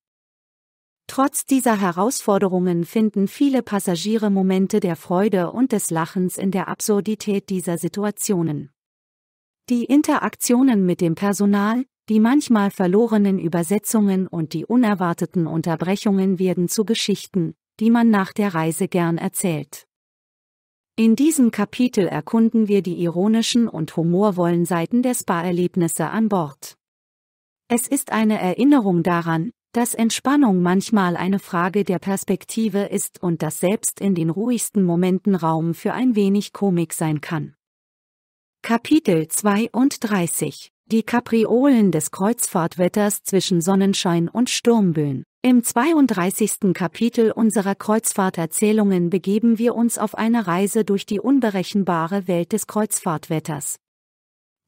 Trotz dieser Herausforderungen finden viele Passagiere Momente der Freude und des Lachens in der Absurdität dieser Situationen. Die Interaktionen mit dem Personal, die manchmal verlorenen Übersetzungen und die unerwarteten Unterbrechungen werden zu Geschichten, die man nach der Reise gern erzählt. In diesem Kapitel erkunden wir die ironischen und humorvollen Seiten der Spa-Erlebnisse an Bord. Es ist eine Erinnerung daran, dass Entspannung manchmal eine Frage der Perspektive ist und dass selbst in den ruhigsten Momenten Raum für ein wenig Komik sein kann. Kapitel 32 die Kapriolen des Kreuzfahrtwetters zwischen Sonnenschein und Sturmböen. Im 32. Kapitel unserer Kreuzfahrterzählungen begeben wir uns auf eine Reise durch die unberechenbare Welt des Kreuzfahrtwetters.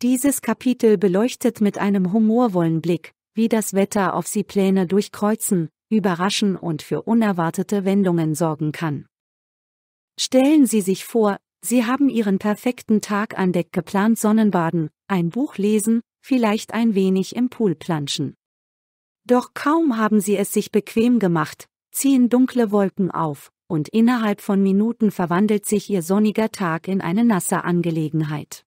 Dieses Kapitel beleuchtet mit einem humorvollen Blick, wie das Wetter auf sie Pläne durchkreuzen, überraschen und für unerwartete Wendungen sorgen kann. Stellen Sie sich vor, Sie haben Ihren perfekten Tag an Deck geplant Sonnenbaden, ein Buch lesen, vielleicht ein wenig im Pool planschen. Doch kaum haben sie es sich bequem gemacht, ziehen dunkle Wolken auf, und innerhalb von Minuten verwandelt sich ihr sonniger Tag in eine nasse Angelegenheit.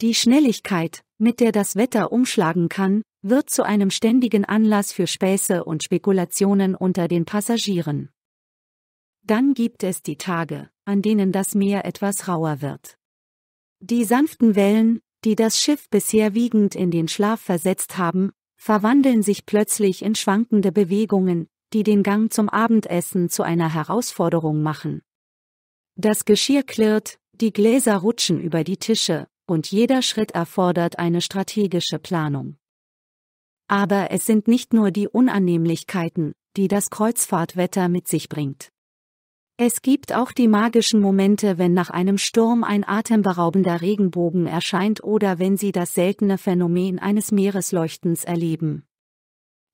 Die Schnelligkeit, mit der das Wetter umschlagen kann, wird zu einem ständigen Anlass für Späße und Spekulationen unter den Passagieren. Dann gibt es die Tage, an denen das Meer etwas rauer wird. Die sanften Wellen, die das Schiff bisher wiegend in den Schlaf versetzt haben, verwandeln sich plötzlich in schwankende Bewegungen, die den Gang zum Abendessen zu einer Herausforderung machen. Das Geschirr klirrt, die Gläser rutschen über die Tische, und jeder Schritt erfordert eine strategische Planung. Aber es sind nicht nur die Unannehmlichkeiten, die das Kreuzfahrtwetter mit sich bringt. Es gibt auch die magischen Momente, wenn nach einem Sturm ein atemberaubender Regenbogen erscheint oder wenn Sie das seltene Phänomen eines Meeresleuchtens erleben.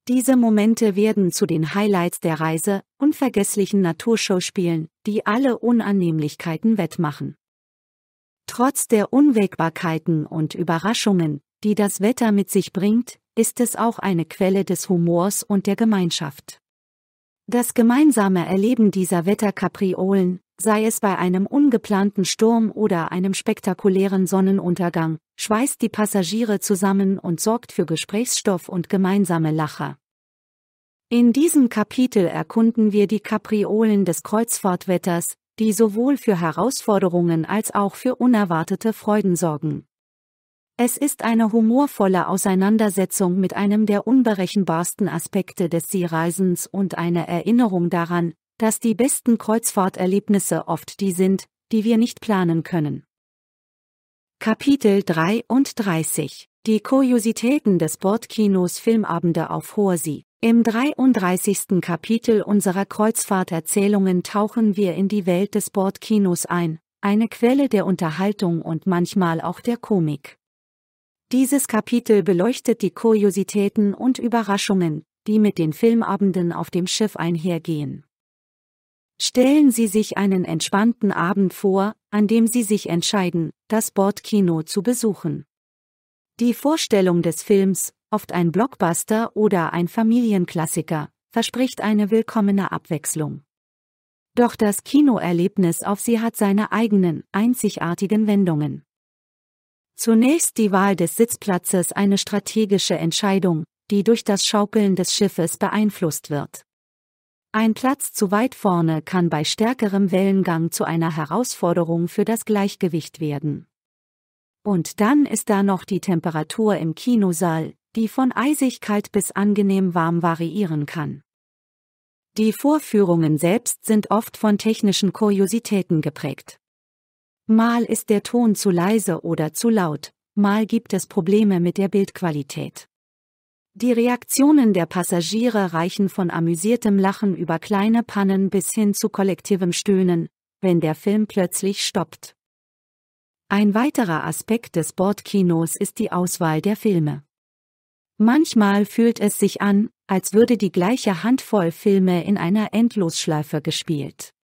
Diese Momente werden zu den Highlights der Reise, unvergesslichen Naturschauspielen, die alle Unannehmlichkeiten wettmachen. Trotz der Unwägbarkeiten und Überraschungen, die das Wetter mit sich bringt, ist es auch eine Quelle des Humors und der Gemeinschaft. Das gemeinsame Erleben dieser Wetterkapriolen, sei es bei einem ungeplanten Sturm oder einem spektakulären Sonnenuntergang, schweißt die Passagiere zusammen und sorgt für Gesprächsstoff und gemeinsame Lacher. In diesem Kapitel erkunden wir die Kapriolen des Kreuzfahrtwetters, die sowohl für Herausforderungen als auch für unerwartete Freuden sorgen. Es ist eine humorvolle Auseinandersetzung mit einem der unberechenbarsten Aspekte des Seereisens und eine Erinnerung daran, dass die besten Kreuzfahrterlebnisse oft die sind, die wir nicht planen können. Kapitel 33 Die Kuriositäten des Bordkinos Filmabende auf hoher See Im 33. Kapitel unserer Kreuzfahrterzählungen tauchen wir in die Welt des Bordkinos ein, eine Quelle der Unterhaltung und manchmal auch der Komik. Dieses Kapitel beleuchtet die Kuriositäten und Überraschungen, die mit den Filmabenden auf dem Schiff einhergehen. Stellen Sie sich einen entspannten Abend vor, an dem Sie sich entscheiden, das Bordkino zu besuchen. Die Vorstellung des Films, oft ein Blockbuster oder ein Familienklassiker, verspricht eine willkommene Abwechslung. Doch das Kinoerlebnis auf sie hat seine eigenen, einzigartigen Wendungen. Zunächst die Wahl des Sitzplatzes eine strategische Entscheidung, die durch das Schaukeln des Schiffes beeinflusst wird. Ein Platz zu weit vorne kann bei stärkerem Wellengang zu einer Herausforderung für das Gleichgewicht werden. Und dann ist da noch die Temperatur im Kinosaal, die von eisig kalt bis angenehm warm variieren kann. Die Vorführungen selbst sind oft von technischen Kuriositäten geprägt. Mal ist der Ton zu leise oder zu laut, mal gibt es Probleme mit der Bildqualität. Die Reaktionen der Passagiere reichen von amüsiertem Lachen über kleine Pannen bis hin zu kollektivem Stöhnen, wenn der Film plötzlich stoppt. Ein weiterer Aspekt des Bordkinos ist die Auswahl der Filme. Manchmal fühlt es sich an, als würde die gleiche Handvoll Filme in einer Endlosschleife gespielt.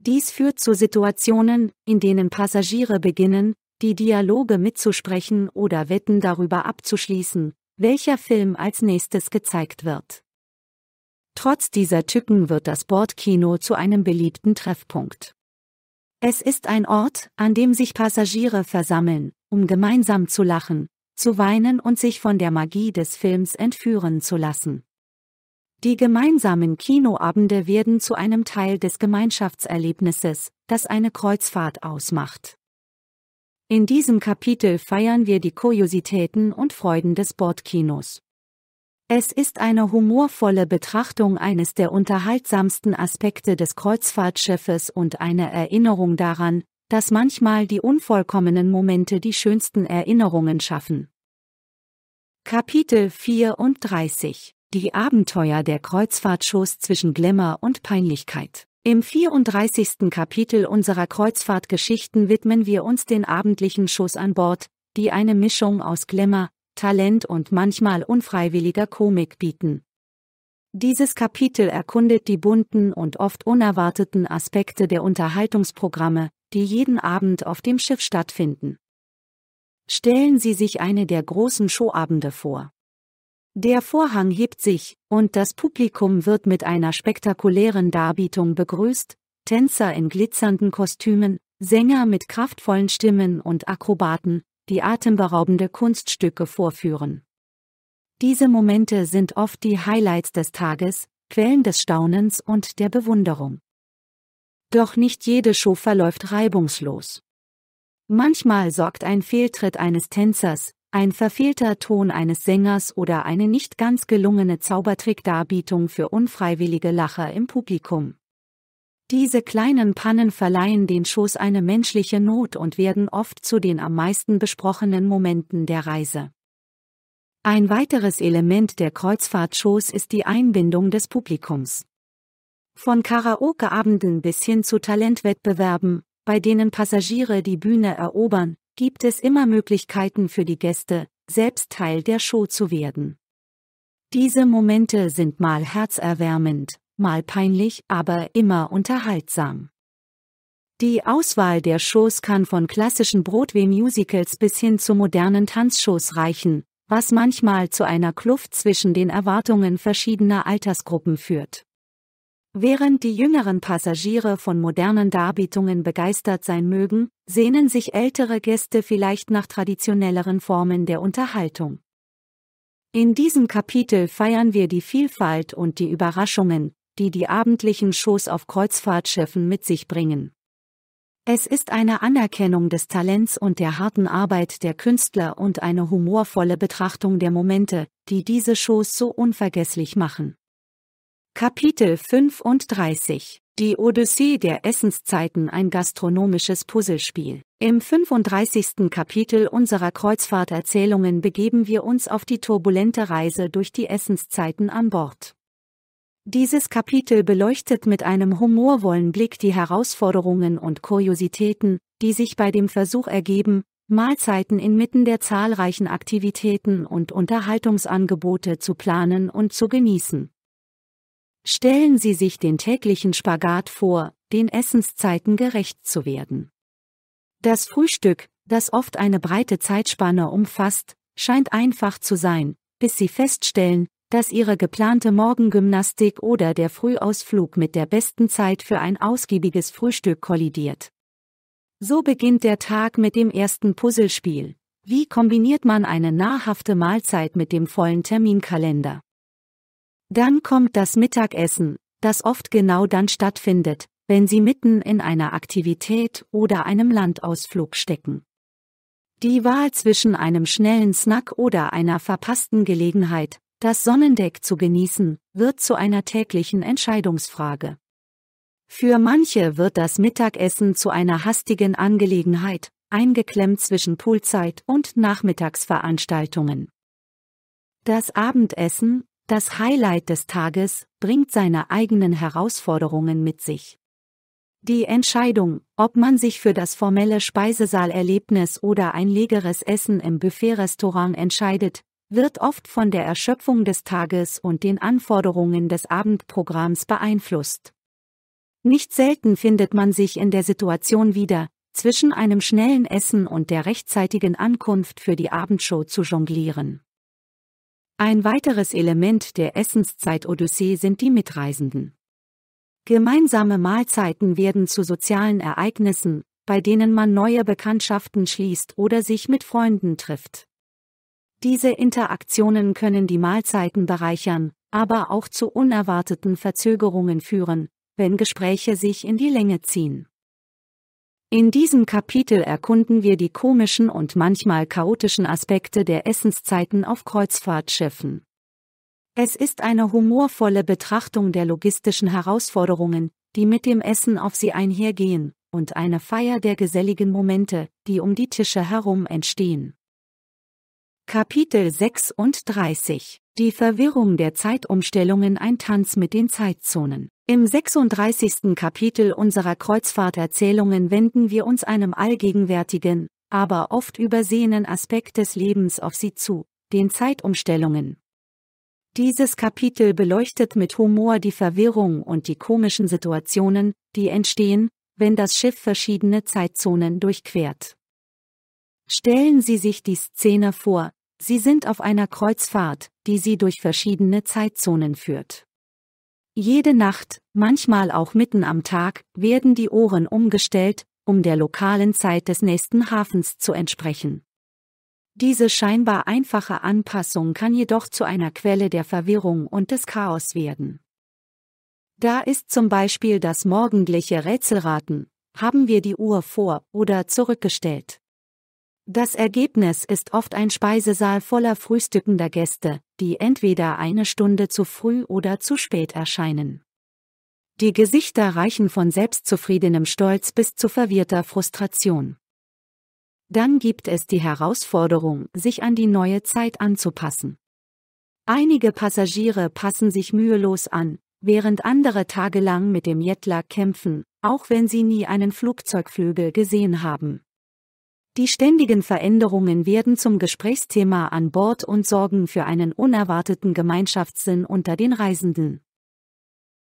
Dies führt zu Situationen, in denen Passagiere beginnen, die Dialoge mitzusprechen oder Wetten darüber abzuschließen, welcher Film als nächstes gezeigt wird. Trotz dieser Tücken wird das Bordkino zu einem beliebten Treffpunkt. Es ist ein Ort, an dem sich Passagiere versammeln, um gemeinsam zu lachen, zu weinen und sich von der Magie des Films entführen zu lassen. Die gemeinsamen Kinoabende werden zu einem Teil des Gemeinschaftserlebnisses, das eine Kreuzfahrt ausmacht. In diesem Kapitel feiern wir die Kuriositäten und Freuden des Bordkinos. Es ist eine humorvolle Betrachtung eines der unterhaltsamsten Aspekte des Kreuzfahrtschiffes und eine Erinnerung daran, dass manchmal die unvollkommenen Momente die schönsten Erinnerungen schaffen. Kapitel 34 die Abenteuer der Kreuzfahrtshows zwischen Glamour und Peinlichkeit. Im 34. Kapitel unserer Kreuzfahrtgeschichten widmen wir uns den abendlichen Shows an Bord, die eine Mischung aus Glamour, Talent und manchmal unfreiwilliger Komik bieten. Dieses Kapitel erkundet die bunten und oft unerwarteten Aspekte der Unterhaltungsprogramme, die jeden Abend auf dem Schiff stattfinden. Stellen Sie sich eine der großen Showabende vor der Vorhang hebt sich, und das Publikum wird mit einer spektakulären Darbietung begrüßt, Tänzer in glitzernden Kostümen, Sänger mit kraftvollen Stimmen und Akrobaten, die atemberaubende Kunststücke vorführen. Diese Momente sind oft die Highlights des Tages, Quellen des Staunens und der Bewunderung. Doch nicht jede Show verläuft reibungslos. Manchmal sorgt ein Fehltritt eines Tänzers, ein verfehlter Ton eines Sängers oder eine nicht ganz gelungene Zaubertrickdarbietung für unfreiwillige Lacher im Publikum. Diese kleinen Pannen verleihen den Shows eine menschliche Not und werden oft zu den am meisten besprochenen Momenten der Reise. Ein weiteres Element der Kreuzfahrtshows ist die Einbindung des Publikums. Von Karaoke-Abenden bis hin zu Talentwettbewerben, bei denen Passagiere die Bühne erobern, gibt es immer Möglichkeiten für die Gäste, selbst Teil der Show zu werden. Diese Momente sind mal herzerwärmend, mal peinlich, aber immer unterhaltsam. Die Auswahl der Shows kann von klassischen Broadway-Musicals bis hin zu modernen Tanzshows reichen, was manchmal zu einer Kluft zwischen den Erwartungen verschiedener Altersgruppen führt. Während die jüngeren Passagiere von modernen Darbietungen begeistert sein mögen, sehnen sich ältere Gäste vielleicht nach traditionelleren Formen der Unterhaltung. In diesem Kapitel feiern wir die Vielfalt und die Überraschungen, die die abendlichen Shows auf Kreuzfahrtschiffen mit sich bringen. Es ist eine Anerkennung des Talents und der harten Arbeit der Künstler und eine humorvolle Betrachtung der Momente, die diese Shows so unvergesslich machen. Kapitel 35 Die Odyssee der Essenszeiten ein gastronomisches Puzzlespiel. Im 35. Kapitel unserer Kreuzfahrterzählungen begeben wir uns auf die turbulente Reise durch die Essenszeiten an Bord. Dieses Kapitel beleuchtet mit einem humorvollen Blick die Herausforderungen und Kuriositäten, die sich bei dem Versuch ergeben, Mahlzeiten inmitten der zahlreichen Aktivitäten und Unterhaltungsangebote zu planen und zu genießen. Stellen Sie sich den täglichen Spagat vor, den Essenszeiten gerecht zu werden. Das Frühstück, das oft eine breite Zeitspanne umfasst, scheint einfach zu sein, bis Sie feststellen, dass Ihre geplante Morgengymnastik oder der Frühausflug mit der besten Zeit für ein ausgiebiges Frühstück kollidiert. So beginnt der Tag mit dem ersten Puzzlespiel. Wie kombiniert man eine nahrhafte Mahlzeit mit dem vollen Terminkalender? Dann kommt das Mittagessen, das oft genau dann stattfindet, wenn Sie mitten in einer Aktivität oder einem Landausflug stecken. Die Wahl zwischen einem schnellen Snack oder einer verpassten Gelegenheit, das Sonnendeck zu genießen, wird zu einer täglichen Entscheidungsfrage. Für manche wird das Mittagessen zu einer hastigen Angelegenheit, eingeklemmt zwischen Poolzeit und Nachmittagsveranstaltungen. Das Abendessen, das Highlight des Tages bringt seine eigenen Herausforderungen mit sich. Die Entscheidung, ob man sich für das formelle Speisesaalerlebnis oder ein legeres Essen im Buffet-Restaurant entscheidet, wird oft von der Erschöpfung des Tages und den Anforderungen des Abendprogramms beeinflusst. Nicht selten findet man sich in der Situation wieder, zwischen einem schnellen Essen und der rechtzeitigen Ankunft für die Abendshow zu jonglieren. Ein weiteres Element der Essenszeit-Odyssee sind die Mitreisenden. Gemeinsame Mahlzeiten werden zu sozialen Ereignissen, bei denen man neue Bekanntschaften schließt oder sich mit Freunden trifft. Diese Interaktionen können die Mahlzeiten bereichern, aber auch zu unerwarteten Verzögerungen führen, wenn Gespräche sich in die Länge ziehen. In diesem Kapitel erkunden wir die komischen und manchmal chaotischen Aspekte der Essenszeiten auf Kreuzfahrtschiffen. Es ist eine humorvolle Betrachtung der logistischen Herausforderungen, die mit dem Essen auf sie einhergehen, und eine Feier der geselligen Momente, die um die Tische herum entstehen. Kapitel 36 Die Verwirrung der Zeitumstellungen ein Tanz mit den Zeitzonen im 36. Kapitel unserer Kreuzfahrterzählungen wenden wir uns einem allgegenwärtigen, aber oft übersehenen Aspekt des Lebens auf sie zu, den Zeitumstellungen. Dieses Kapitel beleuchtet mit Humor die Verwirrung und die komischen Situationen, die entstehen, wenn das Schiff verschiedene Zeitzonen durchquert. Stellen Sie sich die Szene vor, Sie sind auf einer Kreuzfahrt, die Sie durch verschiedene Zeitzonen führt. Jede Nacht, manchmal auch mitten am Tag, werden die Ohren umgestellt, um der lokalen Zeit des nächsten Hafens zu entsprechen. Diese scheinbar einfache Anpassung kann jedoch zu einer Quelle der Verwirrung und des Chaos werden. Da ist zum Beispiel das morgendliche Rätselraten, haben wir die Uhr vor oder zurückgestellt. Das Ergebnis ist oft ein Speisesaal voller frühstückender Gäste, die entweder eine Stunde zu früh oder zu spät erscheinen. Die Gesichter reichen von selbstzufriedenem Stolz bis zu verwirrter Frustration. Dann gibt es die Herausforderung, sich an die neue Zeit anzupassen. Einige Passagiere passen sich mühelos an, während andere tagelang mit dem Jetlag kämpfen, auch wenn sie nie einen Flugzeugflügel gesehen haben. Die ständigen Veränderungen werden zum Gesprächsthema an Bord und sorgen für einen unerwarteten Gemeinschaftssinn unter den Reisenden.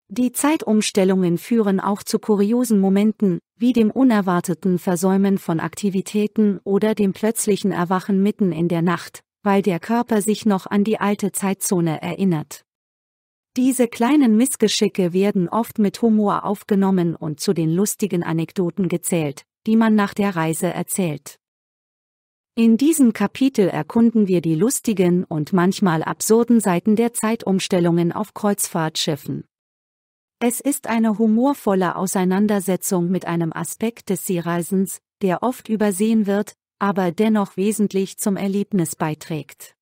Die Zeitumstellungen führen auch zu kuriosen Momenten, wie dem unerwarteten Versäumen von Aktivitäten oder dem plötzlichen Erwachen mitten in der Nacht, weil der Körper sich noch an die alte Zeitzone erinnert. Diese kleinen Missgeschicke werden oft mit Humor aufgenommen und zu den lustigen Anekdoten gezählt, die man nach der Reise erzählt. In diesem Kapitel erkunden wir die lustigen und manchmal absurden Seiten der Zeitumstellungen auf Kreuzfahrtschiffen. Es ist eine humorvolle Auseinandersetzung mit einem Aspekt des Seereisens, der oft übersehen wird, aber dennoch wesentlich zum Erlebnis beiträgt.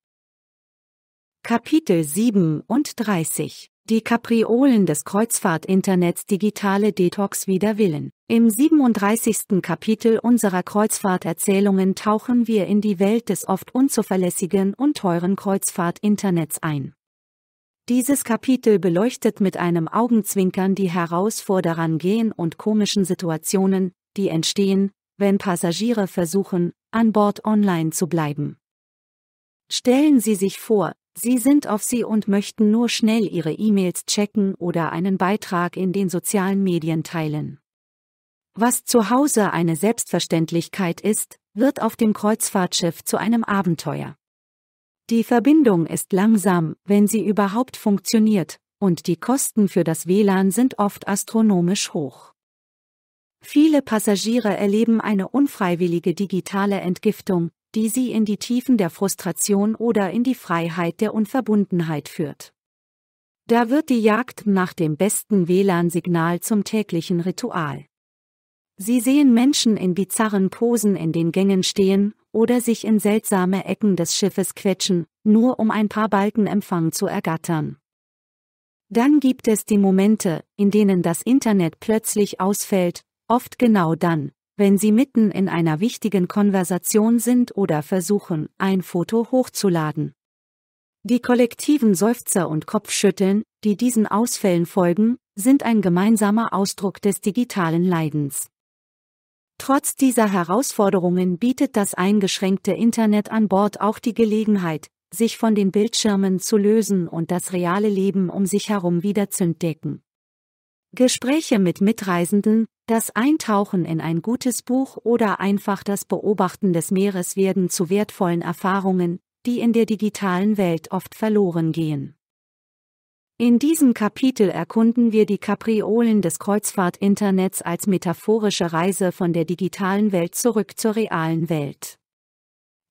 Kapitel 37 Die Kapriolen des Kreuzfahrtinternets Digitale Detox wider Willen im 37. Kapitel unserer Kreuzfahrterzählungen tauchen wir in die Welt des oft unzuverlässigen und teuren Kreuzfahrt-Internets ein. Dieses Kapitel beleuchtet mit einem Augenzwinkern die herausfordernden gehen und komischen Situationen, die entstehen, wenn Passagiere versuchen, an Bord online zu bleiben. Stellen Sie sich vor, Sie sind auf Sie und möchten nur schnell Ihre E-Mails checken oder einen Beitrag in den sozialen Medien teilen. Was zu Hause eine Selbstverständlichkeit ist, wird auf dem Kreuzfahrtschiff zu einem Abenteuer. Die Verbindung ist langsam, wenn sie überhaupt funktioniert, und die Kosten für das WLAN sind oft astronomisch hoch. Viele Passagiere erleben eine unfreiwillige digitale Entgiftung, die sie in die Tiefen der Frustration oder in die Freiheit der Unverbundenheit führt. Da wird die Jagd nach dem besten WLAN-Signal zum täglichen Ritual. Sie sehen Menschen in bizarren Posen in den Gängen stehen oder sich in seltsame Ecken des Schiffes quetschen, nur um ein paar Balken Empfang zu ergattern. Dann gibt es die Momente, in denen das Internet plötzlich ausfällt, oft genau dann, wenn Sie mitten in einer wichtigen Konversation sind oder versuchen, ein Foto hochzuladen. Die kollektiven Seufzer und Kopfschütteln, die diesen Ausfällen folgen, sind ein gemeinsamer Ausdruck des digitalen Leidens. Trotz dieser Herausforderungen bietet das eingeschränkte Internet an Bord auch die Gelegenheit, sich von den Bildschirmen zu lösen und das reale Leben um sich herum wieder zu entdecken. Gespräche mit Mitreisenden, das Eintauchen in ein gutes Buch oder einfach das Beobachten des Meeres werden zu wertvollen Erfahrungen, die in der digitalen Welt oft verloren gehen. In diesem Kapitel erkunden wir die Kapriolen des Kreuzfahrt-Internets als metaphorische Reise von der digitalen Welt zurück zur realen Welt.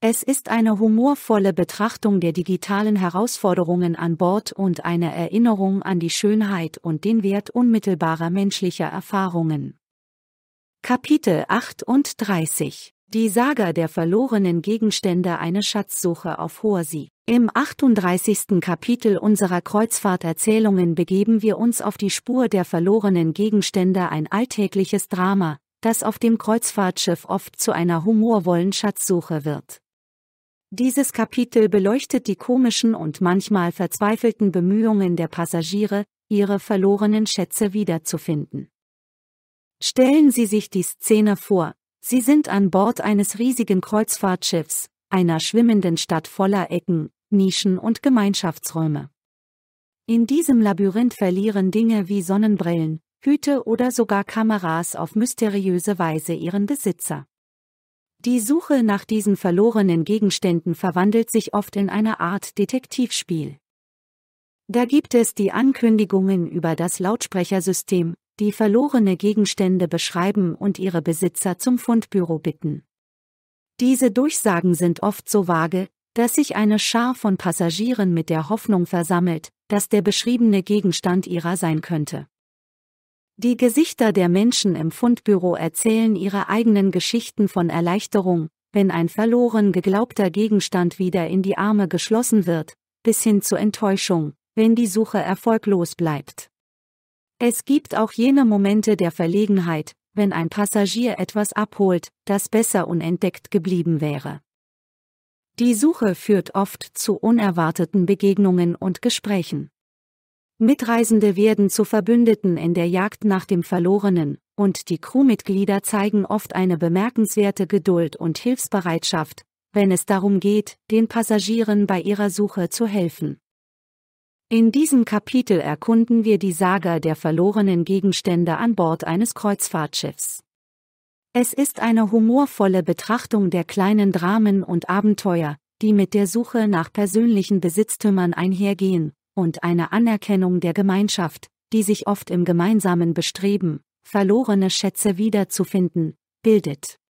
Es ist eine humorvolle Betrachtung der digitalen Herausforderungen an Bord und eine Erinnerung an die Schönheit und den Wert unmittelbarer menschlicher Erfahrungen. Kapitel 38 Die Saga der verlorenen Gegenstände eine Schatzsuche auf hoher See im 38. Kapitel unserer Kreuzfahrterzählungen begeben wir uns auf die Spur der verlorenen Gegenstände ein alltägliches Drama, das auf dem Kreuzfahrtschiff oft zu einer humorvollen Schatzsuche wird. Dieses Kapitel beleuchtet die komischen und manchmal verzweifelten Bemühungen der Passagiere, ihre verlorenen Schätze wiederzufinden. Stellen Sie sich die Szene vor, Sie sind an Bord eines riesigen Kreuzfahrtschiffs, einer schwimmenden Stadt voller Ecken, Nischen und Gemeinschaftsräume. In diesem Labyrinth verlieren Dinge wie Sonnenbrillen, Hüte oder sogar Kameras auf mysteriöse Weise ihren Besitzer. Die Suche nach diesen verlorenen Gegenständen verwandelt sich oft in eine Art Detektivspiel. Da gibt es die Ankündigungen über das Lautsprechersystem, die verlorene Gegenstände beschreiben und ihre Besitzer zum Fundbüro bitten. Diese Durchsagen sind oft so vage, dass sich eine Schar von Passagieren mit der Hoffnung versammelt, dass der beschriebene Gegenstand ihrer sein könnte. Die Gesichter der Menschen im Fundbüro erzählen ihre eigenen Geschichten von Erleichterung, wenn ein verloren geglaubter Gegenstand wieder in die Arme geschlossen wird, bis hin zur Enttäuschung, wenn die Suche erfolglos bleibt. Es gibt auch jene Momente der Verlegenheit, wenn ein Passagier etwas abholt, das besser unentdeckt geblieben wäre. Die Suche führt oft zu unerwarteten Begegnungen und Gesprächen. Mitreisende werden zu Verbündeten in der Jagd nach dem Verlorenen, und die Crewmitglieder zeigen oft eine bemerkenswerte Geduld und Hilfsbereitschaft, wenn es darum geht, den Passagieren bei ihrer Suche zu helfen. In diesem Kapitel erkunden wir die Saga der verlorenen Gegenstände an Bord eines Kreuzfahrtschiffs. Es ist eine humorvolle Betrachtung der kleinen Dramen und Abenteuer, die mit der Suche nach persönlichen Besitztümern einhergehen, und eine Anerkennung der Gemeinschaft, die sich oft im gemeinsamen Bestreben, verlorene Schätze wiederzufinden, bildet.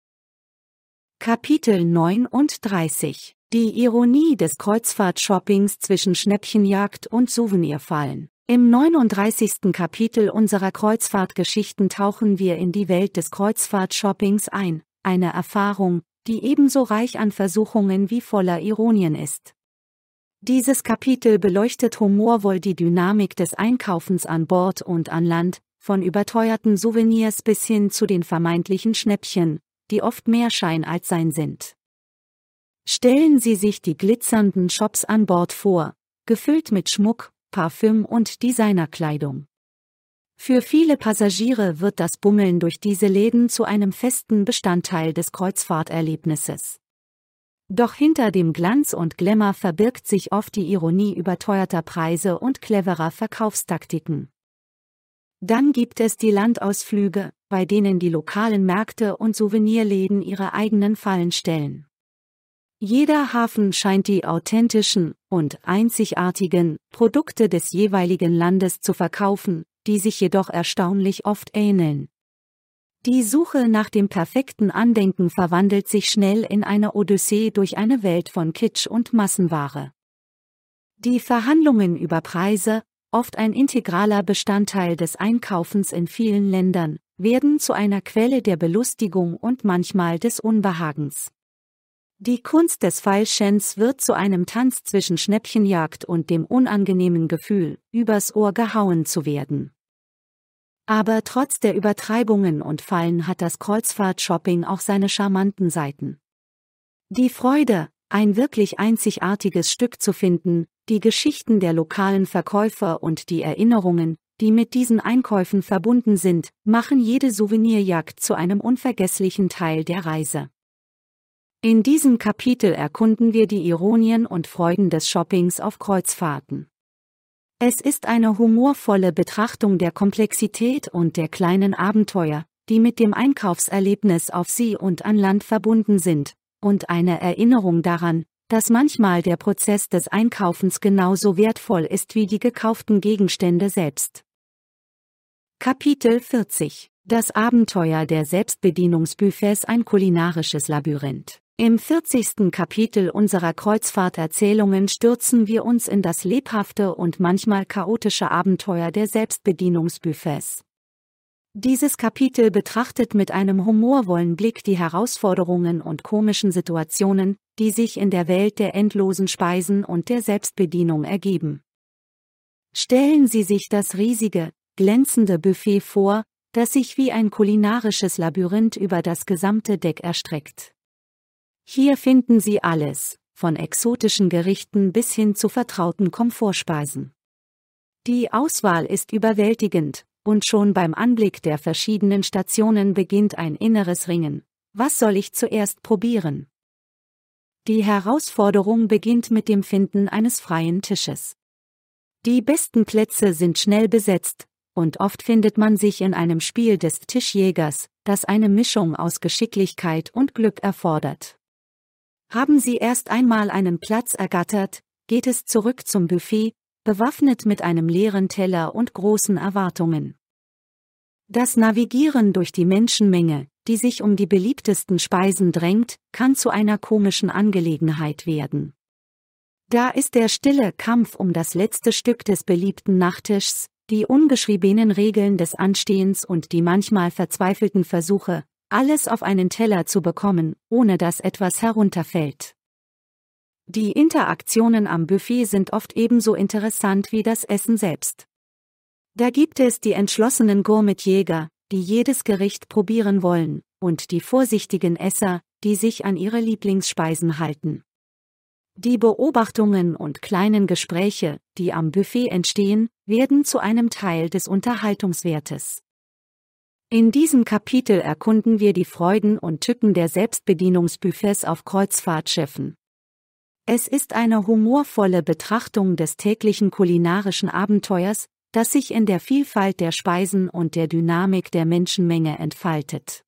Kapitel 39 Die Ironie des Kreuzfahrtshoppings zwischen Schnäppchenjagd und Souvenirfallen im 39. Kapitel unserer Kreuzfahrtgeschichten tauchen wir in die Welt des Kreuzfahrtshoppings ein, eine Erfahrung, die ebenso reich an Versuchungen wie voller Ironien ist. Dieses Kapitel beleuchtet humorvoll die Dynamik des Einkaufens an Bord und an Land, von überteuerten Souvenirs bis hin zu den vermeintlichen Schnäppchen, die oft mehr Schein als Sein sind. Stellen Sie sich die glitzernden Shops an Bord vor, gefüllt mit Schmuck, Parfüm und Designerkleidung. Für viele Passagiere wird das Bummeln durch diese Läden zu einem festen Bestandteil des Kreuzfahrterlebnisses. Doch hinter dem Glanz und Glamour verbirgt sich oft die Ironie überteuerter Preise und cleverer Verkaufstaktiken. Dann gibt es die Landausflüge, bei denen die lokalen Märkte und Souvenirläden ihre eigenen Fallen stellen. Jeder Hafen scheint die authentischen und einzigartigen Produkte des jeweiligen Landes zu verkaufen, die sich jedoch erstaunlich oft ähneln. Die Suche nach dem perfekten Andenken verwandelt sich schnell in eine Odyssee durch eine Welt von Kitsch und Massenware. Die Verhandlungen über Preise, oft ein integraler Bestandteil des Einkaufens in vielen Ländern, werden zu einer Quelle der Belustigung und manchmal des Unbehagens. Die Kunst des Feilschens wird zu einem Tanz zwischen Schnäppchenjagd und dem unangenehmen Gefühl, übers Ohr gehauen zu werden. Aber trotz der Übertreibungen und Fallen hat das Kreuzfahrtshopping auch seine charmanten Seiten. Die Freude, ein wirklich einzigartiges Stück zu finden, die Geschichten der lokalen Verkäufer und die Erinnerungen, die mit diesen Einkäufen verbunden sind, machen jede Souvenirjagd zu einem unvergesslichen Teil der Reise. In diesem Kapitel erkunden wir die Ironien und Freuden des Shoppings auf Kreuzfahrten. Es ist eine humorvolle Betrachtung der Komplexität und der kleinen Abenteuer, die mit dem Einkaufserlebnis auf See und an Land verbunden sind, und eine Erinnerung daran, dass manchmal der Prozess des Einkaufens genauso wertvoll ist wie die gekauften Gegenstände selbst. Kapitel 40 Das Abenteuer der Selbstbedienungsbuffets ein kulinarisches Labyrinth im 40. Kapitel unserer Kreuzfahrterzählungen stürzen wir uns in das lebhafte und manchmal chaotische Abenteuer der Selbstbedienungsbuffets. Dieses Kapitel betrachtet mit einem humorvollen Blick die Herausforderungen und komischen Situationen, die sich in der Welt der endlosen Speisen und der Selbstbedienung ergeben. Stellen Sie sich das riesige, glänzende Buffet vor, das sich wie ein kulinarisches Labyrinth über das gesamte Deck erstreckt. Hier finden Sie alles, von exotischen Gerichten bis hin zu vertrauten Komfortspeisen. Die Auswahl ist überwältigend, und schon beim Anblick der verschiedenen Stationen beginnt ein inneres Ringen. Was soll ich zuerst probieren? Die Herausforderung beginnt mit dem Finden eines freien Tisches. Die besten Plätze sind schnell besetzt, und oft findet man sich in einem Spiel des Tischjägers, das eine Mischung aus Geschicklichkeit und Glück erfordert. Haben Sie erst einmal einen Platz ergattert, geht es zurück zum Buffet, bewaffnet mit einem leeren Teller und großen Erwartungen. Das Navigieren durch die Menschenmenge, die sich um die beliebtesten Speisen drängt, kann zu einer komischen Angelegenheit werden. Da ist der stille Kampf um das letzte Stück des beliebten Nachtischs, die ungeschriebenen Regeln des Anstehens und die manchmal verzweifelten Versuche, alles auf einen Teller zu bekommen, ohne dass etwas herunterfällt. Die Interaktionen am Buffet sind oft ebenso interessant wie das Essen selbst. Da gibt es die entschlossenen Gourmetjäger, die jedes Gericht probieren wollen, und die vorsichtigen Esser, die sich an ihre Lieblingsspeisen halten. Die Beobachtungen und kleinen Gespräche, die am Buffet entstehen, werden zu einem Teil des Unterhaltungswertes. In diesem Kapitel erkunden wir die Freuden und Tücken der Selbstbedienungsbuffets auf Kreuzfahrtschiffen. Es ist eine humorvolle Betrachtung des täglichen kulinarischen Abenteuers, das sich in der Vielfalt der Speisen und der Dynamik der Menschenmenge entfaltet.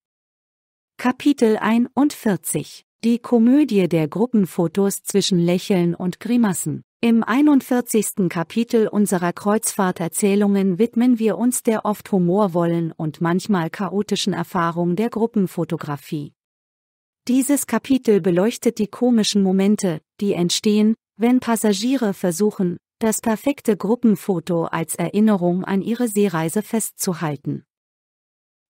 Kapitel 41 Die Komödie der Gruppenfotos zwischen Lächeln und Grimassen im 41. Kapitel unserer Kreuzfahrterzählungen widmen wir uns der oft humorvollen und manchmal chaotischen Erfahrung der Gruppenfotografie. Dieses Kapitel beleuchtet die komischen Momente, die entstehen, wenn Passagiere versuchen, das perfekte Gruppenfoto als Erinnerung an ihre Seereise festzuhalten.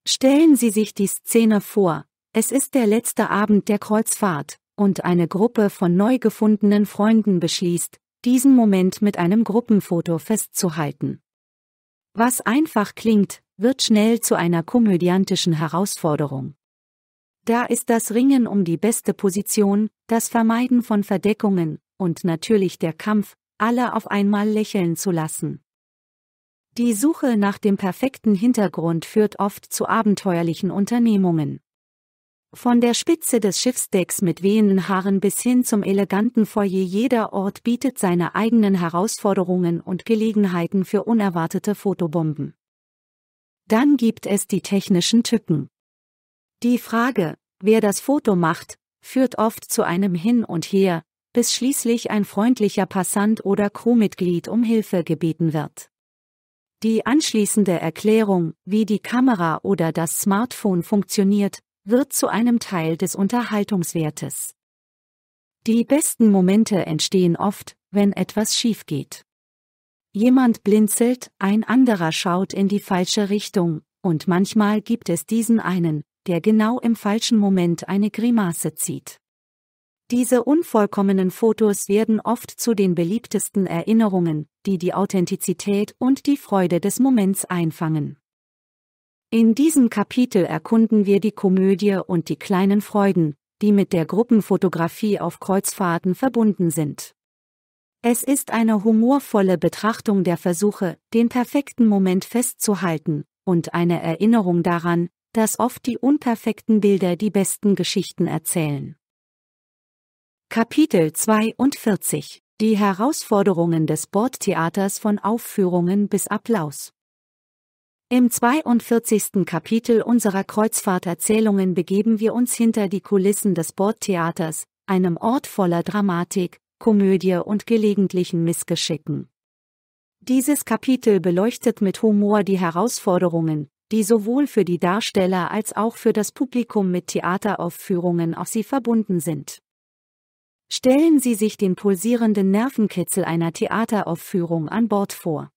Stellen Sie sich die Szene vor, es ist der letzte Abend der Kreuzfahrt, und eine Gruppe von neu gefundenen Freunden beschließt, diesen Moment mit einem Gruppenfoto festzuhalten. Was einfach klingt, wird schnell zu einer komödiantischen Herausforderung. Da ist das Ringen um die beste Position, das Vermeiden von Verdeckungen und natürlich der Kampf, alle auf einmal lächeln zu lassen. Die Suche nach dem perfekten Hintergrund führt oft zu abenteuerlichen Unternehmungen. Von der Spitze des Schiffsdecks mit wehenden Haaren bis hin zum eleganten Foyer jeder Ort bietet seine eigenen Herausforderungen und Gelegenheiten für unerwartete Fotobomben. Dann gibt es die technischen Tücken. Die Frage, wer das Foto macht, führt oft zu einem Hin und Her, bis schließlich ein freundlicher Passant oder Crewmitglied um Hilfe gebeten wird. Die anschließende Erklärung, wie die Kamera oder das Smartphone funktioniert, wird zu einem Teil des Unterhaltungswertes. Die besten Momente entstehen oft, wenn etwas schief geht. Jemand blinzelt, ein anderer schaut in die falsche Richtung, und manchmal gibt es diesen einen, der genau im falschen Moment eine Grimasse zieht. Diese unvollkommenen Fotos werden oft zu den beliebtesten Erinnerungen, die die Authentizität und die Freude des Moments einfangen. In diesem Kapitel erkunden wir die Komödie und die kleinen Freuden, die mit der Gruppenfotografie auf Kreuzfahrten verbunden sind. Es ist eine humorvolle Betrachtung der Versuche, den perfekten Moment festzuhalten, und eine Erinnerung daran, dass oft die unperfekten Bilder die besten Geschichten erzählen. Kapitel 42 Die Herausforderungen des Bordtheaters von Aufführungen bis Applaus im 42. Kapitel unserer Kreuzfahrterzählungen begeben wir uns hinter die Kulissen des Bordtheaters, einem Ort voller Dramatik, Komödie und gelegentlichen Missgeschicken. Dieses Kapitel beleuchtet mit Humor die Herausforderungen, die sowohl für die Darsteller als auch für das Publikum mit Theateraufführungen auf sie verbunden sind. Stellen Sie sich den pulsierenden Nervenkitzel einer Theateraufführung an Bord vor.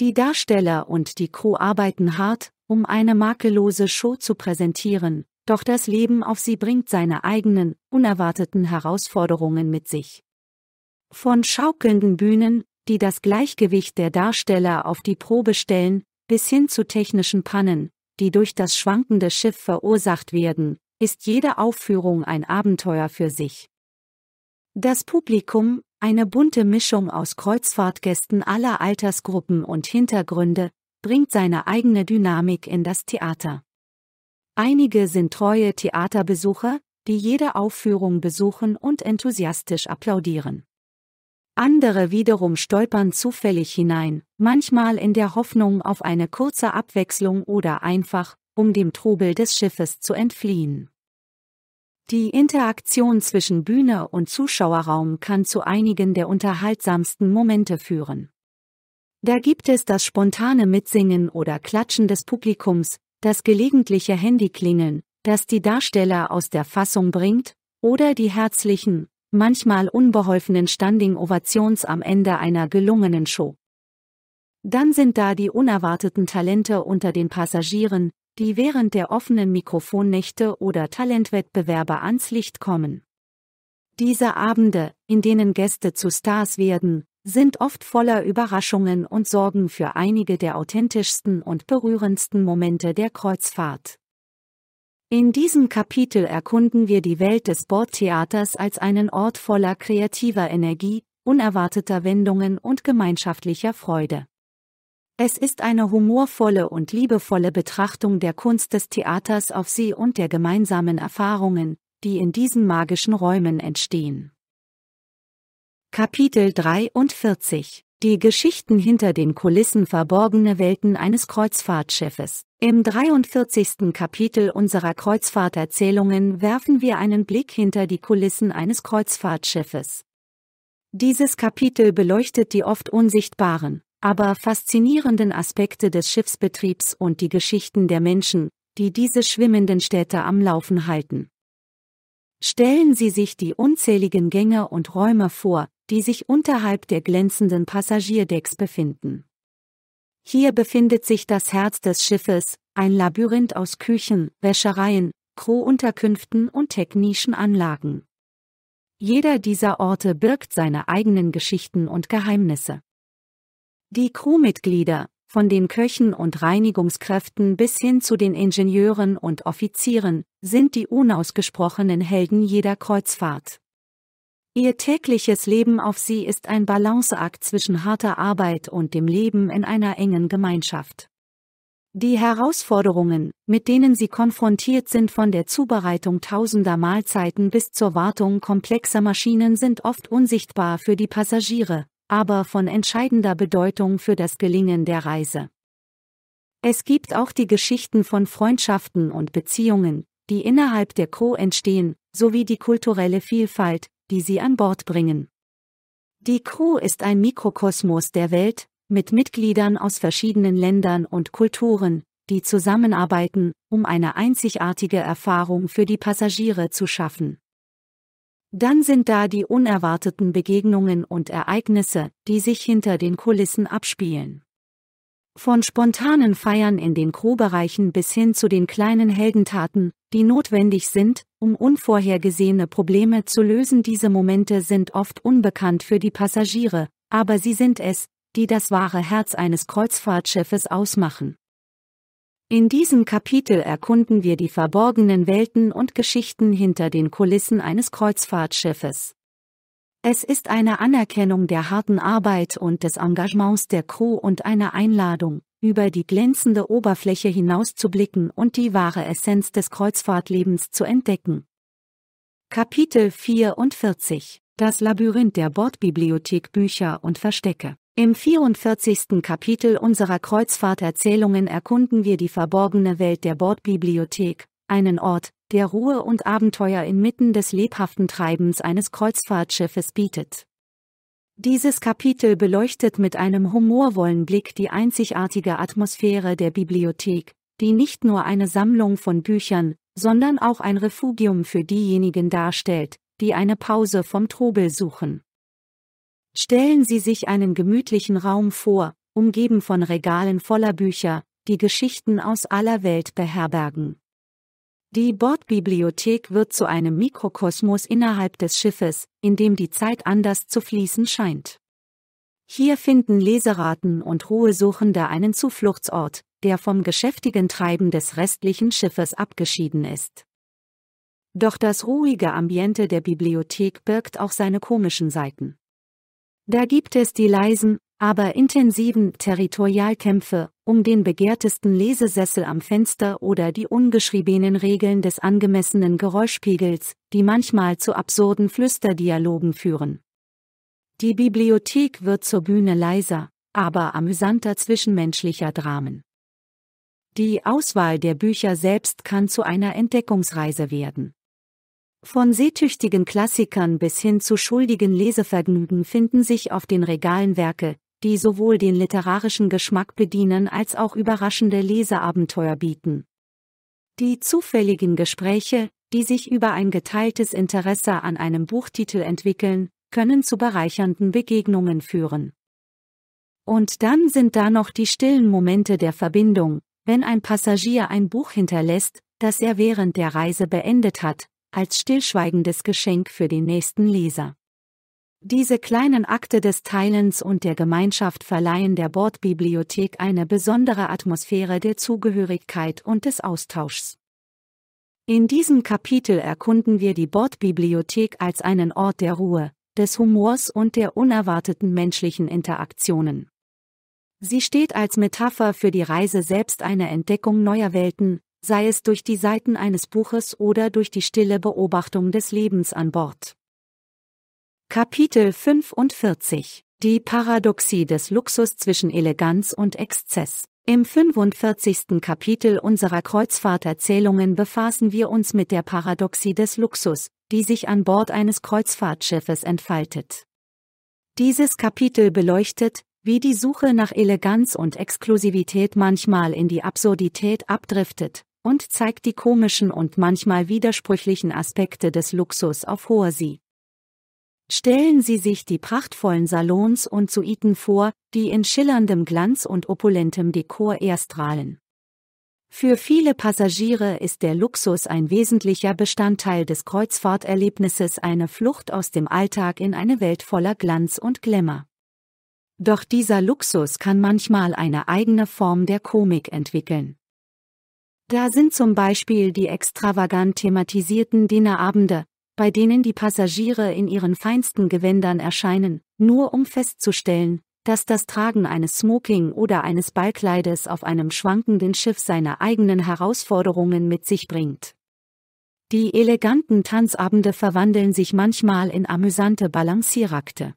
Die Darsteller und die Crew arbeiten hart, um eine makellose Show zu präsentieren, doch das Leben auf sie bringt seine eigenen, unerwarteten Herausforderungen mit sich. Von schaukelnden Bühnen, die das Gleichgewicht der Darsteller auf die Probe stellen, bis hin zu technischen Pannen, die durch das schwankende Schiff verursacht werden, ist jede Aufführung ein Abenteuer für sich. Das Publikum, eine bunte Mischung aus Kreuzfahrtgästen aller Altersgruppen und Hintergründe, bringt seine eigene Dynamik in das Theater. Einige sind treue Theaterbesucher, die jede Aufführung besuchen und enthusiastisch applaudieren. Andere wiederum stolpern zufällig hinein, manchmal in der Hoffnung auf eine kurze Abwechslung oder einfach, um dem Trubel des Schiffes zu entfliehen. Die Interaktion zwischen Bühne und Zuschauerraum kann zu einigen der unterhaltsamsten Momente führen. Da gibt es das spontane Mitsingen oder Klatschen des Publikums, das gelegentliche Handyklingeln, das die Darsteller aus der Fassung bringt, oder die herzlichen, manchmal unbeholfenen Standing-Ovations am Ende einer gelungenen Show. Dann sind da die unerwarteten Talente unter den Passagieren, die während der offenen Mikrofonnächte oder Talentwettbewerbe ans Licht kommen. Diese Abende, in denen Gäste zu Stars werden, sind oft voller Überraschungen und sorgen für einige der authentischsten und berührendsten Momente der Kreuzfahrt. In diesem Kapitel erkunden wir die Welt des Bordtheaters als einen Ort voller kreativer Energie, unerwarteter Wendungen und gemeinschaftlicher Freude. Es ist eine humorvolle und liebevolle Betrachtung der Kunst des Theaters auf sie und der gemeinsamen Erfahrungen, die in diesen magischen Räumen entstehen. Kapitel 43 Die Geschichten hinter den Kulissen verborgene Welten eines Kreuzfahrtschiffes. Im 43. Kapitel unserer Kreuzfahrterzählungen werfen wir einen Blick hinter die Kulissen eines Kreuzfahrtschiffes. Dieses Kapitel beleuchtet die oft unsichtbaren, aber faszinierenden Aspekte des Schiffsbetriebs und die Geschichten der Menschen, die diese schwimmenden Städte am Laufen halten. Stellen Sie sich die unzähligen Gänge und Räume vor, die sich unterhalb der glänzenden Passagierdecks befinden. Hier befindet sich das Herz des Schiffes, ein Labyrinth aus Küchen, Wäschereien, Crewunterkünften und technischen Anlagen. Jeder dieser Orte birgt seine eigenen Geschichten und Geheimnisse. Die Crewmitglieder, von den Köchen und Reinigungskräften bis hin zu den Ingenieuren und Offizieren, sind die unausgesprochenen Helden jeder Kreuzfahrt. Ihr tägliches Leben auf sie ist ein Balanceakt zwischen harter Arbeit und dem Leben in einer engen Gemeinschaft. Die Herausforderungen, mit denen sie konfrontiert sind von der Zubereitung tausender Mahlzeiten bis zur Wartung komplexer Maschinen sind oft unsichtbar für die Passagiere aber von entscheidender Bedeutung für das Gelingen der Reise. Es gibt auch die Geschichten von Freundschaften und Beziehungen, die innerhalb der Co entstehen, sowie die kulturelle Vielfalt, die sie an Bord bringen. Die Crew ist ein Mikrokosmos der Welt, mit Mitgliedern aus verschiedenen Ländern und Kulturen, die zusammenarbeiten, um eine einzigartige Erfahrung für die Passagiere zu schaffen. Dann sind da die unerwarteten Begegnungen und Ereignisse, die sich hinter den Kulissen abspielen. Von spontanen Feiern in den Crewbereichen bis hin zu den kleinen Heldentaten, die notwendig sind, um unvorhergesehene Probleme zu lösen. Diese Momente sind oft unbekannt für die Passagiere, aber sie sind es, die das wahre Herz eines Kreuzfahrtschiffes ausmachen. In diesem Kapitel erkunden wir die verborgenen Welten und Geschichten hinter den Kulissen eines Kreuzfahrtschiffes. Es ist eine Anerkennung der harten Arbeit und des Engagements der Crew und eine Einladung, über die glänzende Oberfläche hinauszublicken und die wahre Essenz des Kreuzfahrtlebens zu entdecken. Kapitel 44 Das Labyrinth der Bordbibliothek Bücher und Verstecke im 44. Kapitel unserer Kreuzfahrterzählungen erkunden wir die verborgene Welt der Bordbibliothek, einen Ort, der Ruhe und Abenteuer inmitten des lebhaften Treibens eines Kreuzfahrtschiffes bietet. Dieses Kapitel beleuchtet mit einem humorvollen Blick die einzigartige Atmosphäre der Bibliothek, die nicht nur eine Sammlung von Büchern, sondern auch ein Refugium für diejenigen darstellt, die eine Pause vom Trubel suchen. Stellen Sie sich einen gemütlichen Raum vor, umgeben von Regalen voller Bücher, die Geschichten aus aller Welt beherbergen. Die Bordbibliothek wird zu einem Mikrokosmos innerhalb des Schiffes, in dem die Zeit anders zu fließen scheint. Hier finden Leseraten und Ruhesuchende einen Zufluchtsort, der vom geschäftigen Treiben des restlichen Schiffes abgeschieden ist. Doch das ruhige Ambiente der Bibliothek birgt auch seine komischen Seiten. Da gibt es die leisen, aber intensiven Territorialkämpfe, um den begehrtesten Lesesessel am Fenster oder die ungeschriebenen Regeln des angemessenen Geräuschpegels, die manchmal zu absurden Flüsterdialogen führen. Die Bibliothek wird zur Bühne leiser, aber amüsanter zwischenmenschlicher Dramen. Die Auswahl der Bücher selbst kann zu einer Entdeckungsreise werden. Von seetüchtigen Klassikern bis hin zu schuldigen Lesevergnügen finden sich auf den Regalen Werke, die sowohl den literarischen Geschmack bedienen als auch überraschende Leseabenteuer bieten. Die zufälligen Gespräche, die sich über ein geteiltes Interesse an einem Buchtitel entwickeln, können zu bereichernden Begegnungen führen. Und dann sind da noch die stillen Momente der Verbindung, wenn ein Passagier ein Buch hinterlässt, das er während der Reise beendet hat, als stillschweigendes Geschenk für den nächsten Leser. Diese kleinen Akte des Teilens und der Gemeinschaft verleihen der Bordbibliothek eine besondere Atmosphäre der Zugehörigkeit und des Austauschs. In diesem Kapitel erkunden wir die Bordbibliothek als einen Ort der Ruhe, des Humors und der unerwarteten menschlichen Interaktionen. Sie steht als Metapher für die Reise selbst eine Entdeckung neuer Welten, sei es durch die Seiten eines Buches oder durch die stille Beobachtung des Lebens an Bord. Kapitel 45 Die Paradoxie des Luxus zwischen Eleganz und Exzess Im 45. Kapitel unserer Kreuzfahrterzählungen befassen wir uns mit der Paradoxie des Luxus, die sich an Bord eines Kreuzfahrtschiffes entfaltet. Dieses Kapitel beleuchtet, wie die Suche nach Eleganz und Exklusivität manchmal in die Absurdität abdriftet, und zeigt die komischen und manchmal widersprüchlichen Aspekte des Luxus auf hoher See. Stellen Sie sich die prachtvollen Salons und Suiten vor, die in schillerndem Glanz und opulentem Dekor erstrahlen. Für viele Passagiere ist der Luxus ein wesentlicher Bestandteil des Kreuzfahrterlebnisses eine Flucht aus dem Alltag in eine Welt voller Glanz und Glamour. Doch dieser Luxus kann manchmal eine eigene Form der Komik entwickeln. Da sind zum Beispiel die extravagant thematisierten Dinnerabende, bei denen die Passagiere in ihren feinsten Gewändern erscheinen, nur um festzustellen, dass das Tragen eines Smoking oder eines Ballkleides auf einem schwankenden Schiff seine eigenen Herausforderungen mit sich bringt. Die eleganten Tanzabende verwandeln sich manchmal in amüsante Balancierakte.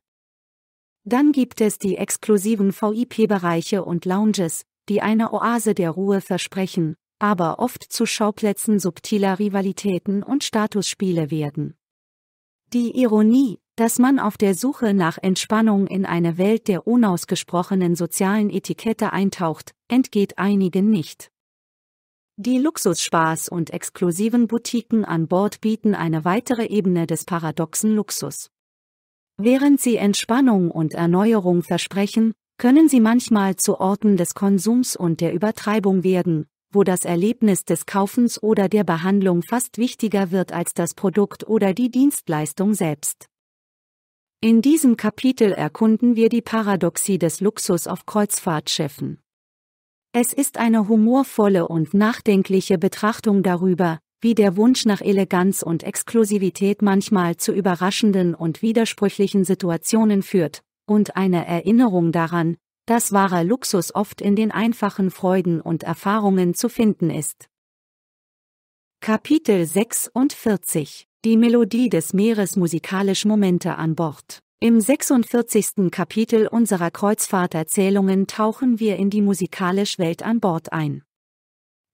Dann gibt es die exklusiven VIP-Bereiche und Lounges, die eine Oase der Ruhe versprechen, aber oft zu Schauplätzen subtiler Rivalitäten und Statusspiele werden. Die Ironie, dass man auf der Suche nach Entspannung in eine Welt der unausgesprochenen sozialen Etikette eintaucht, entgeht einigen nicht. Die Luxusspaß und exklusiven Boutiquen an Bord bieten eine weitere Ebene des paradoxen Luxus. Während sie Entspannung und Erneuerung versprechen, können sie manchmal zu Orten des Konsums und der Übertreibung werden, wo das Erlebnis des Kaufens oder der Behandlung fast wichtiger wird als das Produkt oder die Dienstleistung selbst. In diesem Kapitel erkunden wir die Paradoxie des Luxus auf Kreuzfahrtschiffen. Es ist eine humorvolle und nachdenkliche Betrachtung darüber, wie der Wunsch nach Eleganz und Exklusivität manchmal zu überraschenden und widersprüchlichen Situationen führt, und eine Erinnerung daran, dass wahrer Luxus oft in den einfachen Freuden und Erfahrungen zu finden ist. Kapitel 46 Die Melodie des Meeres musikalisch Momente an Bord Im 46. Kapitel unserer Kreuzfahrterzählungen tauchen wir in die musikalische Welt an Bord ein.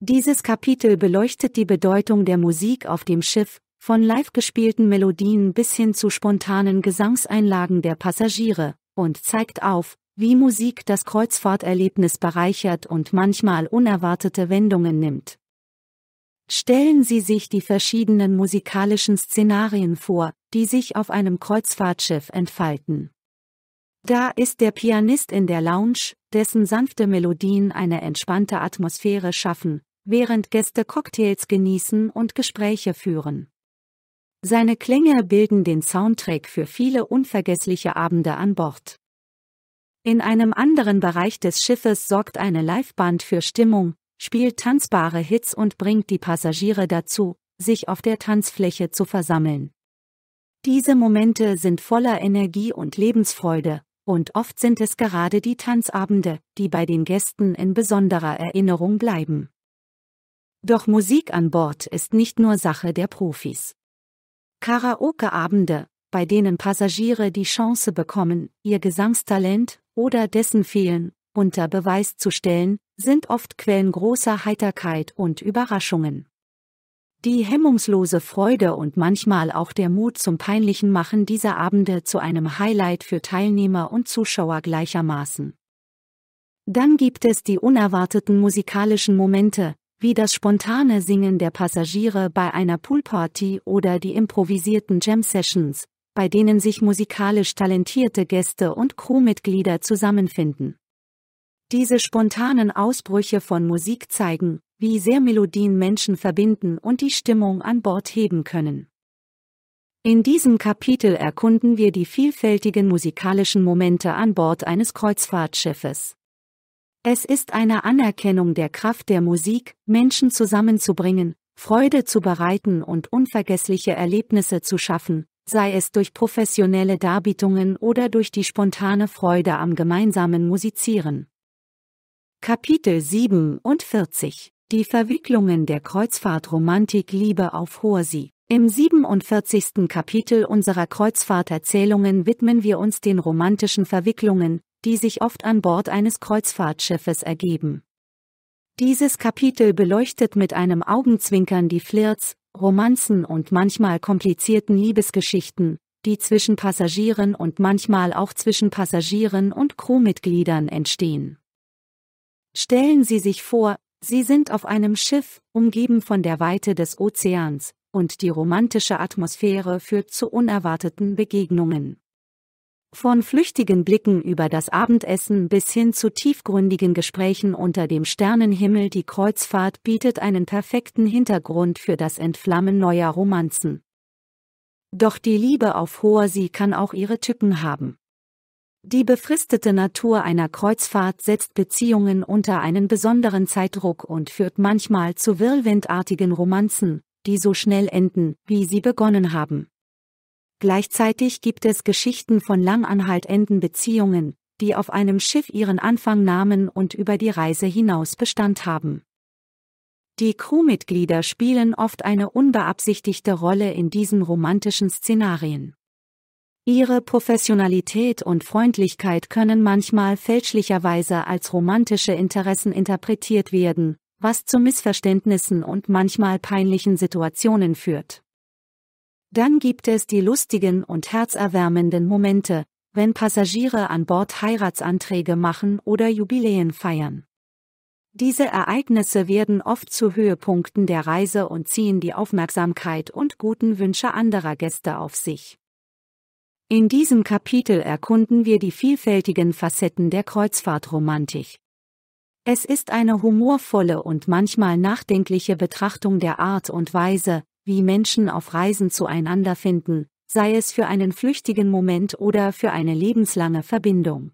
Dieses Kapitel beleuchtet die Bedeutung der Musik auf dem Schiff, von live gespielten Melodien bis hin zu spontanen Gesangseinlagen der Passagiere, und zeigt auf, wie Musik das Kreuzfahrterlebnis bereichert und manchmal unerwartete Wendungen nimmt. Stellen Sie sich die verschiedenen musikalischen Szenarien vor, die sich auf einem Kreuzfahrtschiff entfalten. Da ist der Pianist in der Lounge, dessen sanfte Melodien eine entspannte Atmosphäre schaffen, während Gäste Cocktails genießen und Gespräche führen. Seine Klänge bilden den Soundtrack für viele unvergessliche Abende an Bord. In einem anderen Bereich des Schiffes sorgt eine Liveband für Stimmung, spielt tanzbare Hits und bringt die Passagiere dazu, sich auf der Tanzfläche zu versammeln. Diese Momente sind voller Energie und Lebensfreude, und oft sind es gerade die Tanzabende, die bei den Gästen in besonderer Erinnerung bleiben. Doch Musik an Bord ist nicht nur Sache der Profis. Karaoke-Abende, bei denen Passagiere die Chance bekommen, ihr Gesangstalent, oder dessen Fehlen, unter Beweis zu stellen, sind oft Quellen großer Heiterkeit und Überraschungen. Die hemmungslose Freude und manchmal auch der Mut zum Peinlichen machen diese Abende zu einem Highlight für Teilnehmer und Zuschauer gleichermaßen. Dann gibt es die unerwarteten musikalischen Momente, wie das spontane Singen der Passagiere bei einer Poolparty oder die improvisierten Jam-Sessions, bei denen sich musikalisch talentierte Gäste und Crewmitglieder zusammenfinden. Diese spontanen Ausbrüche von Musik zeigen, wie sehr Melodien Menschen verbinden und die Stimmung an Bord heben können. In diesem Kapitel erkunden wir die vielfältigen musikalischen Momente an Bord eines Kreuzfahrtschiffes. Es ist eine Anerkennung der Kraft der Musik, Menschen zusammenzubringen, Freude zu bereiten und unvergessliche Erlebnisse zu schaffen, sei es durch professionelle Darbietungen oder durch die spontane Freude am gemeinsamen Musizieren. Kapitel 47 Die Verwicklungen der Kreuzfahrtromantik Liebe auf hoher See im 47. Kapitel unserer Kreuzfahrterzählungen widmen wir uns den romantischen Verwicklungen, die sich oft an Bord eines Kreuzfahrtschiffes ergeben. Dieses Kapitel beleuchtet mit einem Augenzwinkern die Flirts, Romanzen und manchmal komplizierten Liebesgeschichten, die zwischen Passagieren und manchmal auch zwischen Passagieren und Crewmitgliedern entstehen. Stellen Sie sich vor, Sie sind auf einem Schiff, umgeben von der Weite des Ozeans, und die romantische Atmosphäre führt zu unerwarteten Begegnungen. Von flüchtigen Blicken über das Abendessen bis hin zu tiefgründigen Gesprächen unter dem Sternenhimmel die Kreuzfahrt bietet einen perfekten Hintergrund für das Entflammen neuer Romanzen. Doch die Liebe auf hoher See kann auch ihre Tücken haben. Die befristete Natur einer Kreuzfahrt setzt Beziehungen unter einen besonderen Zeitdruck und führt manchmal zu wirbelwindartigen Romanzen, die so schnell enden, wie sie begonnen haben. Gleichzeitig gibt es Geschichten von langanhaltenden Beziehungen, die auf einem Schiff ihren Anfang nahmen und über die Reise hinaus Bestand haben. Die Crewmitglieder spielen oft eine unbeabsichtigte Rolle in diesen romantischen Szenarien. Ihre Professionalität und Freundlichkeit können manchmal fälschlicherweise als romantische Interessen interpretiert werden, was zu Missverständnissen und manchmal peinlichen Situationen führt. Dann gibt es die lustigen und herzerwärmenden Momente, wenn Passagiere an Bord Heiratsanträge machen oder Jubiläen feiern. Diese Ereignisse werden oft zu Höhepunkten der Reise und ziehen die Aufmerksamkeit und guten Wünsche anderer Gäste auf sich. In diesem Kapitel erkunden wir die vielfältigen Facetten der Kreuzfahrtromantik. Es ist eine humorvolle und manchmal nachdenkliche Betrachtung der Art und Weise, wie Menschen auf Reisen zueinander finden, sei es für einen flüchtigen Moment oder für eine lebenslange Verbindung.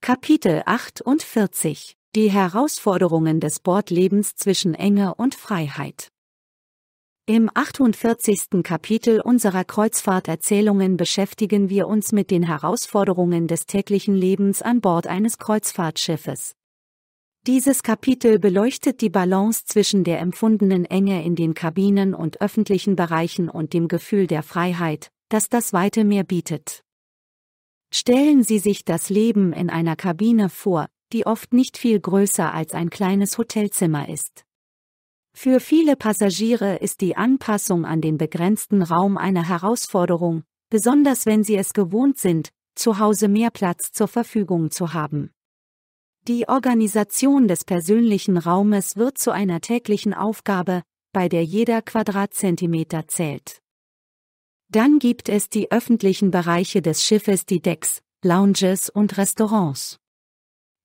Kapitel 48 Die Herausforderungen des Bordlebens zwischen Enge und Freiheit Im 48. Kapitel unserer Kreuzfahrterzählungen beschäftigen wir uns mit den Herausforderungen des täglichen Lebens an Bord eines Kreuzfahrtschiffes. Dieses Kapitel beleuchtet die Balance zwischen der empfundenen Enge in den Kabinen und öffentlichen Bereichen und dem Gefühl der Freiheit, das das weite Meer bietet. Stellen Sie sich das Leben in einer Kabine vor, die oft nicht viel größer als ein kleines Hotelzimmer ist. Für viele Passagiere ist die Anpassung an den begrenzten Raum eine Herausforderung, besonders wenn sie es gewohnt sind, zu Hause mehr Platz zur Verfügung zu haben. Die Organisation des persönlichen Raumes wird zu einer täglichen Aufgabe, bei der jeder Quadratzentimeter zählt. Dann gibt es die öffentlichen Bereiche des Schiffes, die Decks, Lounges und Restaurants.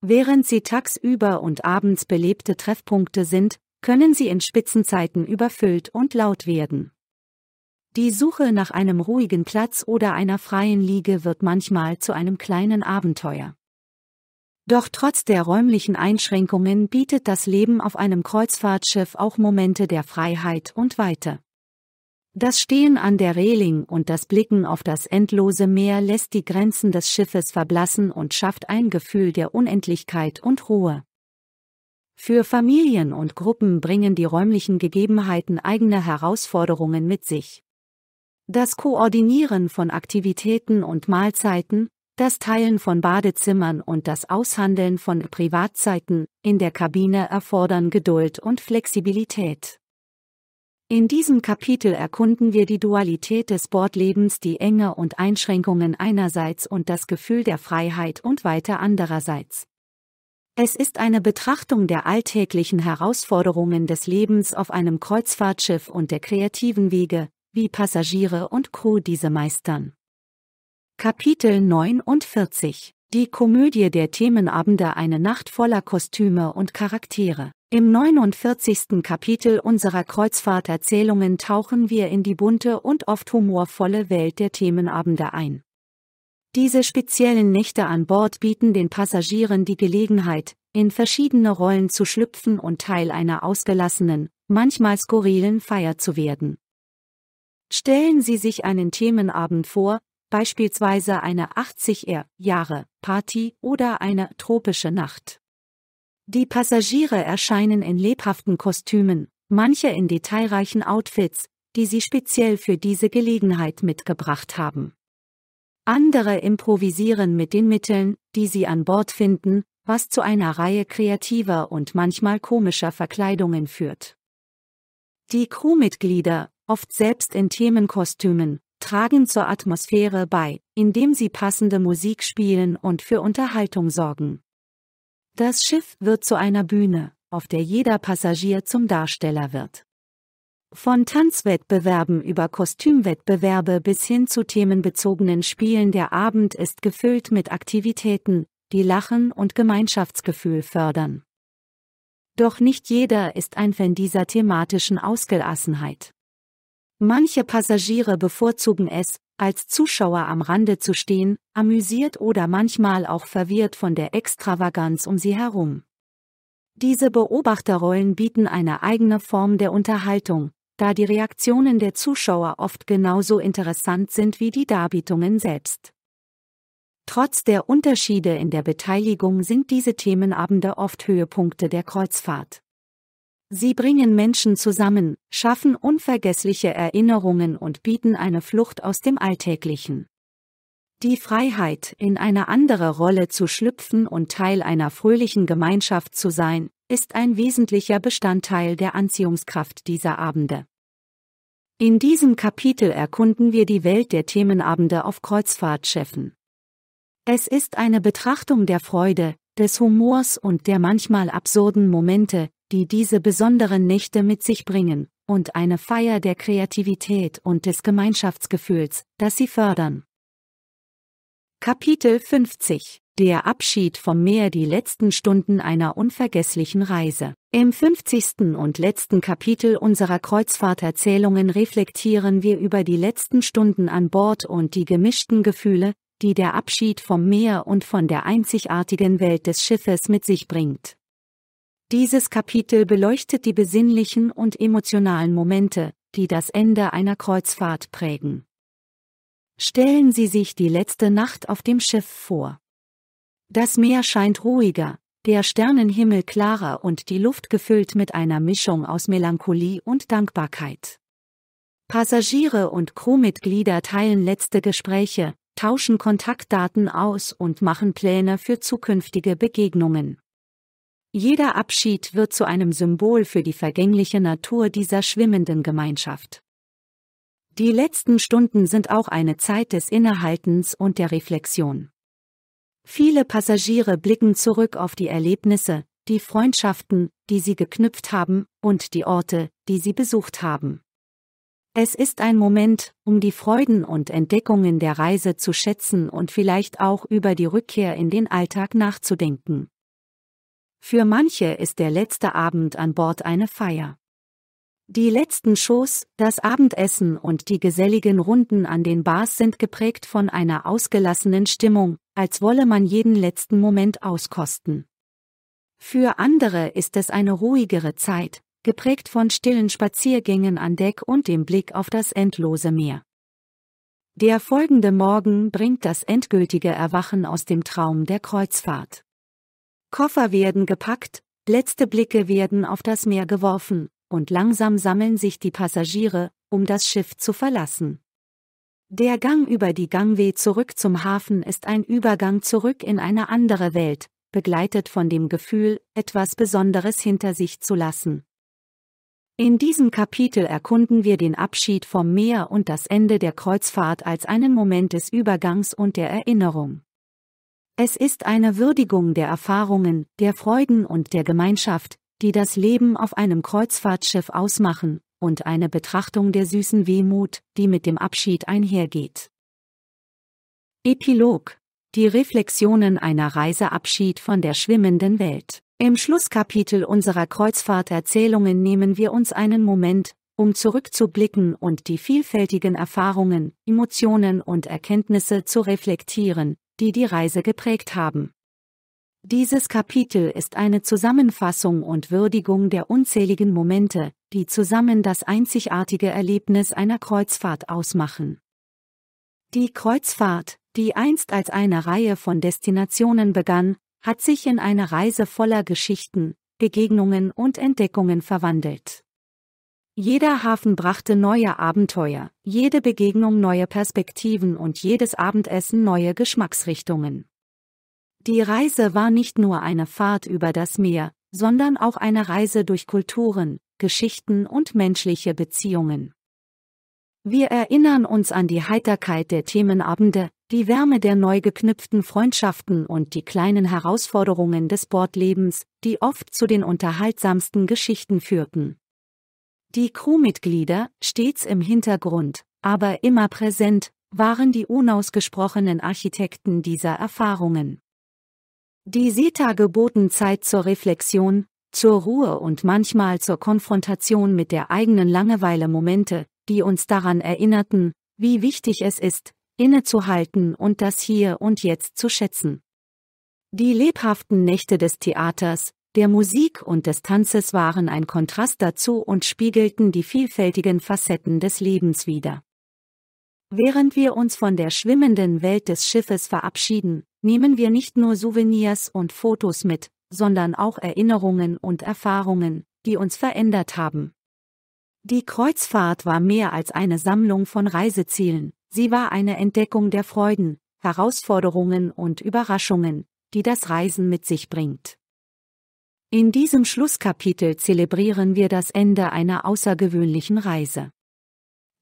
Während sie tagsüber und abends belebte Treffpunkte sind, können sie in Spitzenzeiten überfüllt und laut werden. Die Suche nach einem ruhigen Platz oder einer freien Liege wird manchmal zu einem kleinen Abenteuer. Doch trotz der räumlichen Einschränkungen bietet das Leben auf einem Kreuzfahrtschiff auch Momente der Freiheit und Weite. Das Stehen an der Reling und das Blicken auf das endlose Meer lässt die Grenzen des Schiffes verblassen und schafft ein Gefühl der Unendlichkeit und Ruhe. Für Familien und Gruppen bringen die räumlichen Gegebenheiten eigene Herausforderungen mit sich. Das Koordinieren von Aktivitäten und Mahlzeiten, das Teilen von Badezimmern und das Aushandeln von Privatzeiten in der Kabine erfordern Geduld und Flexibilität. In diesem Kapitel erkunden wir die Dualität des Bordlebens, die Enge und Einschränkungen einerseits und das Gefühl der Freiheit und Weite andererseits. Es ist eine Betrachtung der alltäglichen Herausforderungen des Lebens auf einem Kreuzfahrtschiff und der kreativen Wege, wie Passagiere und Crew diese meistern. Kapitel 49 Die Komödie der Themenabende Eine Nacht voller Kostüme und Charaktere. Im 49. Kapitel unserer Kreuzfahrterzählungen tauchen wir in die bunte und oft humorvolle Welt der Themenabende ein. Diese speziellen Nächte an Bord bieten den Passagieren die Gelegenheit, in verschiedene Rollen zu schlüpfen und Teil einer ausgelassenen, manchmal skurrilen Feier zu werden. Stellen Sie sich einen Themenabend vor, beispielsweise eine 80er Jahre Party oder eine tropische Nacht. Die Passagiere erscheinen in lebhaften Kostümen, manche in detailreichen Outfits, die sie speziell für diese Gelegenheit mitgebracht haben. Andere improvisieren mit den Mitteln, die sie an Bord finden, was zu einer Reihe kreativer und manchmal komischer Verkleidungen führt. Die Crewmitglieder, oft selbst in Themenkostümen, tragen zur Atmosphäre bei, indem sie passende Musik spielen und für Unterhaltung sorgen. Das Schiff wird zu einer Bühne, auf der jeder Passagier zum Darsteller wird. Von Tanzwettbewerben über Kostümwettbewerbe bis hin zu themenbezogenen Spielen der Abend ist gefüllt mit Aktivitäten, die Lachen und Gemeinschaftsgefühl fördern. Doch nicht jeder ist ein Fan dieser thematischen Ausgelassenheit. Manche Passagiere bevorzugen es, als Zuschauer am Rande zu stehen, amüsiert oder manchmal auch verwirrt von der Extravaganz um sie herum. Diese Beobachterrollen bieten eine eigene Form der Unterhaltung, da die Reaktionen der Zuschauer oft genauso interessant sind wie die Darbietungen selbst. Trotz der Unterschiede in der Beteiligung sind diese Themenabende oft Höhepunkte der Kreuzfahrt. Sie bringen Menschen zusammen, schaffen unvergessliche Erinnerungen und bieten eine Flucht aus dem Alltäglichen. Die Freiheit, in eine andere Rolle zu schlüpfen und Teil einer fröhlichen Gemeinschaft zu sein, ist ein wesentlicher Bestandteil der Anziehungskraft dieser Abende. In diesem Kapitel erkunden wir die Welt der Themenabende auf Kreuzfahrtschiffen. Es ist eine Betrachtung der Freude, des Humors und der manchmal absurden Momente, die diese besonderen Nächte mit sich bringen, und eine Feier der Kreativität und des Gemeinschaftsgefühls, das sie fördern. Kapitel 50 Der Abschied vom Meer Die letzten Stunden einer unvergesslichen Reise. Im 50. und letzten Kapitel unserer Kreuzfahrterzählungen reflektieren wir über die letzten Stunden an Bord und die gemischten Gefühle, die der Abschied vom Meer und von der einzigartigen Welt des Schiffes mit sich bringt. Dieses Kapitel beleuchtet die besinnlichen und emotionalen Momente, die das Ende einer Kreuzfahrt prägen. Stellen Sie sich die letzte Nacht auf dem Schiff vor. Das Meer scheint ruhiger, der Sternenhimmel klarer und die Luft gefüllt mit einer Mischung aus Melancholie und Dankbarkeit. Passagiere und Crewmitglieder teilen letzte Gespräche, tauschen Kontaktdaten aus und machen Pläne für zukünftige Begegnungen. Jeder Abschied wird zu einem Symbol für die vergängliche Natur dieser schwimmenden Gemeinschaft. Die letzten Stunden sind auch eine Zeit des Innehaltens und der Reflexion. Viele Passagiere blicken zurück auf die Erlebnisse, die Freundschaften, die sie geknüpft haben, und die Orte, die sie besucht haben. Es ist ein Moment, um die Freuden und Entdeckungen der Reise zu schätzen und vielleicht auch über die Rückkehr in den Alltag nachzudenken. Für manche ist der letzte Abend an Bord eine Feier. Die letzten Shows, das Abendessen und die geselligen Runden an den Bars sind geprägt von einer ausgelassenen Stimmung, als wolle man jeden letzten Moment auskosten. Für andere ist es eine ruhigere Zeit, geprägt von stillen Spaziergängen an Deck und dem Blick auf das endlose Meer. Der folgende Morgen bringt das endgültige Erwachen aus dem Traum der Kreuzfahrt. Koffer werden gepackt, letzte Blicke werden auf das Meer geworfen, und langsam sammeln sich die Passagiere, um das Schiff zu verlassen. Der Gang über die Gangweh zurück zum Hafen ist ein Übergang zurück in eine andere Welt, begleitet von dem Gefühl, etwas Besonderes hinter sich zu lassen. In diesem Kapitel erkunden wir den Abschied vom Meer und das Ende der Kreuzfahrt als einen Moment des Übergangs und der Erinnerung. Es ist eine Würdigung der Erfahrungen, der Freuden und der Gemeinschaft, die das Leben auf einem Kreuzfahrtschiff ausmachen, und eine Betrachtung der süßen Wehmut, die mit dem Abschied einhergeht. Epilog Die Reflexionen einer Reiseabschied von der schwimmenden Welt Im Schlusskapitel unserer Kreuzfahrterzählungen nehmen wir uns einen Moment, um zurückzublicken und die vielfältigen Erfahrungen, Emotionen und Erkenntnisse zu reflektieren, die die Reise geprägt haben. Dieses Kapitel ist eine Zusammenfassung und Würdigung der unzähligen Momente, die zusammen das einzigartige Erlebnis einer Kreuzfahrt ausmachen. Die Kreuzfahrt, die einst als eine Reihe von Destinationen begann, hat sich in eine Reise voller Geschichten, Begegnungen und Entdeckungen verwandelt. Jeder Hafen brachte neue Abenteuer, jede Begegnung neue Perspektiven und jedes Abendessen neue Geschmacksrichtungen. Die Reise war nicht nur eine Fahrt über das Meer, sondern auch eine Reise durch Kulturen, Geschichten und menschliche Beziehungen. Wir erinnern uns an die Heiterkeit der Themenabende, die Wärme der neu geknüpften Freundschaften und die kleinen Herausforderungen des Bordlebens, die oft zu den unterhaltsamsten Geschichten führten. Die Crewmitglieder, stets im Hintergrund, aber immer präsent, waren die unausgesprochenen Architekten dieser Erfahrungen. Die Seetage boten Zeit zur Reflexion, zur Ruhe und manchmal zur Konfrontation mit der eigenen Langeweile Momente, die uns daran erinnerten, wie wichtig es ist, innezuhalten und das Hier und Jetzt zu schätzen. Die lebhaften Nächte des Theaters, der Musik und des Tanzes waren ein Kontrast dazu und spiegelten die vielfältigen Facetten des Lebens wider. Während wir uns von der schwimmenden Welt des Schiffes verabschieden, nehmen wir nicht nur Souvenirs und Fotos mit, sondern auch Erinnerungen und Erfahrungen, die uns verändert haben. Die Kreuzfahrt war mehr als eine Sammlung von Reisezielen, sie war eine Entdeckung der Freuden, Herausforderungen und Überraschungen, die das Reisen mit sich bringt. In diesem Schlusskapitel zelebrieren wir das Ende einer außergewöhnlichen Reise.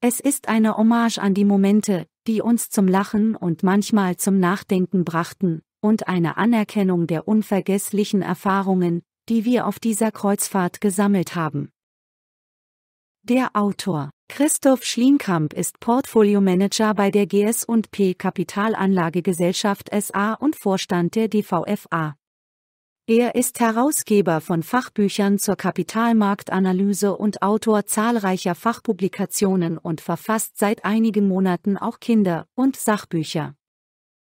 Es ist eine Hommage an die Momente, die uns zum Lachen und manchmal zum Nachdenken brachten, und eine Anerkennung der unvergesslichen Erfahrungen, die wir auf dieser Kreuzfahrt gesammelt haben. Der Autor Christoph Schlienkamp ist Portfoliomanager bei der GS&P Kapitalanlagegesellschaft SA und Vorstand der DVFA. Er ist Herausgeber von Fachbüchern zur Kapitalmarktanalyse und Autor zahlreicher Fachpublikationen und verfasst seit einigen Monaten auch Kinder- und Sachbücher.